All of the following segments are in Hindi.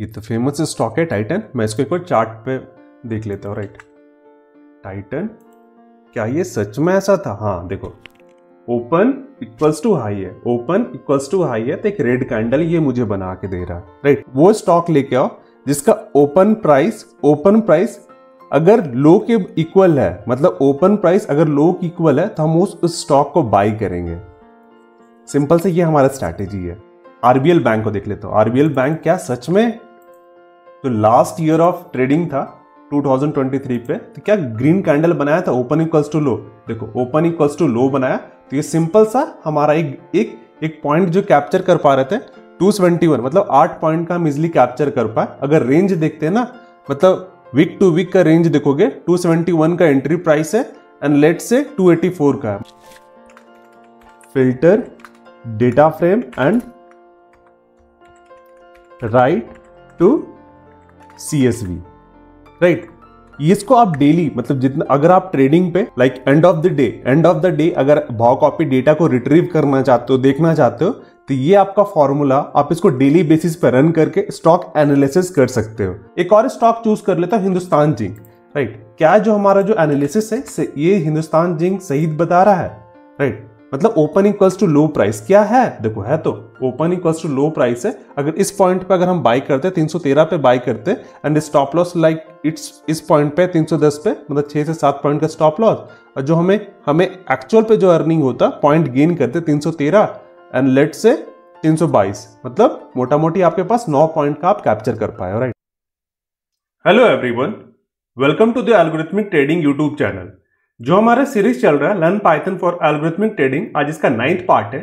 ये तो फेमस स्टॉक है टाइटन मैं इसको एक बार चार्ट पे देख लेता हूँ राइट टाइटन क्या ये सच में ऐसा था हाँ देखो ओपन इक्वल्स टू हाई है ओपन इक्वल्स टू हाई है तो एक रेड कैंडल ये मुझे बना के दे रहा है राइट वो स्टॉक लेके आओ जिसका ओपन प्राइस ओपन प्राइस अगर लो के इक्वल है मतलब ओपन प्राइस अगर लो के इक्वल है तो हम उस स्टॉक को बाई करेंगे सिंपल से ये हमारा स्ट्रैटेजी है आरबीएल बैंक को देख लेते हो आरबीएल बैंक क्या सच में जो लास्ट ईयर ऑफ ट्रेडिंग था 2023 पे तो क्या ग्रीन कैंडल बनाया था ओपन इक्वल्स टू लो देखो ओपन इक्वल्स टू लो बनाया तो ये सिंपल सा हमारा एक एक एक पॉइंट जो कैप्चर कर पा रहे थे 271 मतलब आठ पॉइंट का हम इजिली कैप्चर कर पाए अगर रेंज देखते हैं ना मतलब वीक टू वीक का रेंज देखोगे 271 का एंट्री प्राइस है एंड लेट से 284 का है filter data frame and write to C S V right इसको आप डेली मतलब जितना अगर आप ट्रेडिंग पे like end of the day end of the day अगर भाव कॉपी डेटा को रिट्रीव करना चाहते हो देखना चाहते हो तो ये आपका फॉर्मूला आप इसको डेली बेसिस पर रन करके स्टॉक एनालिसिस कर सकते हो एक और स्टॉक चूज कर लेता हिंदुस्तान जिंक राइट क्या जो हमारा जो एनालिसिस है ये हिंदुस्तान जिंक सही बता रहा है राइट मतलब open equals to low price क्या है देखो है तो open equals to low price है अगर इस पॉइंट पे अगर हम बाई करते 313 पे बाई करते and stop loss like it's इस पॉइंट पे 310 पे मतलब 6 से 7 पॉइंट का स्टॉप लॉस और जो हमें हमें एक्चुअल पे जो अर्निंग होता पॉइंट गेन करते तेरह एंड लेट से बाईस मतलब मोटा मोटी आपके पास नौ पॉइंट का आप कैप्चर कर पाए right hello everyone welcome to the algorithmic trading YouTube channel जो हमारा सीरीज चल रहा है learn Python for algorithmic trading आज इसका नाइन्थ पार्ट है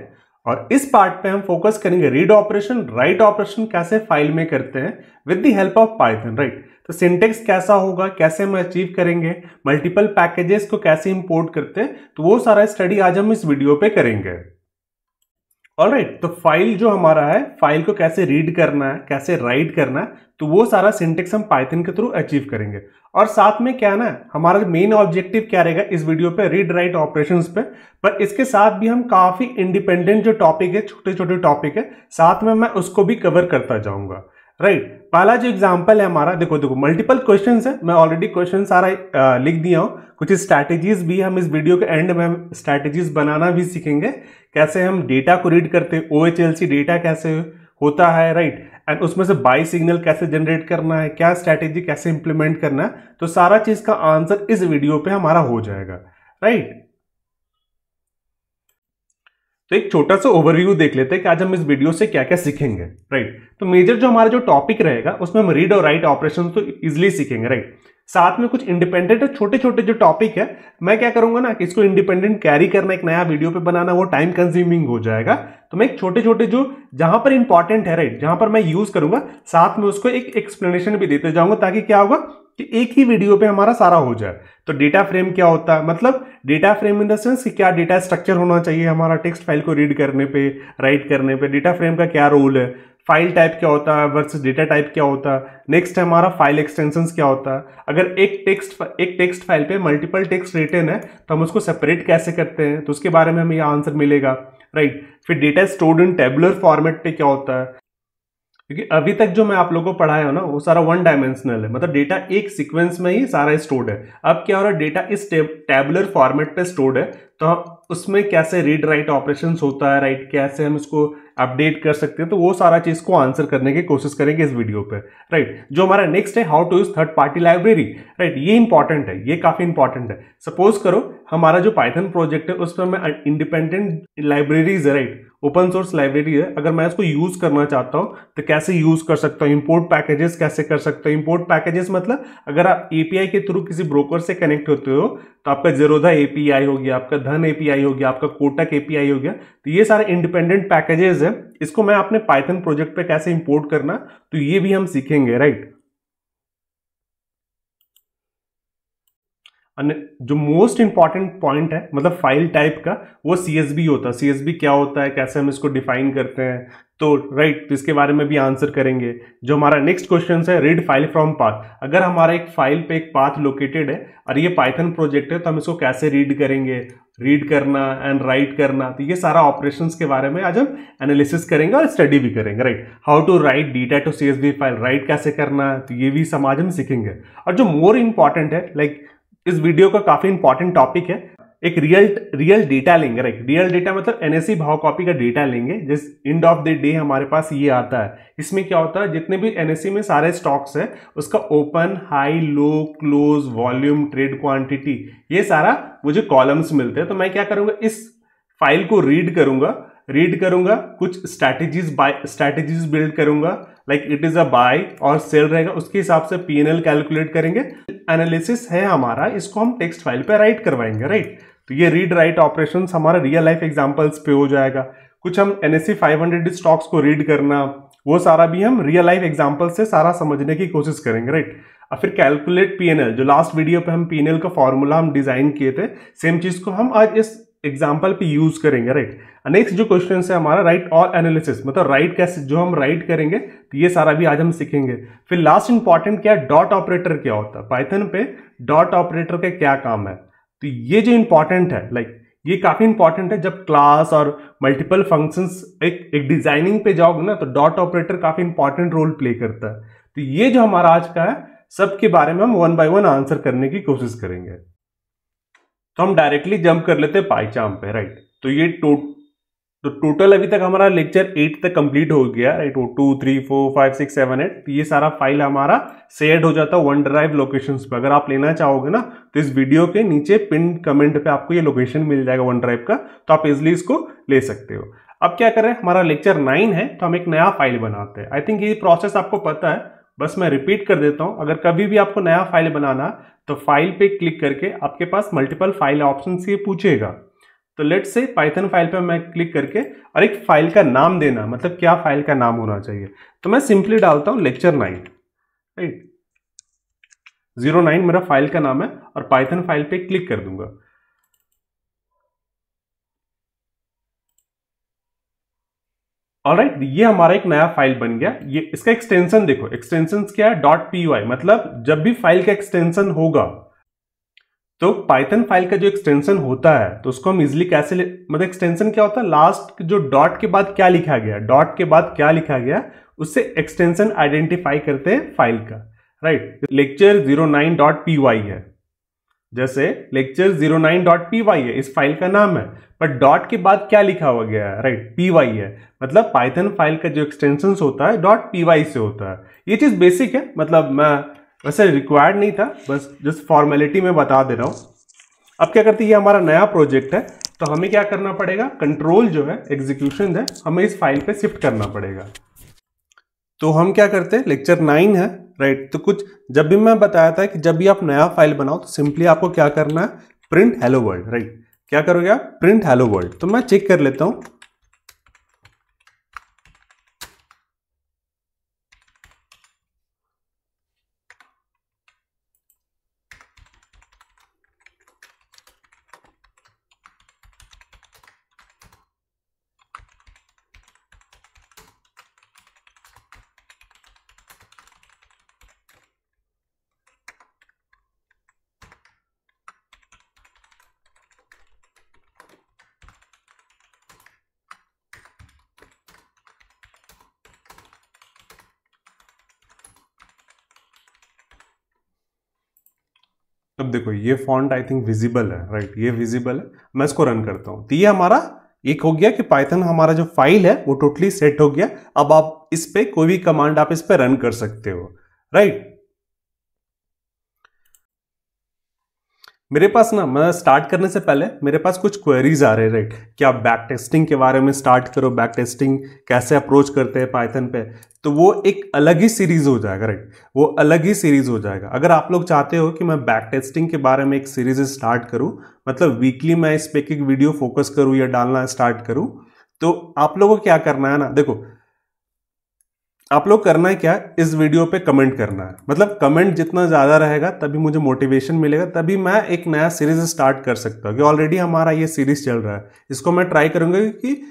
और इस पार्ट पे हम फोकस करेंगे रीड ऑपरेशन राइट ऑपरेशन कैसे फाइल में करते हैं with the help of Python right तो सिंटेक्स कैसा होगा कैसे हम अचीव करेंगे मल्टीपल पैकेजेस को कैसे इंपोर्ट करते हैं तो वो सारा स्टडी आज हम इस वीडियो पे करेंगे ऑल राइट तो फाइल जो हमारा है फाइल को कैसे रीड करना है कैसे राइट करना है तो वो सारा सिंटेक्स हम पाइथन के थ्रू अचीव करेंगे और साथ में क्या ना हमारा मेन ऑब्जेक्टिव क्या रहेगा इस वीडियो पे रीड राइट ऑपरेशन पे पर इसके साथ भी हम काफी इंडिपेंडेंट जो टॉपिक है छोटे छोटे टॉपिक है साथ में मैं उसको भी कवर करता जाऊंगा राइट right. पहला जो एग्जाम्पल है हमारा देखो देखो मल्टीपल क्वेश्चन है मैं ऑलरेडी क्वेश्चन सारा लिख दिया हूँ कुछ स्ट्रैटेजीज भी हम इस वीडियो के एंड में स्ट्रैटेजीज बनाना भी सीखेंगे कैसे हम डेटा को रीड करते O H L C data कैसे होता है राइट right? एंड उसमें से बाई सिग्नल कैसे जनरेट करना है क्या स्ट्रैटेजी कैसे इंप्लीमेंट करना है तो सारा चीज़ का आंसर इस वीडियो पर हमारा हो जाएगा राइट right? तो एक छोटा सा ओवरव्यू देख लेते हैं कि आज हम इस वीडियो से क्या क्या सीखेंगे राइट तो मेजर जो हमारा जो टॉपिक रहेगा उसमें हम रीड और राइट ऑपरेशन तो इजिली सीखेंगे राइट साथ में कुछ इंडिपेंडेंट छोटे छोटे जो टॉपिक है मैं क्या करूंगा ना कि इसको इंडिपेंडेंट कैरी करना एक नया वीडियो पे बनाना वो टाइम कंज्यूमिंग हो जाएगा तो मैं एक छोटे छोटे जो जहां पर इंपॉर्टेंट है राइट जहां पर मैं यूज करूंगा साथ में उसको एक एक्सप्लेनेशन भी देते जाऊंगा ताकि क्या होगा कि एक ही वीडियो पे हमारा सारा हो जाए तो डेटा फ्रेम क्या होता है मतलब data frame in the sense कि क्या डेटा स्ट्रक्चर होना चाहिए हमारा टेक्स्ट फाइल को रीड करने पे राइट करने पे डेटा फ्रेम का क्या रोल है फाइल टाइप क्या होता है वर्सेस डेटा टाइप क्या होता है नेक्स्ट है हमारा फाइल एक्सटेंशन क्या होता है अगर एक टेक्स्ट एक टेक्स्ट फाइल पे मल्टीपल टेक्स्ट रिटर्न है तो हम उसको सेपरेट कैसे करते हैं तो उसके बारे में हमें यह आंसर मिलेगा राइट फिर data stored in tabular format पे क्या होता है क्योंकि अभी तक जो मैं आप लोगों को पढ़ाया हूँ ना वो सारा वन डायमेंशनल है मतलब डेटा एक सीक्वेंस में ही सारा स्टोर्ड है अब क्या हो रहा है डेटा इस टेबुलर फॉर्मेट पे स्टोर्ड है तो उसमें कैसे रीड राइट ऑपरेशंस होता है राइट कैसे हम इसको अपडेट कर सकते हैं तो वो सारा चीज को आंसर करने की कोशिश करेंगे इस वीडियो पे राइट right. जो हमारा नेक्स्ट है how to use third party library right ये इंपॉर्टेंट है ये काफी इंपॉर्टेंट है सपोज करो हमारा जो पाइथन प्रोजेक्ट है उस पर हमें इंडिपेंडेंट लाइब्रेरीज है राइट ओपन सोर्स लाइब्रेरी है अगर मैं इसको यूज करना चाहता हूँ तो कैसे यूज कर सकता हूँ इंपोर्ट पैकेजेस कैसे कर सकता हूं इंपोर्ट पैकेजेस मतलब अगर आप एपीआई के थ्रू किसी ब्रोकर से कनेक्ट होते हो तो आपका जेरोधा एपीआई हो गया आपका धन एपीआई हो गया आपका कोटक एपीआई हो गया तो ये सारे इंडिपेंडेंट पैकेजेस हैं इसको मैं अपने पाइथन प्रोजेक्ट पर कैसे इंपोर्ट करना तो ये भी हम सीखेंगे राइट जो मोस्ट इंपॉर्टेंट पॉइंट है मतलब फाइल टाइप का वो सी होता है सी क्या होता है कैसे हम इसको डिफाइन करते हैं तो राइट right, तो इसके बारे में भी आंसर करेंगे जो हमारा नेक्स्ट क्वेश्चन है रीड फाइल फ्रॉम पाथ अगर हमारा एक फाइल पे एक पाथ लोकेटेड है और ये पाइथन प्रोजेक्ट है तो हम इसको कैसे रीड करेंगे रीड करना एंड राइट करना तो ये सारा ऑपरेशंस के बारे में आज हम एनालिसिस करेंगे और स्टडी भी करेंगे right how to write data to C file right कैसे करना है तो ये भी समाज हम सीखेंगे और जो मोर इम्पॉर्टेंट है लाइक like, इस वीडियो का काफी इंपॉर्टेंट टॉपिक है एक रियल रियल डेटा लेंगे राइट रियल डेटा मतलब एनएससी भाव कॉपी का डेटा लेंगे जिस एंड ऑफ द डे हमारे पास ये आता है इसमें क्या होता है जितने भी एनएससी में सारे स्टॉक्स है उसका open high low close volume trade quantity ये सारा मुझे कॉलम्स मिलते हैं तो मैं क्या करूंगा इस फाइल को रीड करूंगा रीड करूंगा कुछ स्ट्रैटेजीज बाय स्ट्रैटेजीज बिल्ड करूंगा like it is a buy और सेल रहेगा उसके हिसाब से पी एन एल कैलकुलेट करेंगे एनालिसिस है हमारा इसको हम टेक्स्ट फाइल पे राइट करवाएंगे राइट तो ये रीड राइट ऑपरेशन हमारा रियल लाइफ एग्जाम्पल्स पे हो जाएगा कुछ हम N S C five hundred stocks को रीड करना वो सारा भी हम रियल लाइफ एग्जाम्पल से सारा समझने की कोशिश करेंगे राइट और फिर कैलकुलेट एल जो लास्ट वीडियो पे हम एल का फॉर्मूला हम डिजाइन किए थे सेम चीज को हम आज इस एग्जाम्पल पे यूज करेंगे राइट नेक्स्ट जो क्वेश्चन है हमारा राइट और एनालिसिस मतलब राइट कैसे जो हम राइट करेंगे तो ये सारा भी आज हम सीखेंगे फिर लास्ट इंपॉर्टेंट क्या है डॉट ऑपरेटर क्या होता है पाइथन पे डॉट ऑपरेटर का क्या काम है तो ये जो इंपॉर्टेंट है लाइक like, ये काफ़ी इंपॉर्टेंट है जब क्लास और मल्टीपल फंक्शंस एक एक डिजाइनिंग पे जाओगे ना तो डॉट ऑपरेटर काफ़ी इंपॉर्टेंट रोल प्ले करता है तो ये जो हमारा आज का है सबके बारे में हम वन बाय वन आंसर करने की कोशिश करेंगे तो हम डायरेक्टली जंप कर लेते हैं पाईचाम पे राइट तो ये टोट तो टोटल अभी तक हमारा लेक्चर एट तक कंप्लीट हो गया राइट वो two three four five six seven eight ये सारा फाइल हमारा सेड हो जाता है वन ड्राइव लोकेशन पर अगर आप लेना चाहोगे ना तो इस वीडियो के नीचे पिन कमेंट पे आपको ये लोकेशन मिल जाएगा वन ड्राइव का तो आप इजिली इसको ले सकते हो अब क्या करें हमारा लेक्चर नाइन है तो हम एक नया फाइल बनाते हैं आई थिंक ये प्रोसेस आपको पता है बस मैं रिपीट कर देता हूँ अगर कभी भी आपको नया फाइल बनाना तो फाइल पे क्लिक करके आपके पास मल्टीपल फाइल ऑप्शन ये पूछेगा तो लेट से पाइथन फाइल पर मैं क्लिक करके और एक फाइल का नाम देना मतलब क्या फाइल का नाम होना चाहिए तो मैं सिंपली डालता हूँ lecture nine right zero nine मेरा फाइल का नाम है और पाइथन फाइल पे क्लिक कर दूंगा ऑलराइट right, ये हमारा एक नया फाइल बन गया ये इसका एक्सटेंशन देखो एक्सटेंशन क्या है डॉट पी मतलब जब भी फाइल का एक्सटेंशन होगा तो पाइथन फाइल का जो एक्सटेंशन होता है तो उसको हम इजिली कैसे मतलब एक्सटेंशन क्या होता है लास्ट जो डॉट के बाद क्या लिखा गया डॉट के बाद क्या लिखा गया उससे एक्सटेंशन आइडेंटिफाई करते हैं फाइल का right lecture zero nine dot P Y है जैसे lecture zero nine dot P Y है इस फाइल का नाम है पर डॉट के बाद क्या लिखा हुआ गया है राइट पी वाई है मतलब पाइथन फाइल का जो एक्सटेंशन होता है डॉट पी वाई से होता है ये चीज बेसिक है मतलब मैं वैसे रिक्वायर्ड नहीं था बस जस्ट फॉर्मेलिटी में बता दे रहा हूँ अब क्या करते हैं ये हमारा नया प्रोजेक्ट है तो हमें क्या करना पड़ेगा कंट्रोल जो है एग्जीक्यूशन है हमें इस फाइल पे शिफ्ट करना पड़ेगा तो हम क्या करते हैं लेक्चर नाइन है राइट तो कुछ जब भी मैं बताया था कि जब भी आप नया फाइल बनाओ तो सिंपली आपको क्या करना है प्रिंट हेलो वर्ल्ड राइट क्या करोगे आप प्रिंट हेलो वर्ल्ड तो मैं चेक कर लेता हूँ अब देखो ये फॉन्ट आई थिंक विजिबल है राइट ये विजिबल है मैं इसको रन करता हूँ तो ये हमारा एक हो गया कि पाइथन हमारा जो फाइल है वो टोटली सेट हो गया अब आप इस पर कोई भी कमांड आप इस पर रन कर सकते हो राइट मेरे पास ना मैं स्टार्ट करने से पहले मेरे पास कुछ क्वेरीज आ रहे हैं राइट कि आप बैक टेस्टिंग के बारे में स्टार्ट करो बैक टेस्टिंग कैसे अप्रोच करते हैं पाइथन पे तो वो एक अलग ही सीरीज़ हो जाएगा राइट वो अलग ही सीरीज़ हो जाएगा अगर आप लोग चाहते हो कि मैं बैक टेस्टिंग के बारे में एक सीरीज स्टार्ट करूँ मतलब वीकली मैं इस पर एक वीडियो फोकस करूँ या डालना स्टार्ट करूँ तो आप लोगों को क्या करना है ना देखो आप लोग करना है क्या इस वीडियो पे कमेंट करना है मतलब कमेंट जितना ज़्यादा रहेगा तभी मुझे मोटिवेशन मिलेगा तभी मैं एक नया सीरीज स्टार्ट कर सकता हूँ कि ऑलरेडी हमारा ये सीरीज चल रहा है इसको मैं ट्राई करूँगा कि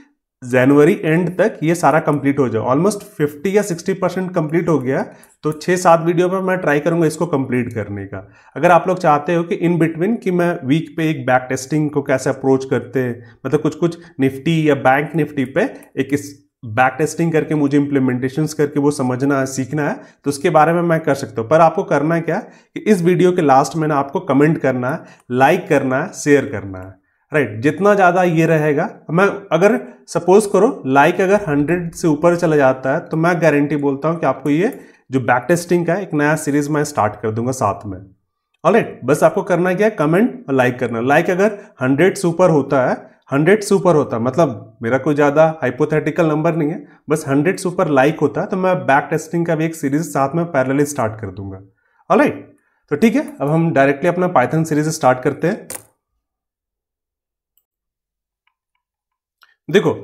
जनवरी एंड तक ये सारा कंप्लीट हो जाए ऑलमोस्ट 50 या 60 परसेंट कंप्लीट हो गया तो छः सात वीडियो पर मैं ट्राई करूंगा इसको कंप्लीट करने का अगर आप लोग चाहते हो कि इन बिटवीन कि मैं वीक पे एक बैक टेस्टिंग को कैसे अप्रोच करते हैं मतलब कुछ कुछ निफ्टी या बैंक निफ्टी पे एक इस बैक टेस्टिंग करके मुझे इंप्लीमेंटेशन करके वो समझना है सीखना है तो उसके बारे में मैं कर सकता हूँ पर आपको करना है क्या कि इस वीडियो के लास्ट में ना आपको कमेंट करना है लाइक करना है शेयर करना है राइट right, जितना ज़्यादा ये रहेगा मैं अगर सपोज करो लाइक अगर हंड्रेड से ऊपर चला जाता है तो मैं गारंटी बोलता हूँ कि आपको ये जो बैक टेस्टिंग का एक नया सीरीज मैं स्टार्ट कर दूंगा साथ में ऑलराइट right, बस आपको करना क्या है कमेंट और लाइक करना लाइक अगर हंड्रेड से ऊपर होता है हंड्रेड सुपर होता मतलब मेरा कोई ज़्यादा हाइपोथेटिकल नंबर नहीं है बस हंड्रेड सुपर लाइक होता तो मैं बैक टेस्टिंग का भी एक सीरीज साथ में पैरल स्टार्ट कर दूंगा ऑलराइट तो ठीक है अब हम डायरेक्टली अपना पाइथन सीरीज स्टार्ट करते हैं देखो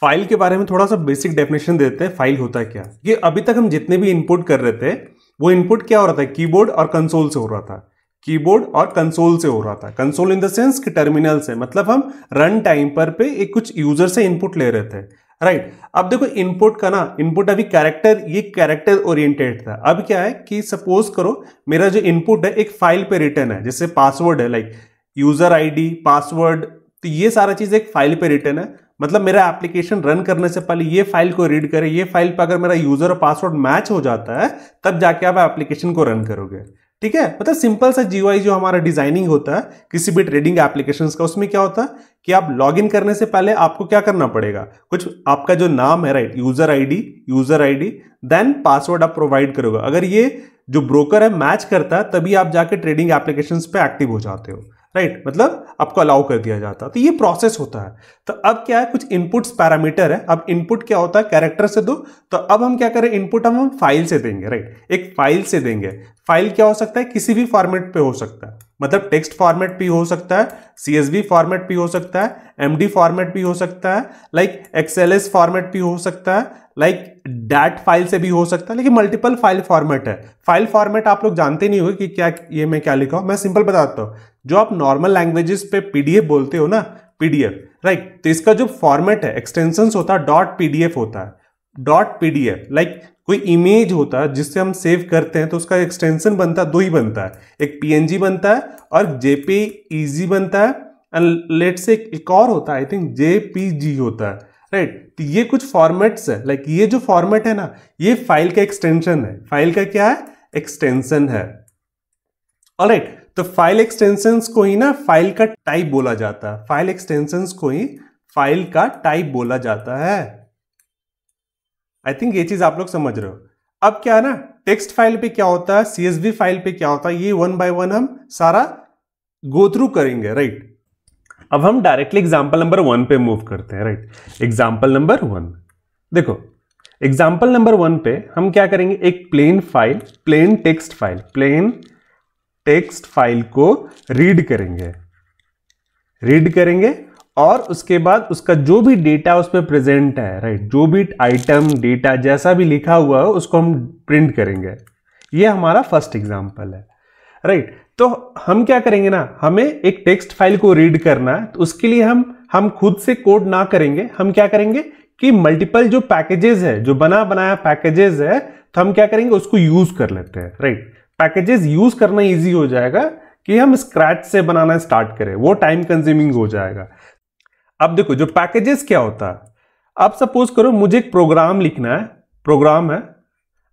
फाइल के बारे में थोड़ा सा बेसिक डेफिनेशन देते हैं फाइल होता है क्या ये अभी तक हम जितने भी इनपुट कर रहे थे वो इनपुट क्या हो रहा था कीबोर्ड और कंसोल से हो रहा था कीबोर्ड और कंसोल से हो रहा था कंसोल इन द सेंस कि टर्मिनल से मतलब हम रन टाइम पर पे एक कुछ यूजर से इनपुट ले रहे थे राइट right. अब देखो इनपुट का ना इनपुट अभी कैरेक्टर ये कैरेक्टर ओरिएंटेड था अब क्या है कि सपोज करो मेरा जो इनपुट है एक फाइल पे रिटर्न है जैसे पासवर्ड है लाइक यूजर आईडी पासवर्ड तो ये सारा चीज एक फाइल पे रिटर्न है मतलब मेरा एप्लीकेशन रन करने से पहले ये फाइल को रीड करे ये फाइल पर अगर मेरा यूजर और पासवर्ड मैच हो जाता है तब जाके आप एप्लीकेशन को रन करोगे ठीक है मतलब सिंपल सा जीवाई जो हमारा डिजाइनिंग होता है किसी भी ट्रेडिंग एप्लीकेशन का उसमें क्या होता है कि आप लॉग इन करने से पहले आपको क्या करना पड़ेगा कुछ आपका जो नाम है right user ID user ID then password आप प्रोवाइड करोगे अगर ये जो ब्रोकर है मैच करता है तभी आप जाके ट्रेडिंग एप्लीकेशन पे एक्टिव हो जाते हो राइट मतलब आपको अलाउ कर दिया जाता है तो ये प्रोसेस होता है तो अब क्या है कुछ इनपुट्स पैरामीटर है अब इनपुट क्या होता है कैरेक्टर से दो तो अब हम क्या करें इनपुट हम हम फाइल से देंगे राइट एक फाइल से देंगे फाइल क्या हो सकता है किसी भी फॉर्मेट पे हो सकता है मतलब टेक्स्ट फॉर्मेट भी हो सकता है सी फॉर्मेट भी हो सकता है एम फॉर्मेट भी हो सकता है लाइक एक्सएलएस फॉर्मेट भी हो सकता है लाइक डैट फाइल से भी हो सकता है लेकिन मल्टीपल फाइल फॉर्मेट है फाइल फॉर्मेट आप लोग जानते नहीं हो कि क्या ये मैं क्या लिखा हूँ मैं सिंपल बताता हूँ जो आप नॉर्मल लैंग्वेजेस पे पीडीएफ बोलते हो ना पीडीएफ राइट तो इसका जो फॉर्मेट है एक्सटेंशन होता है डॉट पीडीएफ होता है डॉट पीडीएफ लाइक कोई इमेज होता है जिससे हम सेव करते हैं तो उसका एक्सटेंशन बनता है दो ही बनता है एक पीएनजी बनता है और जेपी ईजी बनता है एंड लेट से एक और होता है आई थिंक जेपीजी होता है राइट right. तो ये कुछ फॉर्मेट्स है लाइक like ये जो फॉर्मेट है ना ये फाइल का एक्सटेंशन है फाइल का क्या है एक्सटेंशन है राइट तो फाइल एक्सटेंशन को ही ना फाइल का टाइप बोला जाता है फाइल एक्सटेंशन को ही फाइल का टाइप बोला जाता है आई थिंक ये चीज आप लोग समझ रहे हो अब क्या है ना टेक्स्ट फाइल पे क्या होता है सीएसबी फाइल पे क्या होता है ये वन बाय वन हम सारा गो थ्रू करेंगे राइट अब हम डायरेक्टली एग्जाम्पल नंबर वन पे मूव करते हैं राइट एग्जाम्पल नंबर वन देखो एग्जाम्पल नंबर वन पे हम क्या करेंगे एक plain file plain text file plain text file को रीड करेंगे रीड करेंगे और उसके बाद उसका जो भी डेटा उस पर प्रेजेंट है राइट जो भी आइटम डेटा जैसा भी लिखा हुआ है उसको हम प्रिंट करेंगे ये हमारा फर्स्ट एग्जाम्पल है राइट तो हम क्या करेंगे ना हमें एक टेक्स्ट फाइल को रीड करना है तो उसके लिए हम हम खुद से कोड ना करेंगे हम क्या करेंगे कि मल्टीपल जो पैकेजेस है जो बना बनाया पैकेजेस है तो हम क्या करेंगे उसको यूज कर लेते हैं राइट पैकेजेस यूज करना इजी हो जाएगा कि हम स्क्रैच से बनाना स्टार्ट करें वो टाइम कंज्यूमिंग हो जाएगा अब देखो जो पैकेजेस क्या होता है अब सपोज करो मुझे एक प्रोग्राम लिखना है प्रोग्राम है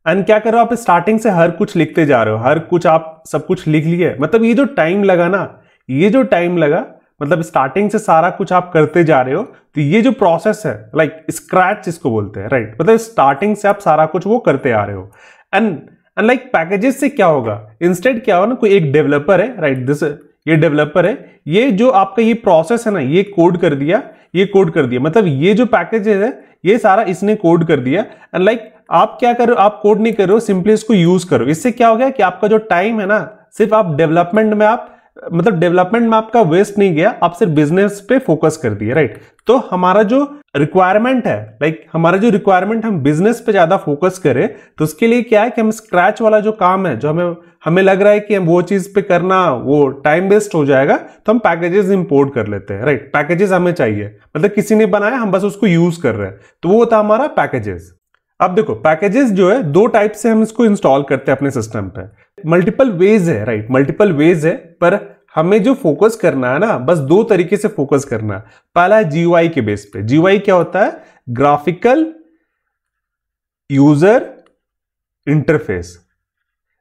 एंड क्या करो आप स्टार्टिंग से हर कुछ लिखते जा रहे हो हर कुछ आप सब कुछ लिख लिए मतलब ये जो टाइम लगा ना ये जो टाइम लगा मतलब स्टार्टिंग से सारा कुछ आप करते जा रहे हो तो ये जो प्रोसेस है लाइक स्क्रैच इसको बोलते हैं राइट मतलब स्टार्टिंग से आप सारा कुछ वो करते आ रहे हो एंड एंड लाइक पैकेजेस से क्या होगा इंस्टेड क्या होगा ना कोई एक डेवलपर है राइट right, दिस ये डेवलपर है ये जो आपका ये प्रोसेस है ना ये कोड कर दिया ये कोड कर दिया मतलब ये जो पैकेजेस है ये सारा इसने कोड कर दिया एंड लाइक like, आप क्या करो आप कोड नहीं कर रहे हो सिंपली इसको यूज करो इससे क्या हो गया कि आपका जो टाइम है ना सिर्फ आप डेवलपमेंट में आप मतलब डेवलपमेंट में आपका वेस्ट नहीं गया आप सिर्फ बिजनेस पे फोकस कर दिए राइट तो हमारा जो रिक्वायरमेंट है लाइक हमारा जो रिक्वायरमेंट हम बिजनेस पे ज्यादा फोकस करें तो उसके लिए क्या है कि हम स्क्रैच वाला जो काम है जो हमें हमें लग रहा है कि हम वो चीज पे करना वो टाइम वेस्ट हो जाएगा तो हम पैकेजेस इंपोर्ट कर लेते हैं राइट पैकेजेस हमें चाहिए मतलब किसी ने बनाया हम बस उसको यूज कर रहे हैं तो वो होता हमारा पैकेजेस अब देखो पैकेजेस जो है दो टाइप से हम इसको इंस्टॉल करते हैं अपने सिस्टम पे मल्टीपल वेज है राइट मल्टीपल वेज है पर हमें जो फोकस करना है ना बस दो तरीके से फोकस करना पहला है जीवाई के बेस पे जीवाई क्या होता है ग्राफिकल यूजर इंटरफेस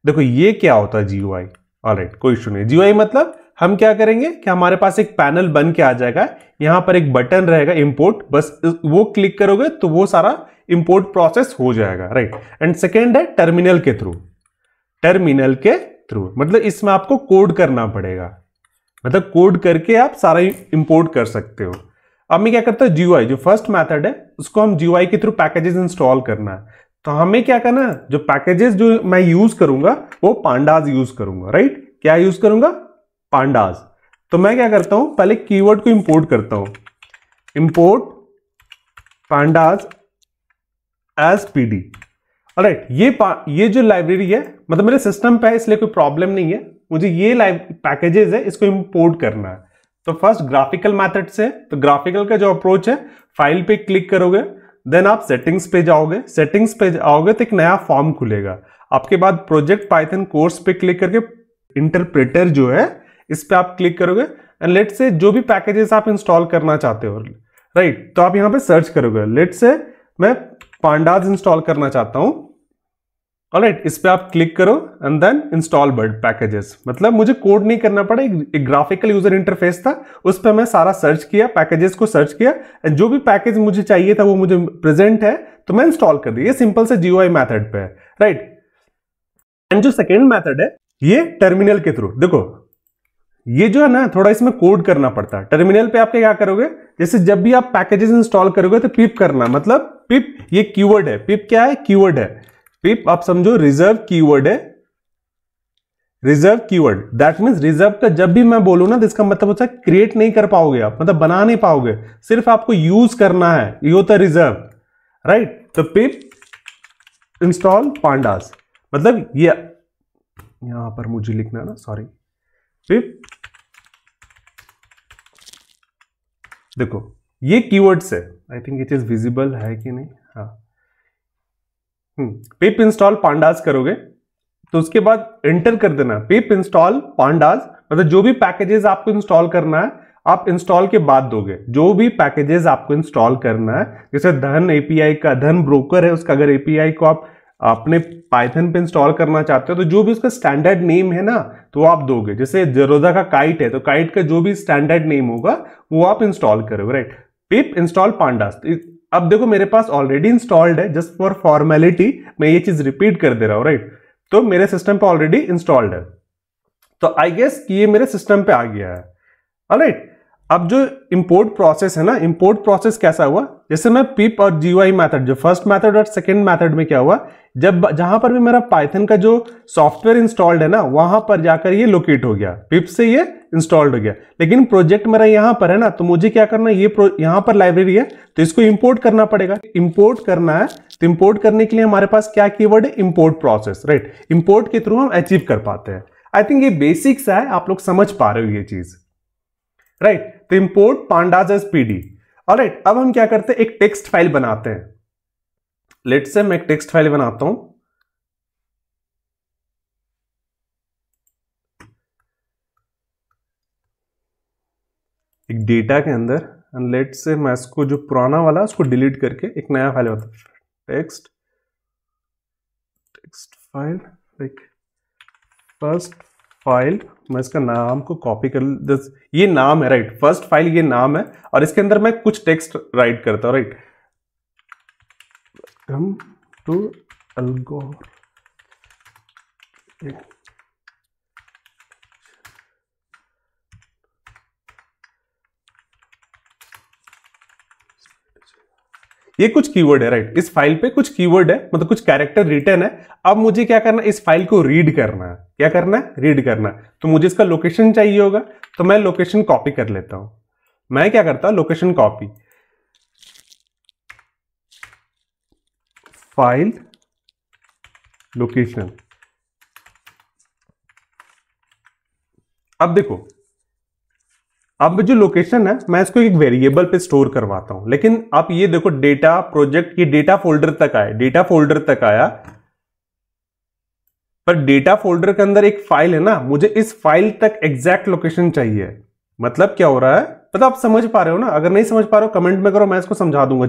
देखो ये क्या होता है ऑल ऑलराइट कोई इशू नहीं जीवाई मतलब हम क्या करेंगे कि हमारे पास एक पैनल बन के आ जाएगा यहां पर एक बटन रहेगा इंपोर्ट बस वो क्लिक करोगे तो वो सारा इंपोर्ट प्रोसेस हो जाएगा राइट एंड सेकेंड है टर्मिनल के थ्रू टर्मिनल के थ्रू मतलब इसमें आपको कोड करना पड़ेगा मतलब कोड करके आप सारा इंपोर्ट कर सकते हो अब मैं क्या करता हूँ जी जो फर्स्ट मेथड है उसको हम जी के थ्रू पैकेजेस इंस्टॉल करना है तो हमें क्या करना है जो पैकेजेस जो मैं यूज करूंगा वो पांडाज यूज करूंगा राइट क्या यूज करूंगा पांडाज तो मैं क्या करता हूं पहले कीवर्ड को इंपोर्ट करता हूं import pandas P D right ये ये जो लाइब्रेरी है मतलब मेरे सिस्टम पे है इसलिए कोई प्रॉब्लम नहीं है मुझे ये पैकेजेस है इसको इम्पोर्ट करना है तो फर्स्ट ग्राफिकल मैथड से तो ग्राफिकल का जो अप्रोच है फाइल पे क्लिक करोगे देन आप सेटिंग्स पे जाओगे सेटिंग्स पे जाओगे तो एक नया फॉर्म खुलेगा आपके बाद प्रोजेक्ट पाइथन कोर्स पे क्लिक करके इंटरप्रेटर जो है इस पर आप क्लिक करोगे एंड लेट से जो भी पैकेजेस आप इंस्टॉल करना चाहते हो राइट right, तो आप यहाँ पे सर्च करोगे लेट से मैं पांडाज इंस्टॉल करना चाहता हूं राइट right, इस पर आप क्लिक करो एंड देन इंस्टॉल बर्ड पैकेजेस मतलब मुझे कोड नहीं करना पड़ा एक, एक ग्राफिकल यूजर इंटरफेस था उस पर मैं सारा सर्च किया पैकेजेस को सर्च किया एंड जो भी पैकेज मुझे चाहिए था वो मुझे प्रेजेंट है तो मैं इंस्टॉल कर दिया सिंपल से आई मैथड पे है राइट एंड जो सेकेंड मैथड है ये टर्मिनल के थ्रू देखो ये जो है ना थोड़ा इसमें कोड करना पड़ता है टर्मिनल पे आप क्या करोगे जैसे जब भी आप पैकेजेस इंस्टॉल करोगे तो पीप करना मतलब पिप ये कीवर्ड है पिप क्या है कीवर्ड है पिप आप समझो रिजर्व कीवर्ड है reserve keyword that mean reserve का जब भी मैं बोलू ना तो इसका मतलब होता है क्रिएट नहीं कर पाओगे आप मतलब बना नहीं पाओगे सिर्फ आपको यूज करना है ये होता है रिजर्व राइट तो पिप इंस्टॉल पांडास मतलब ये यहां पर मुझे लिखना ना सॉरी पिप देखो ये कीवर्ड्स है I think it is visible है कि नहीं हाँ पेप इंस्टॉल पांडास करोगे तो उसके बाद एंटर कर देना पेप इंस्टॉल पांडास मतलब जो भी पैकेजेस आपको इंस्टॉल करना है आप इंस्टॉल के बाद दोगे जो भी पैकेजेस आपको इंस्टॉल करना है जैसे धन एपीआई का धन ब्रोकर है उसका अगर एपीआई को आप अपने पाइथन पे इंस्टॉल करना चाहते हो तो जो भी उसका स्टैंडर्ड नेम है ना तो आप दोगे जैसे जरोदा का काइट है तो काइट का जो भी स्टैंडर्ड नेम होगा वो आप इंस्टॉल करोगे राइट pip इंस्टॉल pandas अब देखो मेरे पास ऑलरेडी इंस्टॉल्ड है जस्ट फॉर फॉर्मेलिटी मैं ये चीज रिपीट कर दे रहा हूं राइट तो मेरे सिस्टम पे ऑलरेडी इंस्टॉल्ड है तो आई गेस कि ये मेरे सिस्टम पे आ गया है राइट अब जो इम्पोर्ट प्रोसेस है ना इम्पोर्ट प्रोसेस कैसा हुआ जैसे मैं पिप और जीयूआई मेथड जो फर्स्ट मेथड और सेकंड मेथड में क्या हुआ जब जहां पर भी मेरा पाइथन का जो सॉफ्टवेयर इंस्टॉल्ड है ना वहां पर जाकर ये लोकेट हो गया पिप से ये इंस्टॉल्ड हो गया लेकिन प्रोजेक्ट मेरा यहाँ पर है ना तो मुझे क्या करना ये यहाँ पर लाइब्रेरी है तो इसको इम्पोर्ट करना पड़ेगा इम्पोर्ट करना है तो इम्पोर्ट करने के लिए हमारे पास क्या कीवर्ड है इम्पोर्ट प्रोसेस राइट इम्पोर्ट के थ्रू हम अचीव कर पाते हैं आई थिंक ये बेसिक्स है आप लोग समझ पा रहे हो ये चीज राइट right. तो import pandas as PD alright अब हम क्या करते हैं एक टेक्स्ट फाइल बनाते हैं लेट से मैं एक टेक्स्ट फाइल बनाता हूं एक डेटा के अंदर एंड लेट से मैं इसको जो पुराना वाला उसको डिलीट करके एक नया फाइल बनाता text text file like first file मैं इसका नाम को कॉपी कर दस ये नाम है राइट फर्स्ट फाइल ये नाम है और इसके अंदर मैं कुछ टेक्स्ट राइट करता हूँ राइट कम टू अलगोर ये कुछ कीवर्ड है राइट इस फाइल पे कुछ कीवर्ड है मतलब कुछ कैरेक्टर रिटर्न है अब मुझे क्या करना इस फाइल को रीड करना है क्या करना है रीड करना तो मुझे इसका लोकेशन चाहिए होगा तो मैं लोकेशन कॉपी कर लेता हूं मैं क्या करता हूं लोकेशन कॉपी फाइल लोकेशन अब देखो अब जो लोकेशन है मैं इसको एक वेरिएबल पे स्टोर करवाता हूं लेकिन आप ये देखो डेटा प्रोजेक्ट ये डेटा फोल्डर तक आया डेटा फोल्डर तक आया पर डेटा फोल्डर के अंदर एक फाइल है ना मुझे इस फाइल तक एग्जैक्ट लोकेशन चाहिए मतलब क्या हो रहा है मतलब आप समझ पा रहे हो ना अगर नहीं समझ पा रहे हो कमेंट में करो मैं इसको समझा दूंगा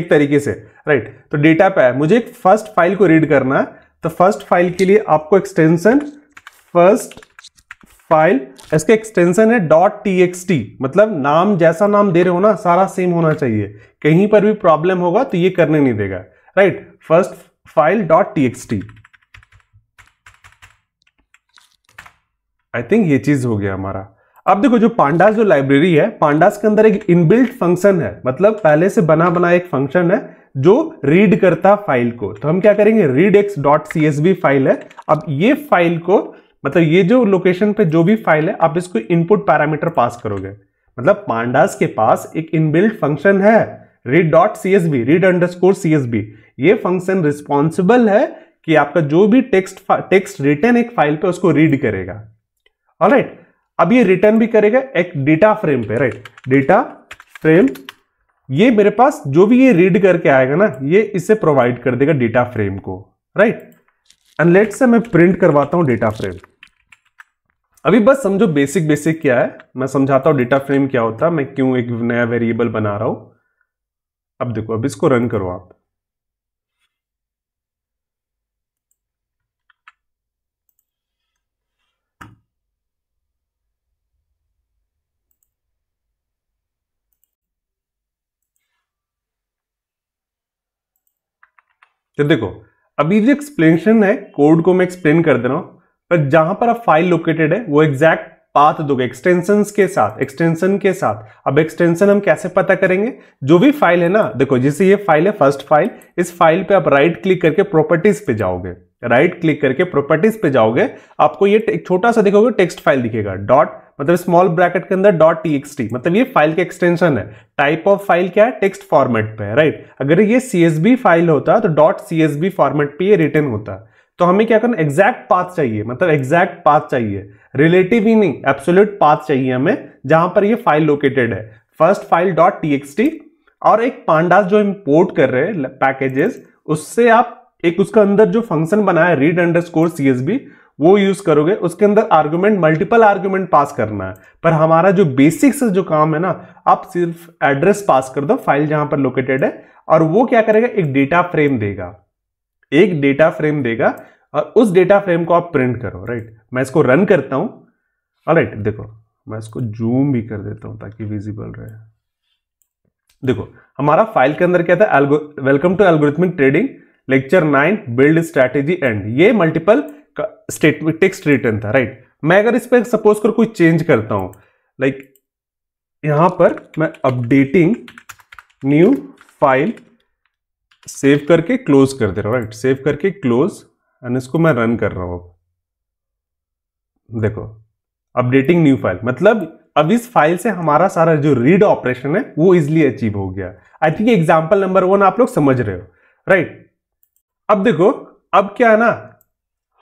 एक तरीके से राइट तो डेटा पे मुझे एक फर्स्ट फाइल को रीड करना है तो फर्स्ट फाइल के लिए आपको एक्सटेंशन फर्स्ट फाइल इसके एक्सटेंशन है डॉट टी मतलब नाम जैसा नाम दे रहे हो ना सारा सेम होना चाहिए कहीं पर भी प्रॉब्लम होगा तो ये करने नहीं देगा right first file dot T I think ये चीज हो गया हमारा अब देखो जो पांडास जो लाइब्रेरी है पांडास के अंदर एक इनबिल्ट फंक्शन है मतलब पहले से बना बना एक फंक्शन है जो रीड करता फाइल को तो हम क्या करेंगे read X dot C file है अब ये फाइल को मतलब ये जो लोकेशन पे जो भी फाइल है आप इसको इनपुट पैरामीटर पास करोगे मतलब पांडास के पास एक इनबिल्ट फंक्शन है read dot C S V read score C S B ये फंक्शन रिस्पॉन्सिबल है कि आपका जो भी टेक्स्ट टेक्स्ट रिटर्न एक फाइल पे उसको रीड करेगा ऑलराइट राइट अब ये रिटर्न भी करेगा एक डेटा फ्रेम पे राइट डेटा फ्रेम ये मेरे पास जो भी ये रीड करके आएगा ना ये इसे प्रोवाइड कर देगा डेटा फ्रेम को राइट एंड लेट से मैं प्रिंट करवाता हूं डेटा फ्रेम अभी बस समझो बेसिक बेसिक क्या है मैं समझाता हूं डेटा फ्रेम क्या होता है मैं क्यों एक नया वेरिएबल बना रहा हूं अब देखो अब इसको रन करो आप तो देखो अभी जो एक्सप्लेनेशन है कोड को मैं एक्सप्लेन कर दे रहा हूं पर जहां पर आप फाइल लोकेटेड है वो एग्जैक्ट पाथ दोगे एक्सटेंशन के साथ एक्सटेंशन के साथ अब एक्सटेंशन हम कैसे पता करेंगे जो भी फाइल है ना देखो जैसे ये फाइल है फर्स्ट फाइल इस फाइल पे आप राइट क्लिक करके प्रॉपर्टीज पे जाओगे राइट क्लिक करके प्रॉपर्टीज पे जाओगे आपको ये एक छोटा सा देखोगे टेक्स्ट फाइल दिखेगा डॉट मतलब स्मॉल ब्रैकेट के अंदर डॉट टी मतलब ये फाइल का एक्सटेंशन है टाइप ऑफ फाइल क्या है टेक्स्ट फॉर्मेट पे है राइट अगर ये सी फाइल होता तो डॉट सी फॉर्मेट पे ये रिटर्न होता है तो हमें क्या करना एग्जैक्ट पाथ चाहिए मतलब एग्जैक्ट पाथ चाहिए रिलेटिव ही नहीं एब्सोल्यूट पाथ चाहिए हमें जहां पर ये फाइल लोकेटेड है फर्स्ट फाइल डॉट टी और एक पांडास जो इंपोर्ट कर रहे हैं पैकेजेस उससे आप एक उसका अंदर जो फंक्शन बना है रीड अंडर स्कोर सी वो यूज करोगे उसके अंदर आर्ग्यूमेंट मल्टीपल आर्ग्यूमेंट पास करना है पर हमारा जो बेसिक से जो काम है ना आप सिर्फ एड्रेस पास कर दो फाइल जहां पर लोकेटेड है और वो क्या करेगा एक डेटा फ्रेम देगा एक डेटा फ्रेम देगा और उस डेटा फ्रेम को आप प्रिंट करो राइट मैं इसको रन करता हूं राइट देखो मैं इसको जूम भी कर देता हूं ताकि विजिबल रहे देखो हमारा फाइल के अंदर क्या था welcome to algorithmic trading lecture nine build strategy and ये मल्टीपल स्टेटमेंट टेक्स्ट रिटर्न था राइट मैं अगर इस पर सपोज कर कोई चेंज करता हूं लाइक like, यहां पर मैं अपडेटिंग न्यू फाइल सेव करके क्लोज कर दे रहा हूँ राइट सेव करके क्लोज एंड इसको मैं रन कर रहा हूँ देखो अपडेटिंग न्यू फाइल मतलब अब इस फाइल से हमारा सारा जो रीड ऑपरेशन है वो इजिली अचीव हो गया I think example number one आप लोग समझ रहे हो राइट right. अब देखो अब क्या है ना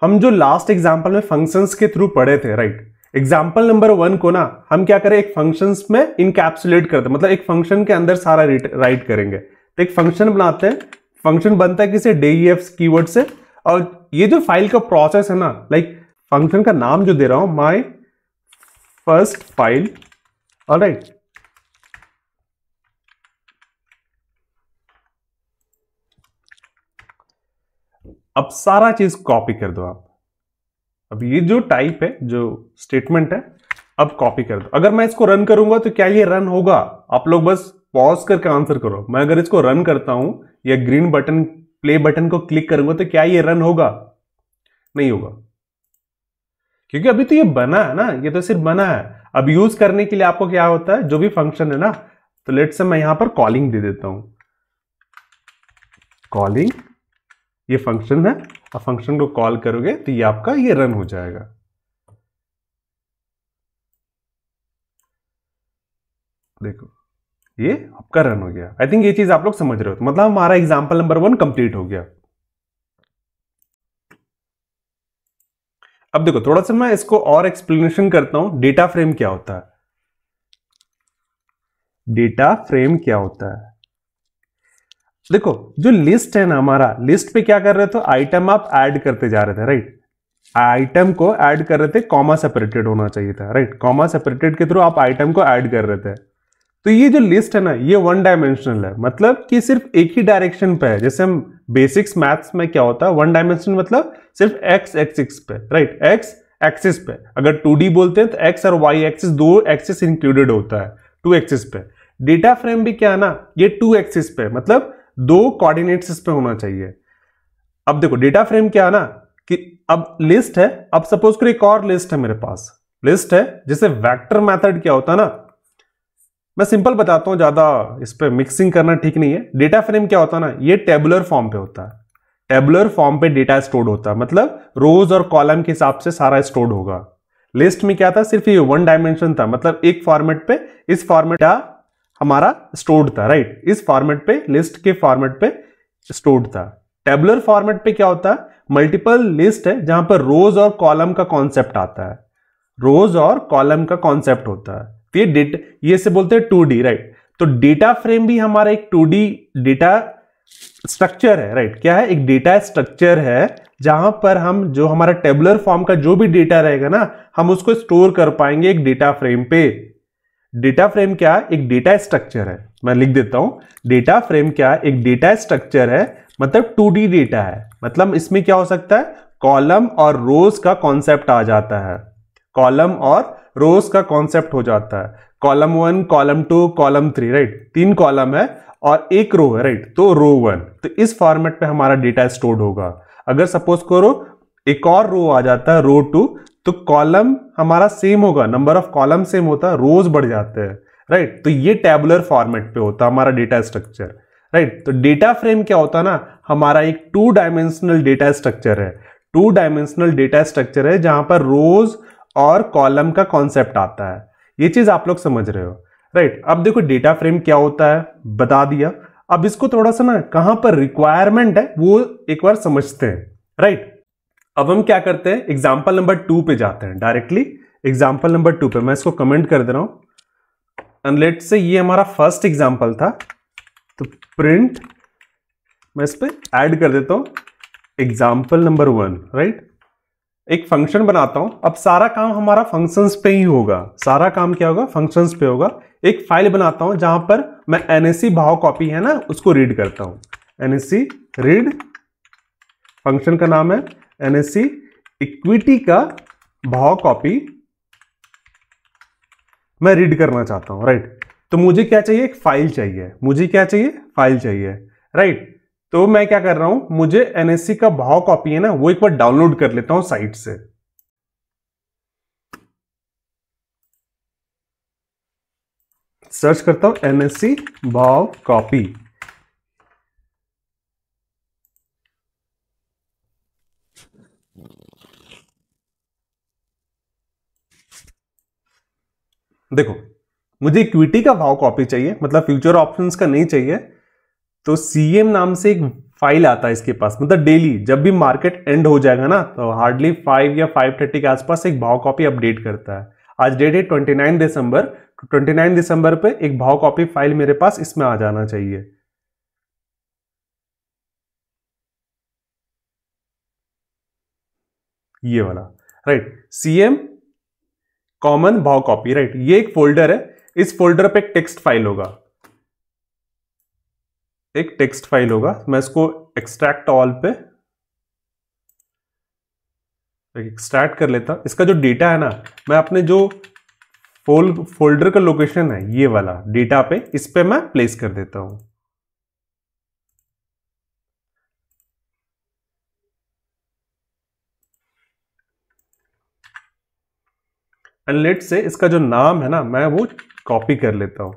हम जो लास्ट एग्जाम्पल में फंक्शंस के थ्रू पढ़े थे राइट एग्जाम्पल नंबर वन को ना हम क्या करें एक फंक्शन में इनकैप्सुलेट करते मतलब एक फंक्शन के अंदर सारा राइट करेंगे तो एक फंक्शन बनाते हैं फंक्शन बनता है किसे डे एफ कीवर्ड से और ये जो फाइल का प्रोसेस है ना लाइक फंक्शन का नाम जो दे रहा हूं माई फर्स्ट फाइल और राइट अब सारा चीज कॉपी कर दो आप अब ये जो टाइप है जो स्टेटमेंट है अब कॉपी कर दो अगर मैं इसको रन करूंगा तो क्या ये रन होगा आप लोग बस पॉज करके आंसर करो मैं अगर इसको रन करता हूं या ग्रीन बटन प्ले बटन को क्लिक करूंगा तो क्या ये रन होगा नहीं होगा क्योंकि अभी तो ये बना है ना ये तो सिर्फ बना है अब यूज करने के लिए आपको क्या होता है जो भी फंक्शन है ना तो लेट से मैं यहां पर कॉलिंग दे देता हूं कॉलिंग ये फंक्शन है और फंक्शन को कॉल करोगे तो ये आपका ये रन हो जाएगा देखो ये आपका रन हो गया आई थिंक ये चीज आप लोग समझ रहे हो मतलब हमारा एग्जाम्पल नंबर वन कंप्लीट हो गया अब देखो थोड़ा सा मैं इसको और एक्सप्लेनेशन करता हूं डेटा फ्रेम क्या होता है डेटा फ्रेम क्या होता है देखो जो लिस्ट है ना हमारा लिस्ट पे क्या कर रहे थे आइटम आप ऐड करते जा रहे थे राइट आइटम को ऐड कर रहे थे कॉमा सेपरेटेड होना चाहिए था राइट कॉमा सेपरेटेड के थ्रू आप आइटम को ऐड कर रहे थे तो ये जो लिस्ट है ना ये वन डायमेंशनल है मतलब कि सिर्फ एक ही डायरेक्शन पे है जैसे हम बेसिक्स मैथ्स में क्या होता है वन डायमेंशन मतलब सिर्फ एक्स एक्सिस पे राइट एक्स एक्सिस पे अगर टू बोलते हैं तो एक्स और वाई एक्सिस दो एक्सिस इंक्लूडेड होता है टू एक्सिस पे डेटा फ्रेम भी क्या है ना ये टू एक्सिस पे मतलब दो कोऑर्डिनेट्स पे होना चाहिए अब देखो डेटा फ्रेम क्या है ना कि अब लिस्ट है अब सपोज करो एक और लिस्ट है मेरे पास लिस्ट है जैसे वेक्टर मेथड क्या होता है ना मैं सिंपल बताता हूँ ज़्यादा इस पर मिक्सिंग करना ठीक नहीं है डेटा फ्रेम क्या होता है ना ये टेबुलर फॉर्म पे होता है टेबुलर फॉर्म पे डेटा स्टोर्ड होता है मतलब रोज और कॉलम के हिसाब से सारा स्टोर्ड होगा लिस्ट में क्या था सिर्फ ये वन डायमेंशन था मतलब एक फॉर्मेट पे इस फॉर्मेट का हमारा स्टोर्ड था राइट इस फॉर्मेट पे लिस्ट के फॉर्मेट पे स्टोर्ड था टेबुलर फॉर्मेट पे क्या होता है मल्टीपल लिस्ट है जहां पर रोज और कॉलम का कॉन्सेप्ट आता है रोज और कॉलम का कॉन्सेप्ट होता है तो ये डेटा ये से बोलते हैं टू डी राइट तो डेटा फ्रेम भी हमारा एक टू डी डेटा स्ट्रक्चर है राइट क्या है एक डेटा स्ट्रक्चर है जहां पर हम जो हमारा टेबुलर फॉर्म का जो भी डेटा रहेगा ना हम उसको स्टोर कर पाएंगे एक डेटा फ्रेम पे डेटा फ्रेम क्या एक डेटा स्ट्रक्चर है मैं लिख देता हूं डेटा फ्रेम क्या एक डेटा स्ट्रक्चर है मतलब टू डेटा है मतलब इसमें क्या हो सकता है कॉलम और रोज का कॉन्सेप्ट आ जाता है कॉलम और रोज का कॉन्सेप्ट हो जाता है column one column two column three right तीन कॉलम है और एक रो है राइट तो रो वन तो इस फॉर्मेट पे हमारा डेटा स्टोर्ड होगा अगर सपोज करो एक और रो आ जाता है रो टू तो कॉलम हमारा सेम होगा नंबर ऑफ कॉलम सेम होता है रोज बढ़ जाते हैं राइट तो ये टेबुलर फॉर्मेट पे होता है हमारा डेटा स्ट्रक्चर राइट तो डेटा फ्रेम क्या होता है ना हमारा एक टू डायमेंशनल डेटा स्ट्रक्चर है टू डायमेंशनल डेटा स्ट्रक्चर है जहां पर रोज और कॉलम का कॉन्सेप्ट आता है ये चीज़ आप लोग समझ रहे हो राइट right, अब देखो डेटा फ्रेम क्या होता है बता दिया अब इसको थोड़ा सा ना कहां पर रिक्वायरमेंट है वो एक बार समझते हैं राइट right? अब हम क्या करते हैं एग्जाम्पल नंबर टू पे जाते हैं डायरेक्टली एग्जाम्पल नंबर टू पे मैं इसको कमेंट कर दे रहा हूं अनलेट से ये हमारा फर्स्ट एग्जाम्पल था तो प्रिंट मैं इस पर एड कर देता हूं एग्जाम्पल नंबर वन राइट एक फंक्शन बनाता हूं अब सारा काम हमारा फंक्शंस पे ही होगा सारा काम क्या होगा फंक्शंस पे होगा एक फाइल बनाता हूं जहां पर मैं एनएससी भाव कॉपी है ना उसको रीड करता हूं एनएससी रीड फंक्शन का नाम है एनएससी इक्विटी का भाव कॉपी मैं रीड करना चाहता हूं राइट तो मुझे क्या चाहिए एक फाइल चाहिए मुझे क्या चाहिए फाइल चाहिए राइट तो मैं क्या कर रहा हूं मुझे एनएससी का भाव कॉपी है ना वो एक बार डाउनलोड कर लेता हूं साइट से सर्च करता हूं एनएससी भाव कॉपी देखो मुझे इक्विटी का भाव कॉपी चाहिए मतलब फ्यूचर ऑप्शंस का नहीं चाहिए तो सीएम नाम से एक फाइल आता है इसके पास मतलब डेली जब भी मार्केट एंड हो जाएगा ना तो हार्डली फाइव या फाइव थर्टी के आसपास एक भाव कॉपी अपडेट करता है आज डेट है ट्वेंटी नाइन दिसंबर तो ट्वेंटी नाइन दिसंबर पे एक भाव कॉपी फाइल मेरे पास इसमें आ जाना चाहिए ये वाला राइट सीएम कॉमन भाव कॉपी राइट ये एक फोल्डर है इस फोल्डर पे एक टेक्स्ट फाइल होगा एक टेक्स्ट फाइल होगा मैं इसको एक्सट्रैक्ट ऑल पे एक्सट्रैक्ट कर लेता इसका जो डेटा है ना मैं अपने जो फोल फोल्डर का लोकेशन है ये वाला डेटा पे इस पे मैं प्लेस कर देता हूं एंड लेट से इसका जो नाम है ना मैं वो कॉपी कर लेता हूं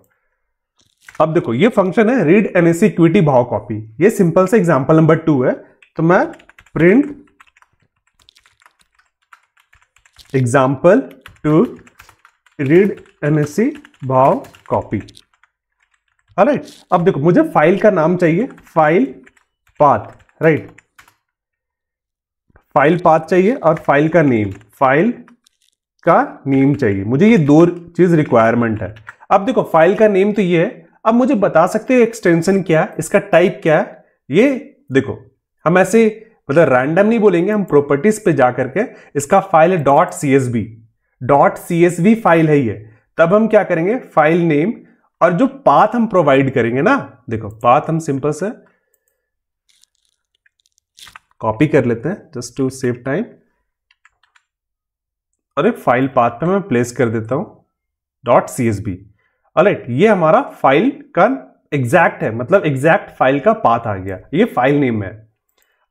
अब देखो ये फंक्शन है रीड एस इक्विटी भाव कॉपी ये सिंपल से एग्जाम्पल नंबर टू है तो मैं print example two read NAC भाव कॉपी राइट अब देखो मुझे फाइल का नाम चाहिए file path right file path चाहिए और फाइल का नेम फाइल का नेम चाहिए मुझे ये दो चीज रिक्वायरमेंट है अब देखो फाइल का नेम तो ये है अब मुझे बता सकते हो एक्सटेंशन क्या है इसका टाइप क्या है ये देखो हम ऐसे मतलब रैंडम नहीं बोलेंगे हम प्रॉपर्टीज पे जा करके इसका फाइल है dot C S B dot C S B file है ये तब हम क्या करेंगे फाइल नेम और जो पाथ हम प्रोवाइड करेंगे ना देखो पाथ हम सिंपल से कॉपी कर लेते हैं जस्ट टू सेव टाइम और एक फाइल पाथ पे मैं प्लेस कर देता हूं डॉट सी एस बी अलेट ये हमारा फाइल का एग्जैक्ट है मतलब एग्जैक्ट फाइल का पाथ आ गया ये फाइल नेम है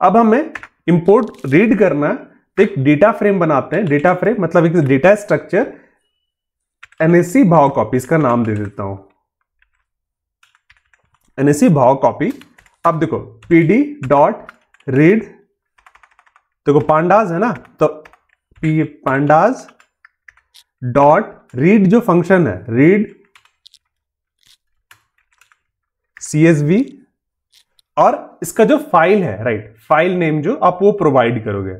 अब हमें इंपोर्ट रीड करना है तो एक डेटा फ्रेम बनाते हैं डेटा फ्रेम मतलब एक डेटा स्ट्रक्चर एनएससी भाव कॉपी इसका नाम दे देता हूं एनएससी भाव कॉपी अब देखो पीडी डॉट रीड देखो पांडाज है ना तो पी पांडाज डॉट रीड जो फंक्शन है रीड सी और इसका जो फाइल है राइट फाइल नेम जो आप वो प्रोवाइड करोगे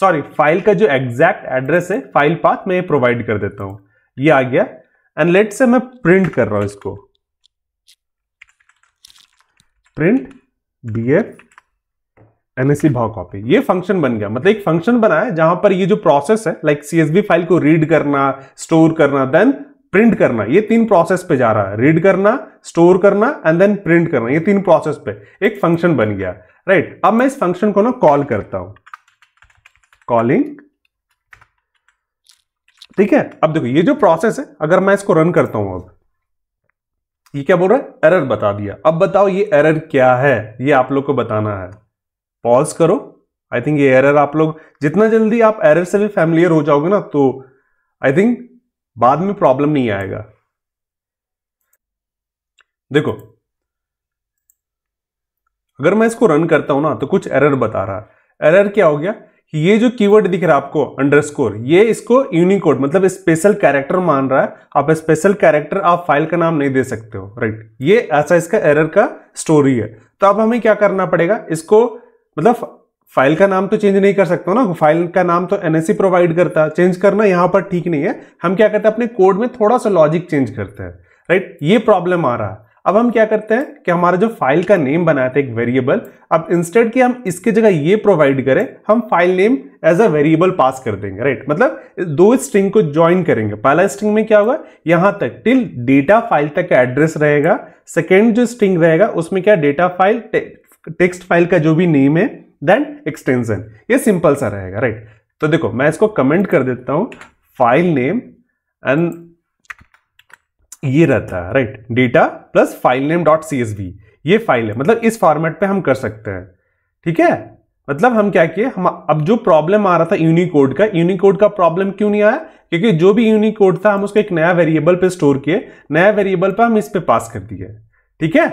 सॉरी फाइल का जो एग्जैक्ट एड्रेस है फाइल पाथ मैं प्रोवाइड कर देता हूं ये आ गया एंड लेट से मैं प्रिंट कर रहा हूं इसको प्रिंट बी एफ एनएससी भाव कॉपी ये फंक्शन बन गया मतलब एक फंक्शन बनाया जहां पर ये जो प्रोसेस है लाइक सीएसबी फाइल को रीड करना स्टोर करना देन प्रिंट करना ये तीन प्रोसेस पे जा रहा है रीड करना स्टोर करना एंड देन प्रिंट करना ये तीन प्रोसेस पे एक फंक्शन बन गया राइट right? अब मैं इस फंक्शन को ना कॉल करता हूं कॉलिंग ठीक है अब देखो ये जो प्रोसेस है अगर मैं इसको रन करता हूं अब ये क्या बोल रहा है एरर बता दिया अब बताओ ये एरर क्या है ये आप लोग को बताना है पॉज करो आई थिंक ये एरर आप लोग जितना जल्दी आप एरर से भी फैमिलियर हो जाओगे ना तो आई थिंक बाद में प्रॉब्लम नहीं आएगा देखो अगर मैं इसको रन करता हूं ना तो कुछ एरर बता रहा है एरर क्या हो गया कि ये जो कीवर्ड दिख रहा है आपको अंडरस्कोर ये इसको यूनिकोड मतलब स्पेशल कैरेक्टर मान रहा है आप स्पेशल कैरेक्टर आप फाइल का नाम नहीं दे सकते हो राइट ये ऐसा इसका एरर का स्टोरी है तो अब हमें क्या करना पड़ेगा इसको मतलब फाइल का नाम तो चेंज नहीं कर सकते ना फाइल का नाम तो एन प्रोवाइड करता चेंज करना यहाँ पर ठीक नहीं है हम क्या करते हैं अपने कोड में थोड़ा सा लॉजिक चेंज करते हैं राइट ये प्रॉब्लम आ रहा है अब हम क्या करते हैं कि हमारा जो फाइल का नेम बनाया था एक वेरिएबल अब इंस्टेड कि हम इसके जगह ये प्रोवाइड करें हम file name as a variable pass कर देंगे राइट मतलब दो स्ट्रिंग को ज्वाइन करेंगे पहला स्ट्रिंग में क्या होगा यहां तक टिल डेटा फाइल तक का एड्रेस रहेगा सेकेंड जो स्ट्रिंग रहेगा उसमें क्या डेटा फाइल टेक्स्ट फाइल का जो भी नेम है देन एक्सटेंशन ये सिंपल सा रहेगा राइट तो देखो मैं इसको कमेंट कर देता हूं फाइल नेम एंड ये रहता है right data plus file name dot C S B ये फाइल है मतलब इस फॉर्मेट पे हम कर सकते हैं ठीक है मतलब हम क्या किए हम अब जो प्रॉब्लम आ रहा था यूनिकोड का यूनिकोड का प्रॉब्लम क्यों नहीं आया क्योंकि जो भी यूनिकोड था हम उसको एक नया वेरिएबल पे स्टोर किए नया वेरिएबल पे हम इस पे पास कर दिए ठीक है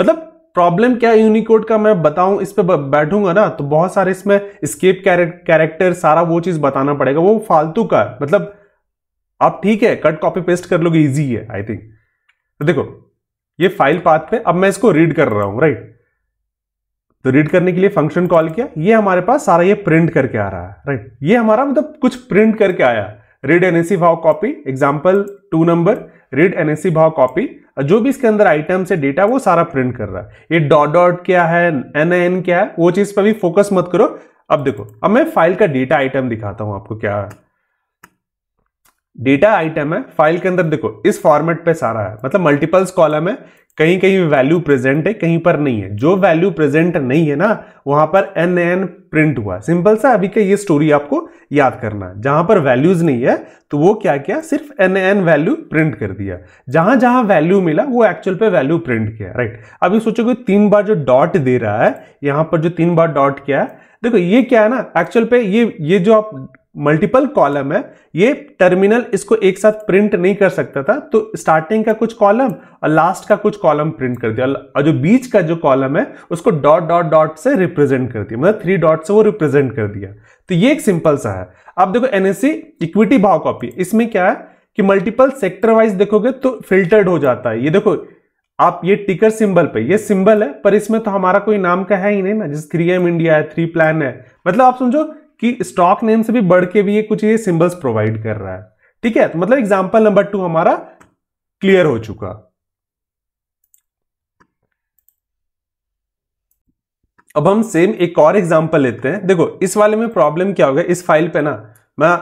मतलब प्रॉब्लम क्या यूनिकोड का मैं बताऊं इस पर बैठूंगा ना तो बहुत सारे इसमें स्केप कैरेक्टर सारा वो चीज बताना पड़ेगा वो फालतू का मतलब आप ठीक है कट कॉपी पेस्ट कर लोगे इजी है आई थिंक तो देखो ये फाइल पाथ पे अब मैं इसको रीड कर रहा हूं राइट तो रीड करने के लिए फंक्शन कॉल किया ये हमारे पास सारा ये प्रिंट करके आ रहा है राइट ये हमारा मतलब कुछ प्रिंट करके आया रीड एनएससी भाव copy example two number read NSC भाव कॉपी जो भी इसके अंदर आइटम से डेटा वो सारा प्रिंट कर रहा है ये डॉट डॉट क्या है एन एन क्या है वो चीज पर भी फोकस मत करो अब देखो अब मैं फाइल का डेटा आइटम दिखाता हूं आपको क्या है डेटा आइटम है फाइल के अंदर देखो इस फॉर्मेट पे सारा है मतलब मल्टीपल्स कॉलम है कहीं कहीं वैल्यू प्रेजेंट है कहीं पर नहीं है जो वैल्यू प्रेजेंट नहीं है ना वहां पर एन एन प्रिंट हुआ सिंपल सा अभी का ये स्टोरी आपको याद करना है जहां पर वैल्यूज नहीं है तो वो क्या किया सिर्फ एन एन वैल्यू प्रिंट कर दिया जहां जहां वैल्यू मिला वो एक्चुअल पे वैल्यू प्रिंट किया राइट अभी कि तीन बार जो डॉट दे रहा है यहां पर जो तीन बार डॉट किया है देखो ये क्या है ना एक्चुअल पे ये ये जो आप मल्टीपल कॉलम है ये टर्मिनल इसको एक साथ प्रिंट नहीं कर सकता था तो स्टार्टिंग का कुछ कॉलम और लास्ट का कुछ कॉलम प्रिंट कर दिया और जो बीच का जो कॉलम है उसको डॉट डॉट डॉट से रिप्रेजेंट कर दिया मतलब थ्री डॉट से वो रिप्रेजेंट कर दिया तो ये एक सिंपल सा है आप देखो एनएससी इक्विटी भाव कॉपी इसमें क्या है कि मल्टीपल सेक्टर वाइज देखोगे तो फिल्टर्ड हो जाता है ये देखो आप ये टिकर सिंबल पे ये सिंबल है पर इसमें तो हमारा कोई नाम का है ही नहीं ना जिस थ्री एम इंडिया है थ्री प्लान है मतलब आप समझो कि स्टॉक नेम से भी बढ़ के भी ये कुछ ये सिंबल्स प्रोवाइड कर रहा है ठीक है तो मतलब एग्जाम्पल नंबर टू हमारा क्लियर हो चुका अब हम सेम एक और एग्जाम्पल लेते हैं देखो इस वाले में प्रॉब्लम क्या होगा इस फाइल पे ना मैं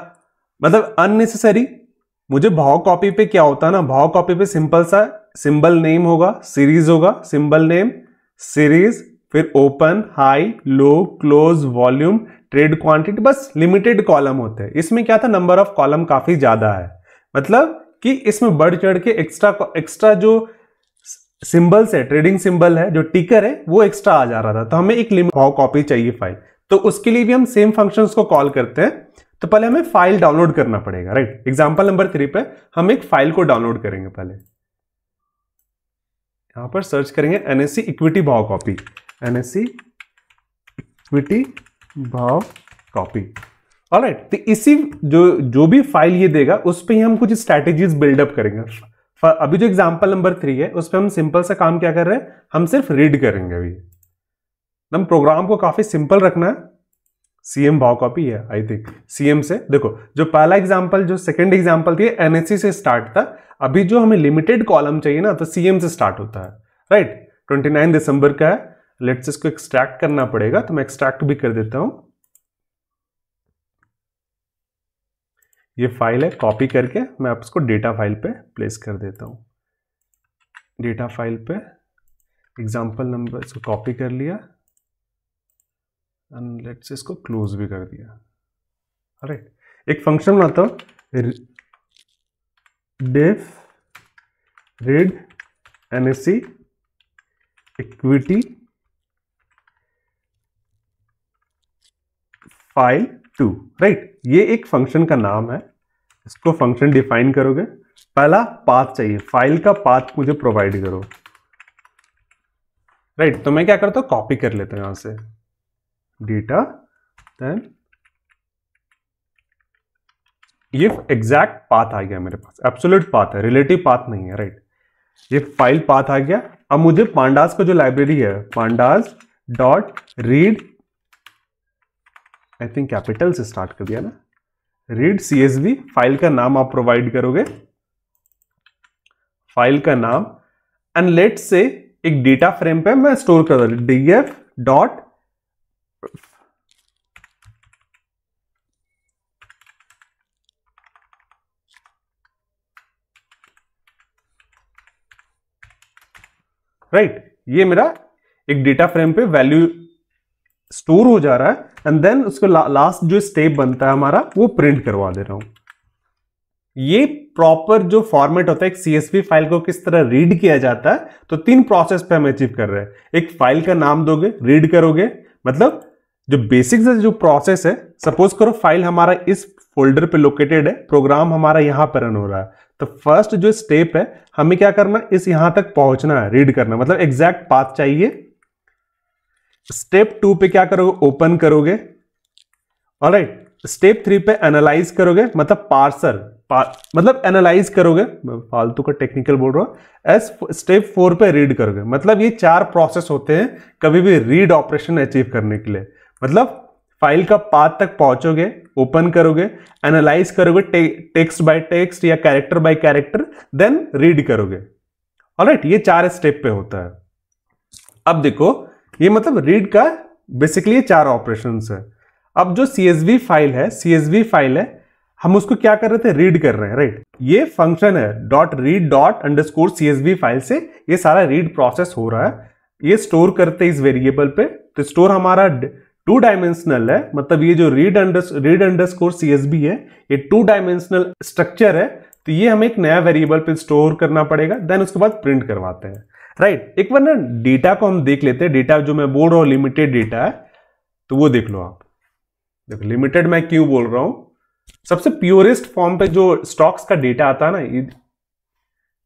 मतलब अननेसेसरी मुझे भाव कॉपी पे क्या होता है ना भाव कॉपी पे सिंपल सा सिंबल नेम होगा सीरीज होगा सिंबल नेम सीरीज फिर open high low close volume trade quantity बस लिमिटेड कॉलम होते हैं इसमें क्या था नंबर ऑफ कॉलम काफी ज्यादा है मतलब कि इसमें बढ़ चढ़ के एक्स्ट्रा एक्स्ट्रा जो सिंबल्स है ट्रेडिंग सिंबल है जो टिकर है वो एक्स्ट्रा आ जा रहा था तो हमें एक लिमिट कॉपी चाहिए फाइल तो उसके लिए भी हम सेम फंक्शंस को कॉल करते हैं तो पहले हमें फाइल डाउनलोड करना पड़ेगा राइट एग्जाम्पल नंबर थ्री पे हम एक फाइल को डाउनलोड करेंगे पहले यहां पर सर्च करेंगे एनएससी इक्विटी भाव कॉपी एनएससी इक्विटी भाव कॉपी ऑलराइट तो इसी जो जो भी फाइल ये देगा उस पर ही हम कुछ स्ट्रैटेजीज बिल्डअप करेंगे अभी जो एग्जाम्पल नंबर थ्री है उस पर हम सिंपल सा काम क्या कर रहे हैं हम सिर्फ रीड करेंगे अभी हम प्रोग्राम को काफी सिंपल रखना है सीएम भाव कॉपी है आई थिंक सीएम से देखो जो पहला एग्जाम्पल जो सेकेंड एग्जाम्पल थी एनएससी से स्टार्ट था अभी जो हमें लिमिटेड कॉलम चाहिए ना तो सीएम से स्टार्ट होता है राइट ट्वेंटी दिसंबर का है लेट्स इसको एक्सट्रैक्ट करना पड़ेगा तो मैं एक्सट्रैक्ट भी कर देता हूं ये फाइल है कॉपी करके मैं आप इसको डेटा फाइल पे प्लेस कर देता हूं डेटा फाइल पे एग्जाम्पल नंबर इसको कॉपी कर लिया एंड लेट्स इसको क्लोज भी कर दिया राइट right. एक फंक्शन बनाता हूं def read N S C equity file two right ये एक फंक्शन का नाम है इसको फंक्शन डिफाइन करोगे पहला पाथ चाहिए फाइल का पाथ मुझे प्रोवाइड करो राइट right, तो मैं क्या करता हूं कॉपी कर लेता हूं यहां से डेटा देन ये एग्जैक्ट पाथ आ गया मेरे पास एब्सोल्यूट पाथ है रिलेटिव पाथ नहीं है राइट right? ये फाइल पाथ आ गया अब मुझे पांडास का जो लाइब्रेरी है pandas dot read I think capital से स्टार्ट कर दिया ना रीड बी फाइल का नाम आप प्रोवाइड करोगे फाइल का नाम एंड लेट से एक डेटा फ्रेम पे मैं स्टोर कर डीएफ डॉट राइट right. ये मेरा एक डेटा फ्रेम पे वैल्यू स्टोर हो जा रहा है एंड देन उसको लास्ट जो स्टेप बनता है हमारा वो प्रिंट करवा दे रहा हूं ये प्रॉपर जो फॉर्मेट होता है एक सीएसवी फाइल को किस तरह रीड किया जाता है तो तीन प्रोसेस पे हम अचीव कर रहे हैं एक फाइल का नाम दोगे रीड करोगे मतलब जो बेसिक से जो प्रोसेस है सपोज करो फाइल हमारा इस फोल्डर पे लोकेटेड है प्रोग्राम हमारा यहाँ पर रन हो रहा है तो फर्स्ट जो स्टेप है हमें क्या करना इस यहां तक पहुंचना है रीड करना मतलब एग्जैक्ट पाथ चाहिए स्टेप टू पे क्या करोगे ओपन करोगे और राइट स्टेप थ्री पे एनालाइज करोगे मतलब पार्सर पार, मतलब एनालाइज करोगे फालतू का टेक्निकल बोल रहा हूँ एस स्टेप फोर पे रीड करोगे मतलब ये चार प्रोसेस होते हैं कभी भी रीड ऑपरेशन अचीव करने के लिए मतलब फाइल का पाथ तक पहुंचोगे ओपन करोगे एनालाइज करोगे टे, टेक्स्ट बाय टेक्स्ट या character by character then read करोगे ऑलराइट ये चार स्टेप पे होता है अब देखो ये मतलब रीड का बेसिकली चार ऑपरेशन है अब जो सी फाइल है सी फाइल है हम उसको क्या कर रहे थे रीड कर रहे हैं राइट ये फंक्शन है dot read dot underscore C file से ये सारा रीड प्रोसेस हो रहा है ये स्टोर करते हैं इस वेरिएबल पे तो स्टोर हमारा टू डायमेंशनल है मतलब ये जो read under read underscore C है ये टू डायमेंशनल स्ट्रक्चर है तो ये हमें एक नया वेरिएबल पे स्टोर करना पड़ेगा देन उसके बाद प्रिंट करवाते हैं राइट एक बार ना डेटा को हम देख लेते हैं डेटा जो मैं बोल रहा हूँ लिमिटेड डेटा है तो वो देख लो आप देखो लिमिटेड मैं क्यों बोल रहा हूं सबसे प्योरेस्ट फॉर्म पे जो स्टॉक्स का डेटा आता है ना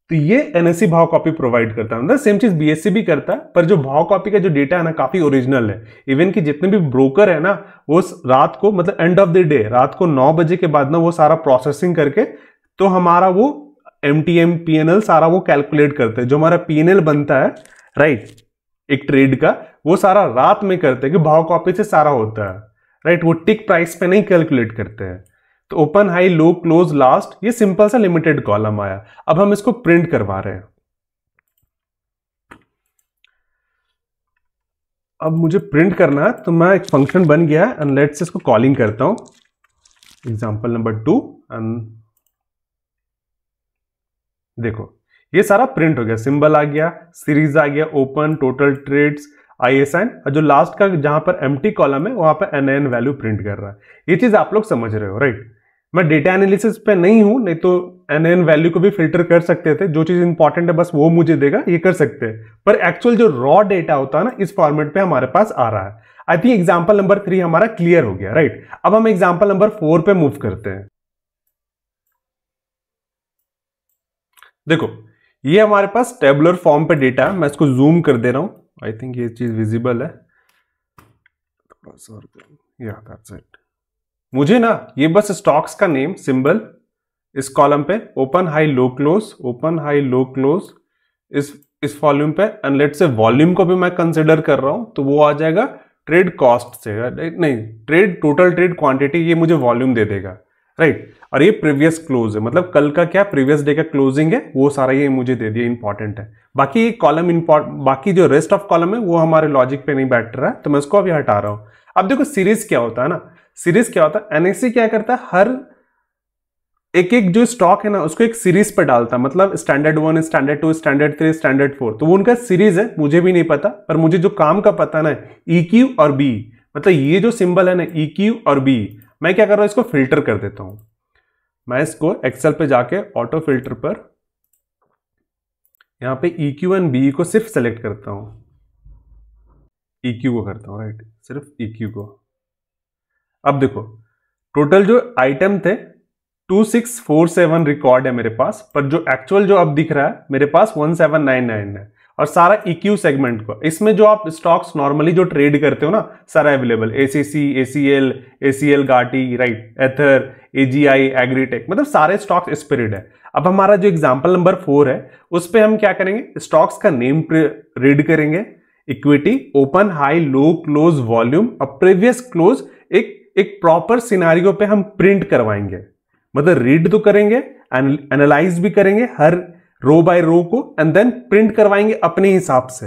तो ये एनएससी e भाव कॉपी प्रोवाइड करता है सेम चीज बीएससी भी करता है पर जो भाव कॉपी का जो डेटा है ना काफी ओरिजिनल है इवन कि जितने भी ब्रोकर है ना वो रात को मतलब एंड ऑफ द डे रात को नौ बजे के बाद ना वो सारा प्रोसेसिंग करके तो हमारा वो M T M P N L सारा वो कैलकुलेट करते हैं जो हमारा पी एन एल बनता है राइट एक ट्रेड का वो सारा रात में करते हैं कि भाव कॉपी से सारा होता है राइट वो टिक प्राइस पे नहीं कैलकुलेट करते हैं तो open high low close last ये सिंपल सा लिमिटेड कॉलम आया अब हम इसको प्रिंट करवा रहे हैं अब मुझे प्रिंट करना है तो मैं एक फंक्शन बन गया है एंड लेट्स इसको कॉलिंग करता हूं एग्जांपल नंबर टू एंड देखो ये सारा प्रिंट हो गया सिंबल आ गया सीरीज आ गया open total trades I S N और जो लास्ट का जहां पर एम कॉलम है वहां पर एन एन वैल्यू प्रिंट कर रहा है ये चीज आप लोग समझ रहे हो राइट मैं डेटा एनालिसिस पे नहीं हूं नहीं तो एन एन वैल्यू को भी फिल्टर कर सकते थे जो चीज इंपॉर्टेंट है बस वो मुझे देगा ये कर सकते हैं पर एक्चुअल जो रॉ डेटा होता है ना इस फॉर्मेट पे हमारे पास आ रहा है I think example number three हमारा क्लियर हो गया राइट अब हम एग्जाम्पल नंबर फोर पे मूव करते हैं देखो ये हमारे पास टेबलर फॉर्म पे डेटा है मैं इसको जूम कर दे रहा हूं आई थिंक ये चीज़ विजिबल है मुझे ना ये बस स्टॉक्स का नेम सिंबल इस कॉलम पे open high low close open high low close इस इस वॉल्यूम पे एंड लेट से वॉल्यूम को भी मैं कंसिडर कर रहा हूं तो वो आ जाएगा ट्रेड कॉस्ट से नहीं ट्रेड टोटल ट्रेड क्वांटिटी ये मुझे वॉल्यूम दे देगा राइट और ये प्रीवियस क्लोज है मतलब कल का क्या प्रीवियस डे का क्लोजिंग है वो सारा ये मुझे दे दिया इंपॉर्टेंट है बाकी कॉलम इंपॉर्ट बाकी जो रेस्ट ऑफ कॉलम है वो हमारे लॉजिक पे नहीं बैठ रहा है तो मैं उसको अभी हटा रहा हूं अब देखो सीरीज क्या होता है ना सीरीज क्या होता है एनएससी क्या करता है हर एक एक जो स्टॉक है ना उसको एक सीरीज पे डालता है मतलब standard one standard two standard three standard four तो वो उनका सीरीज है मुझे भी नहीं पता पर मुझे जो काम का पता ना ई क्यू e और बी मतलब ये जो सिंबल है ना ई e क्यू और बी मैं क्या कर रहा हूँ इसको फिल्टर कर देता हूँ मैं इसको एक्सेल पे जाके ऑटो फिल्टर पर यहाँ पे ई क्यू एंड बी को सिर्फ सेलेक्ट करता हूँ ई e क्यू को करता हूँ राइट सिर्फ ई e क्यू को अब देखो टोटल जो आइटम थे 2647 रिकॉर्ड है मेरे पास पर जो एक्चुअल जो अब दिख रहा है मेरे पास 1799 है और सारा इक्यू सेगमेंट का इसमें जो आप स्टॉक्स नॉर्मली जो ट्रेड करते हो ना सारा available ACC C ACL A C L गाटी राइट एथर एजीआई एग्रीटेक मतलब सारे स्टॉक्स स्पिरिट है अब हमारा जो एग्जाम्पल नंबर फोर है उस पर हम क्या करेंगे स्टॉक्स का नेम रीड करेंगे equity open high low close volume और प्रीवियस क्लोज एक एक प्रॉपर सिनारियो पे हम प्रिंट करवाएंगे मतलब रीड तो करेंगे एनालाइज भी करेंगे हर रो बाय रो को एंड देन प्रिंट करवाएंगे अपने हिसाब से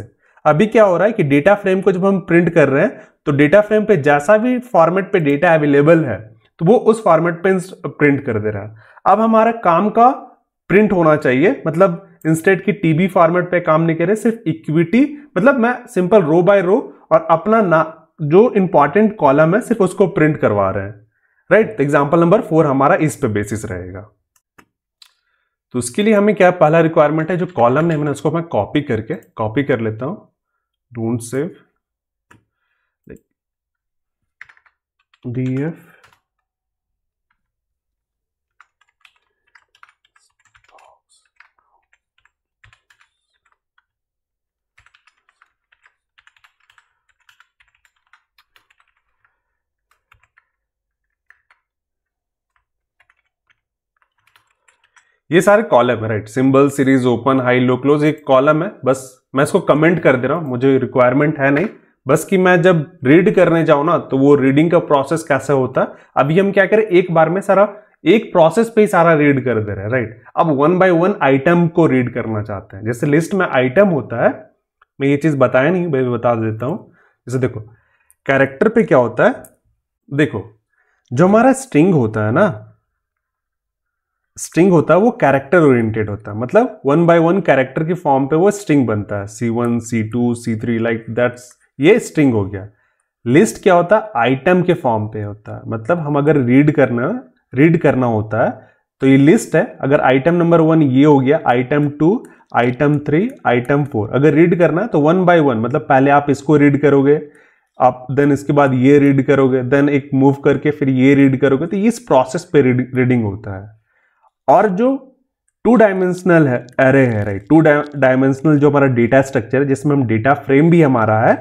अभी क्या हो रहा है कि डेटा फ्रेम को जब हम प्रिंट कर रहे हैं तो डेटा फ्रेम पे जैसा भी फॉर्मेट पे डेटा अवेलेबल है तो वो उस फॉर्मेट पे प्रिंट कर दे रहा है अब हमारा काम का प्रिंट होना चाहिए मतलब इंस्टेड की टीबी फॉर्मेट पे काम नहीं करे सिर्फ इक्विटी मतलब मैं सिंपल रो बाय रो और अपना ना जो इंपॉर्टेंट कॉलम है सिर्फ उसको प्रिंट करवा रहे हैं राइट एग्जाम्पल नंबर फोर हमारा इस पे बेसिस रहेगा तो उसके लिए हमें क्या पहला रिक्वायरमेंट है जो कॉलम है मैंने उसको मैं कॉपी करके कॉपी कर लेता हूं डोंट सेव डीएफ ये सारे कॉलम है right symbol series open high low close एक कॉलम है बस मैं इसको कमेंट कर दे रहा हूं मुझे रिक्वायरमेंट है नहीं बस कि मैं जब रीड करने जाऊं ना तो वो रीडिंग का प्रोसेस कैसे होता है अभी हम क्या करें एक बार में सारा एक प्रोसेस पे ही सारा रीड कर दे रहे हैं राइट अब वन बाय वन आइटम को रीड करना चाहते हैं जैसे लिस्ट में आइटम होता है मैं ये चीज़ बताया नहीं भाई बता देता हूँ जैसे देखो कैरेक्टर पे क्या होता है देखो जो हमारा स्ट्रिंग होता है ना स्ट्रिंग होता है वो कैरेक्टर ओरिएंटेड होता है मतलब वन बाय वन कैरेक्टर के फॉर्म पे वो स्ट्रिंग बनता है C one C two C three like that's ये स्ट्रिंग हो गया लिस्ट क्या होता है आइटम के फॉर्म पे होता है मतलब हम अगर रीड करना रीड करना होता है तो ये लिस्ट है अगर आइटम नंबर वन ये हो गया item two item three item four अगर रीड करना है तो वन बाय वन मतलब पहले आप इसको रीड करोगे आप देन इसके बाद ये रीड करोगे देन एक मूव करके फिर ये रीड करोगे तो इस प्रोसेस पे रीडिंग होता है और जो टू डायमेंशनल है एरे है राइट टू डायमेंशनल जो हमारा डेटा स्ट्रक्चर है जिसमें हम डेटा फ्रेम भी हमारा है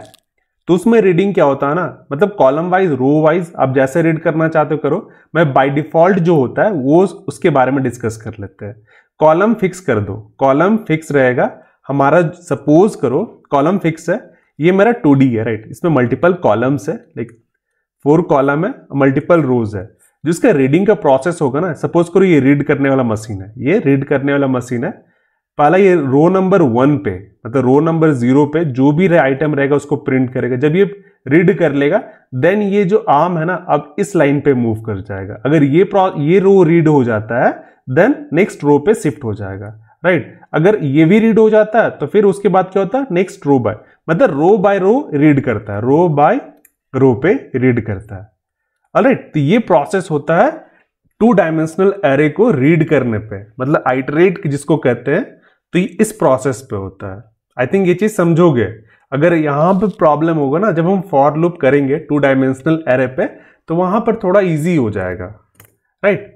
तो उसमें रीडिंग क्या होता है ना मतलब कॉलम वाइज रो वाइज आप जैसे रीड करना चाहते हो करो मैं बाय डिफॉल्ट जो होता है वो उसके बारे में डिस्कस कर लेते हैं कॉलम फिक्स कर दो कॉलम फिक्स रहेगा हमारा सपोज करो कॉलम फिक्स है ये मेरा टू है राइट इसमें मल्टीपल कॉलम्स है लाइक फोर कॉलम है मल्टीपल रोज है जिसका रीडिंग का प्रोसेस होगा ना सपोज करो ये रीड करने वाला मशीन है ये रीड करने वाला मशीन है पहला ये रो नंबर वन पे मतलब रो नंबर जीरो पे जो भी रहे आइटम रहेगा उसको प्रिंट करेगा जब ये रीड कर लेगा देन ये जो आर्म है ना अब इस लाइन पे मूव कर जाएगा अगर ये ये रो रीड हो जाता है देन नेक्स्ट रो पे शिफ्ट हो जाएगा राइट right? अगर ये भी रीड हो जाता है तो फिर उसके बाद क्या होता है नेक्स्ट रो बाय मतलब रो बाय रो रीड करता है रो बाय रो पे रीड करता है राइट तो ये प्रोसेस होता है टू डायमेंशनल एरे को रीड करने पे मतलब आइटरेट जिसको कहते हैं तो ये इस प्रोसेस पे होता है आई थिंक ये चीज समझोगे अगर यहां पे प्रॉब्लम होगा ना जब हम फॉर लूप करेंगे टू डायमेंशनल एरे पे तो वहां पर थोड़ा इजी हो जाएगा राइट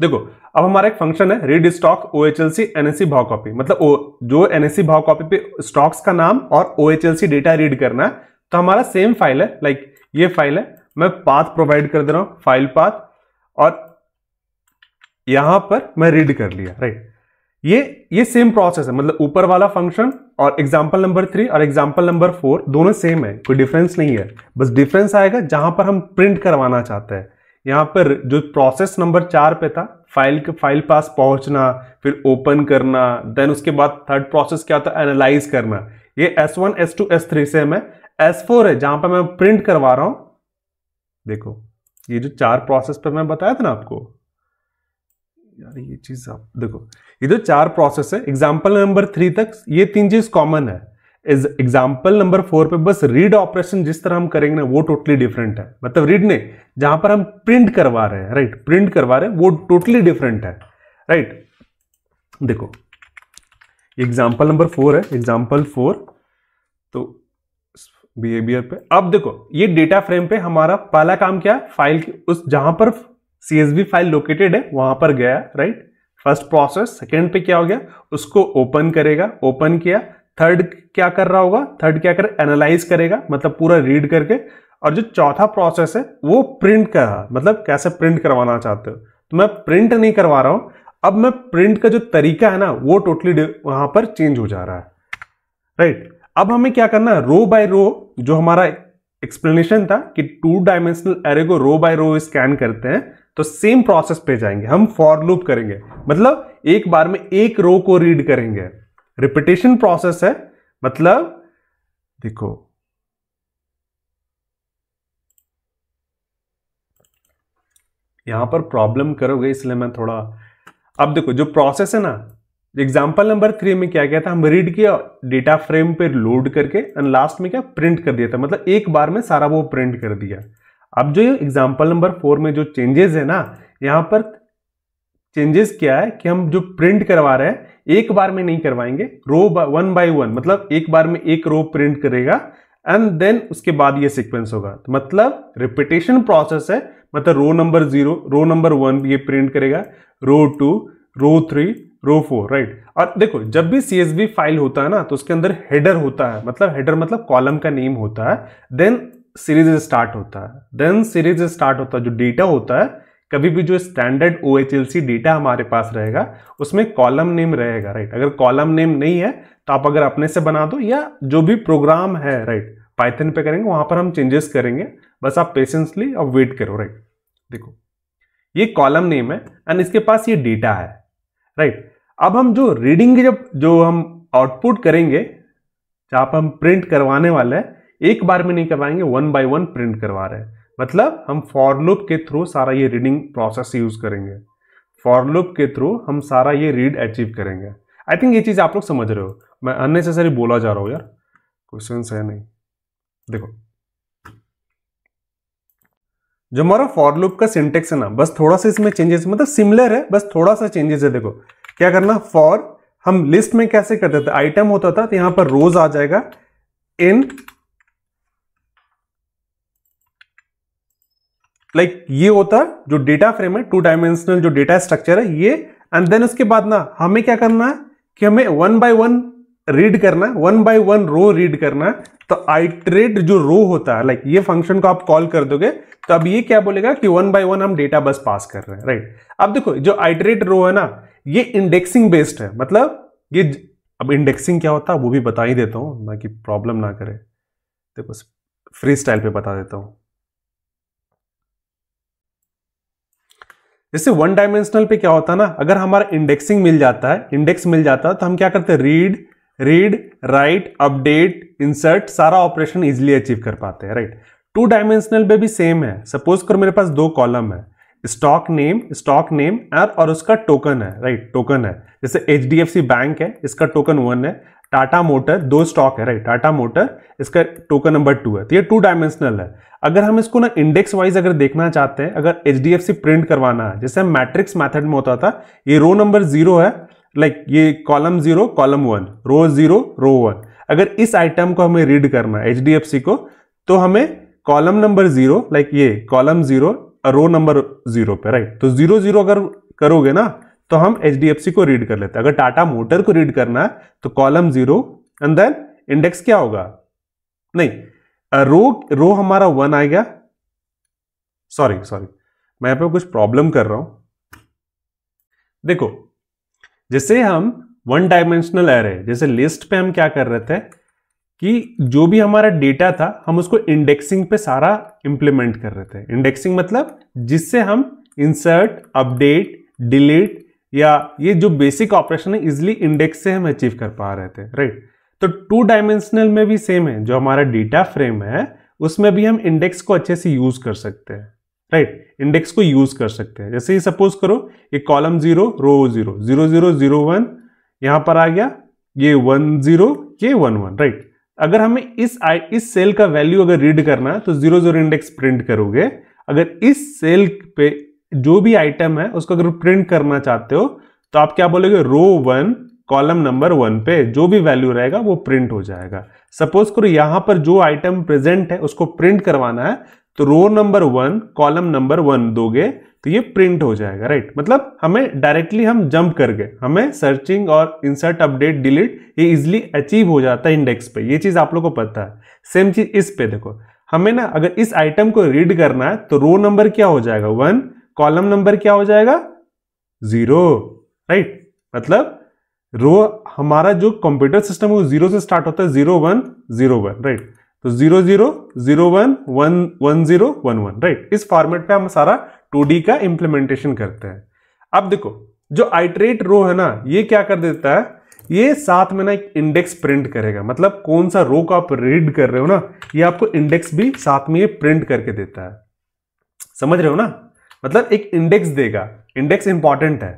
देखो अब हमारा एक फंक्शन है read stock O H L C N S C भाव कॉपी मतलब ओ, जो एन एस सी भाव कॉपी पे स्टॉक्स का नाम और O H L C data read करना है तो हमारा सेम फाइल है लाइक ये फाइल है मैं पाथ प्रोवाइड कर दे रहा हूं फाइल पाथ और यहां पर मैं रीड कर लिया राइट ये ये सेम प्रोसेस है मतलब ऊपर वाला फंक्शन और एग्जाम्पल नंबर थ्री और एग्जाम्पल नंबर फोर दोनों सेम है कोई डिफरेंस नहीं है बस डिफरेंस आएगा जहां पर हम प्रिंट करवाना चाहते हैं यहां पर जो प्रोसेस नंबर चार पे था फाइल के फाइल पास पहुंचना फिर ओपन करना देन उसके बाद थर्ड प्रोसेस क्या था एनालाइज करना ये S S one two S three same है फोर है जहां पर मैं प्रिंट करवा रहा हूं देखो ये जो चार प्रोसेस पर मैं बताया था ना आपको यार ये चीज आप देखो ये जो चार प्रोसेस है एग्जाम्पल नंबर थ्री तक ये तीन चीज कॉमन है एग्जाम्पल नंबर फोर पे बस रीड ऑपरेशन जिस तरह हम करेंगे ना वो टोटली डिफरेंट है मतलब रीड ने जहां पर हम प्रिंट करवा रहे हैं राइट प्रिंट करवा रहे हैं वो टोटली डिफरेंट है राइट देखो एग्जाम्पल नंबर फोर है एग्जाम्पल फोर बिहेवियर पे अब देखो ये डेटा फ्रेम पे हमारा पहला काम क्या है फाइल उस जहां पर सीएसवी फाइल लोकेटेड है वहां पर गया राइट फर्स्ट प्रोसेस सेकेंड पे क्या हो गया उसको ओपन करेगा ओपन किया थर्ड क्या कर रहा होगा थर्ड क्या कर एनालाइज करेगा मतलब पूरा रीड करके और जो चौथा प्रोसेस है वो प्रिंट कर रहा मतलब कैसे प्रिंट करवाना चाहते हो तो मैं प्रिंट नहीं करवा रहा हूं अब मैं प्रिंट का जो तरीका है ना वो टोटली वहां पर चेंज हो जा रहा है राइट right? अब हमें क्या करना है रो बाय रो जो हमारा एक्सप्लेनेशन था कि टू डायमेंशनल एरे को रो बाय रो स्कैन करते हैं तो सेम प्रोसेस पे जाएंगे हम फॉर लूप करेंगे मतलब एक बार में एक रो को रीड करेंगे रिपीटेशन प्रोसेस है मतलब देखो यहां पर प्रॉब्लम करोगे इसलिए मैं थोड़ा अब देखो जो प्रोसेस है ना एग्जाम्पल नंबर थ्री में क्या किया था हम रीड किया डेटा फ्रेम पे लोड करके एंड लास्ट में क्या प्रिंट कर दिया था मतलब एक बार में सारा वो प्रिंट कर दिया अब जो एग्जाम्पल नंबर फोर में जो चेंजेस है ना यहाँ पर चेंजेस क्या है कि हम जो प्रिंट करवा रहे हैं एक बार में नहीं करवाएंगे रो वन बाय वन मतलब एक बार में एक रो प्रिंट करेगा एंड देन उसके बाद ये सीक्वेंस होगा तो मतलब रिपीटेशन प्रोसेस है मतलब row number zero row number one ये प्रिंट करेगा row two row three row four right और देखो जब भी सी फाइल होता है ना तो उसके अंदर हेडर होता है मतलब हेडर मतलब कॉलम का नेम होता है देन सीरीज स्टार्ट होता है देन सीरीज स्टार्ट होता है जो डेटा होता है कभी भी जो स्टैंडर्ड ओ डेटा हमारे पास रहेगा उसमें कॉलम नेम रहेगा राइट अगर कॉलम नेम नहीं है तो आप अगर अपने से बना दो या जो भी प्रोग्राम है राइट पाइथन पे करेंगे वहां पर हम चेंजेस करेंगे बस आप पेशेंसली और वेट करो राइट देखो ये कॉलम नेम है एंड इसके पास ये डेटा है राइट अब हम जो रीडिंग जब जो हम आउटपुट करेंगे जहां हम प्रिंट करवाने वाले हैं एक बार में नहीं करवाएंगे वन बाय वन प्रिंट करवा रहे हैं मतलब हम फॉरलुप के थ्रू सारा ये रीडिंग प्रोसेस यूज करेंगे फॉरलुप के थ्रू हम सारा ये रीड अचीव करेंगे आई थिंक ये चीज़ आप लोग समझ रहे हो मैं अननेसेसरी बोला जा रहा हूं यार क्वेश्चन है नहीं देखो जो हमारा फॉरलुप का सिंटेक्स है ना बस थोड़ा सा इसमें चेंजेस मतलब सिमिलर है बस थोड़ा सा चेंजेस है देखो क्या करना फॉर हम लिस्ट में कैसे करते थे आइटम होता था तो यहां पर रोज आ जाएगा इन लाइक like ये होता जो डेटा फ्रेम है टू डायमेंशनल जो डेटा स्ट्रक्चर है ये एंड देन उसके बाद ना हमें क्या करना है कि हमें वन बाय वन रीड करना है one by one row read करना है तो आइट्रेट जो रो होता है लाइक ये फंक्शन को आप कॉल कर दोगे तो अब ये क्या बोलेगा कि वन बाय वन हम डेटा बस पास कर रहे हैं राइट अब देखो जो आइट्रेट रो है ना ये इंडेक्सिंग बेस्ड है मतलब ये अब इंडेक्सिंग क्या होता है वो भी बता ही देता हूँ ना कि प्रॉब्लम ना करे देखो फ्री स्टाइल पे बता देता हूँ जैसे वन डायमेंशनल पे क्या होता है ना अगर हमारा इंडेक्सिंग मिल जाता है इंडेक्स मिल जाता है तो हम क्या करते हैं read read write update insert सारा ऑपरेशन इजिली अचीव कर पाते हैं राइट टू डायमेंशनल पे भी सेम है सपोज करो मेरे पास दो कॉलम है स्टॉक नेम स्टॉक नेम और उसका टोकन है राइट टोकन है जैसे एच बैंक है इसका टोकन वन है टाटा मोटर दो स्टॉक है राइट टाटा मोटर इसका टोकन नंबर टू है तो ये टू डायमेंशनल है अगर हम इसको ना इंडेक्स वाइज अगर देखना चाहते हैं अगर एच प्रिंट करवाना है जैसे मैट्रिक्स मैथड में होता था ये रो नंबर जीरो है लाइक ये column zero column one row zero row one अगर इस आइटम को हमें रीड करना है एच को तो हमें कॉलम नंबर जीरो लाइक ये column zero row number zero पे राइट तो जीरो जीरो अगर करोगे ना तो हम एच को रीड कर लेते हैं अगर टाटा मोटर को रीड करना है तो column zero and then index क्या होगा नहीं रो रो हमारा वन आएगा सॉरी सॉरी मैं यहां पर कुछ प्रॉब्लम कर रहा हूं देखो जैसे हम वन डायमेंशनल एरे जैसे लिस्ट पे हम क्या कर रहे थे कि जो भी हमारा डेटा था हम उसको इंडेक्सिंग पे सारा इंप्लीमेंट कर रहे थे इंडेक्सिंग मतलब जिससे हम इंसर्ट अपडेट डिलीट या ये जो बेसिक ऑपरेशन है इजिली इंडेक्स से हम अचीव कर पा रहे थे राइट तो टू डायमेंशनल में भी सेम है जो हमारा डेटा फ्रेम है उसमें भी हम इंडेक्स को अच्छे से यूज कर सकते हैं राइट इंडेक्स को यूज कर सकते हैं जैसे ये सपोज करो ये column zero row zero zero zero zero one यहाँ पर आ गया ये वन जीरो ये वन वन राइट अगर हमें इस इस सेल का वैल्यू अगर रीड करना है तो जीरो जीरो इंडेक्स प्रिंट करोगे अगर इस सेल पे जो भी आइटम है उसको अगर प्रिंट करना चाहते हो तो आप क्या बोलोगे row one column number one पे जो भी वैल्यू रहेगा वो प्रिंट हो जाएगा सपोज करो यहां पर जो आइटम प्रेजेंट है उसको प्रिंट करवाना है तो row number one column number one दोगे तो ये प्रिंट हो जाएगा राइट मतलब हमें डायरेक्टली हम जंप कर गए हमें सर्चिंग और इंसर्ट अपडेट डिलीट ये इजिली अचीव हो जाता है इंडेक्स पे ये चीज़ आप लोग को पता है सेम चीज़ इस पे देखो हमें ना अगर इस आइटम को रीड करना है तो रो नंबर क्या हो जाएगा वन कॉलम नंबर क्या हो जाएगा जीरो राइट मतलब रो हमारा जो कंप्यूटर सिस्टम है वो जीरो से स्टार्ट होता है zero one zero one right तो zero zero zero one one one zero one one right इस फॉर्मेट पे हम सारा टू का इंप्लीमेंटेशन करते हैं अब देखो जो आइट्रेट रो है ना ये क्या कर देता है ये साथ में ना एक इंडेक्स प्रिंट करेगा मतलब कौन सा रो को आप रीड कर रहे हो ना ये आपको इंडेक्स भी साथ में ये प्रिंट करके देता है समझ रहे हो ना मतलब एक इंडेक्स देगा इंडेक्स इंपॉर्टेंट है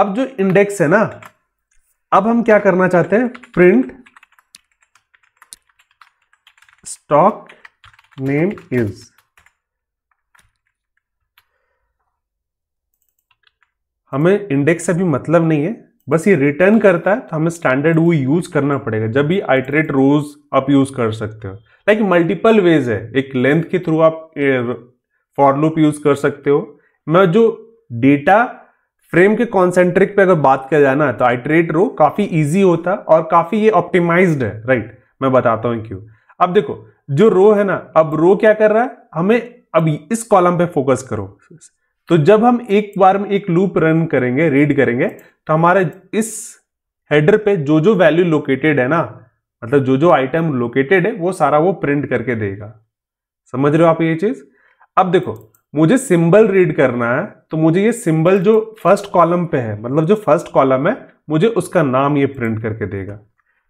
अब जो इंडेक्स है ना अब हम क्या करना चाहते हैं प्रिंट स्टॉक नेम इज़ हमें इंडेक्स से भी मतलब नहीं है बस ये रिटर्न करता है तो हमें स्टैंडर्ड वो यूज करना पड़ेगा जब भी आइटरेट रोज आप यूज कर सकते हो लाइक मल्टीपल वेज है एक लेंथ के थ्रू आप फॉरलूप यूज कर सकते हो मैं जो डेटा फ्रेम के कॉन्सेंट्रिक पे अगर बात किया जाना तो आइटरेट रो काफी इजी होता और काफी ये ऑप्टिमाइज है राइट मैं बताता हूँ क्यों अब देखो जो रो है ना अब रो क्या कर रहा है हमें अब इस कॉलम पे फोकस करो तो जब हम एक बार में एक लूप रन करेंगे रीड करेंगे तो हमारे इस हेडर पे जो जो वैल्यू लोकेटेड है ना मतलब जो जो आइटम लोकेटेड है वो सारा वो प्रिंट करके देगा समझ रहे हो आप ये चीज अब देखो मुझे सिंबल रीड करना है तो मुझे ये सिंबल जो फर्स्ट कॉलम पे है मतलब जो फर्स्ट कॉलम है मुझे उसका नाम ये प्रिंट करके देगा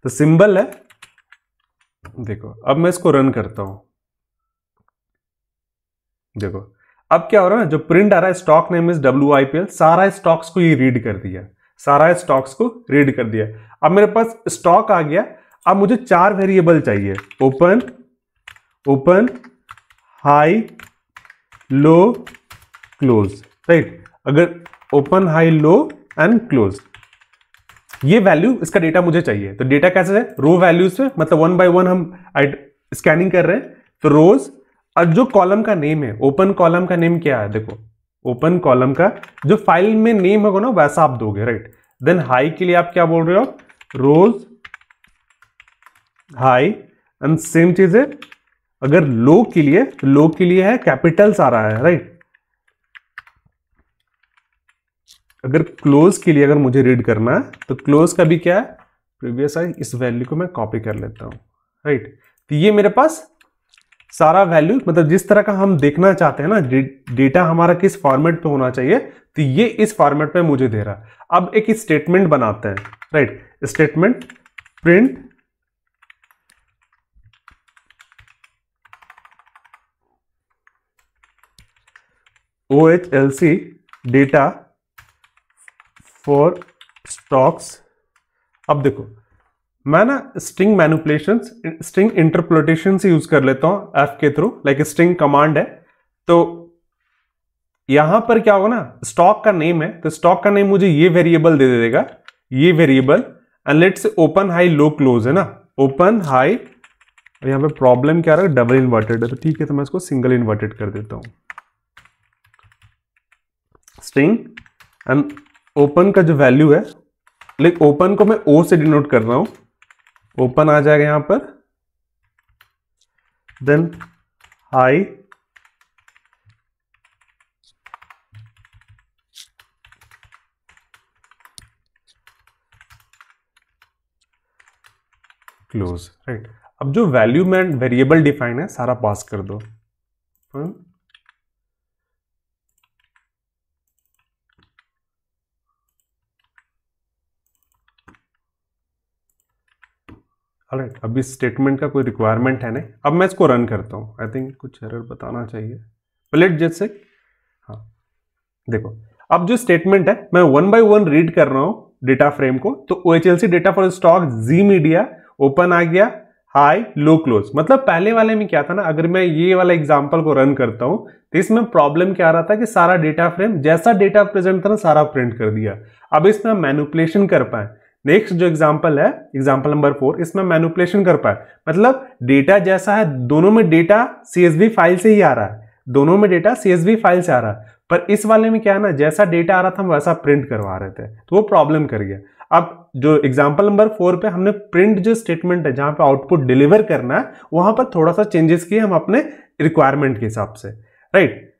तो सिंबल है देखो अब मैं इसको रन करता हूं देखो अब क्या हो रहा है ना जो प्रिंट आ रहा है स्टॉक नेम इज डब्ल्यू सारा स्टॉक्स को ये रीड कर दिया सारा स्टॉक्स को रीड कर दिया अब मेरे पास स्टॉक आ गया अब मुझे चार वेरिएबल चाहिए open open high low close right अगर open high low and close ये वैल्यू इसका डेटा मुझे चाहिए तो डेटा कैसे है रो वैल्यूज से मतलब वन बाय वन हम स्कैनिंग कर रहे हैं तो रोज और जो कॉलम का नेम है ओपन कॉलम का नेम क्या है देखो ओपन कॉलम का जो फाइल में नेम होगा ना वैसा आप दोगे राइट देन हाई के लिए आप क्या बोल रहे हो रोज हाई एंड सेम चीज है अगर लो के लिए तो लो के लिए है कैपिटल्स आ रहा है राइट अगर क्लोज के लिए अगर मुझे रीड करना है तो क्लोज का भी क्या है प्रीवियस आई इस वैल्यू को मैं कॉपी कर लेता हूं राइट तो ये मेरे पास सारा वैल्यू मतलब जिस तरह का हम देखना चाहते हैं ना डेटा हमारा किस फॉर्मेट पे होना चाहिए तो ये इस फॉर्मेट पे मुझे दे रहा है अब एक स्टेटमेंट बनाते हैं right statement print O H L C data for stocks अब देखो मैं ना string manipulation string interpretation use कर लेता हूँ एफ के थ्रू लाइक स्ट्रिंग कमांड है तो यहां पर क्या होगा ना स्टॉक का नेम है तो स्टॉक का नेम मुझे ये वेरिएबल दे देगा ये variable and let's open high low close है ना ओपन हाई यहाँ पे प्रॉब्लम क्या रहा है डबल इन्वर्टेड है तो ठीक है तो मैं इसको सिंगल इन्वर्टेड कर देता हूं स्ट्रिंग एंड ओपन का जो वैल्यू है लाइक ओपन को मैं ओ से डिनोट कर रहा हूं ओपन आ जाएगा यहां पर देन आई क्लोज राइट अब जो वैल्यू में वेरिएबल डिफाइन है सारा पास कर दो hmm? राइट right, अब इस स्टेटमेंट का कोई रिक्वायरमेंट है नहीं अब मैं इसको रन करता हूँ आई थिंक कुछ एरर बताना चाहिए प्लेट जैसे हाँ देखो अब जो स्टेटमेंट है मैं वन बाय वन रीड कर रहा हूँ डेटा फ्रेम को तो O data for stock Zee media open आ गया हाई लो क्लोज मतलब पहले वाले में क्या था ना अगर मैं ये वाला एग्जाम्पल को रन करता हूँ तो इसमें प्रॉब्लम क्या आ रहा था कि सारा डेटा फ्रेम जैसा डेटा प्रेजेंट था ना सारा प्रिंट कर दिया अब इसमें मैनुपलेशन कर पाए नेक्स्ट जो एग्जाम्पल है एग्जाम्पल नंबर फोर इसमें मैनुपलेशन कर पाए मतलब डेटा जैसा है दोनों में डेटा सी फाइल से ही आ रहा है दोनों में डेटा सी फाइल से आ रहा है पर इस वाले में क्या है ना जैसा डेटा आ रहा था हम वैसा प्रिंट करवा रहे थे तो वो प्रॉब्लम कर गया अब जो एग्जाम्पल नंबर फोर पे हमने प्रिंट जो स्टेटमेंट है जहां पे आउटपुट डिलीवर करना है वहां पर थोड़ा सा चेंजेस किए हम अपने रिक्वायरमेंट के हिसाब से राइट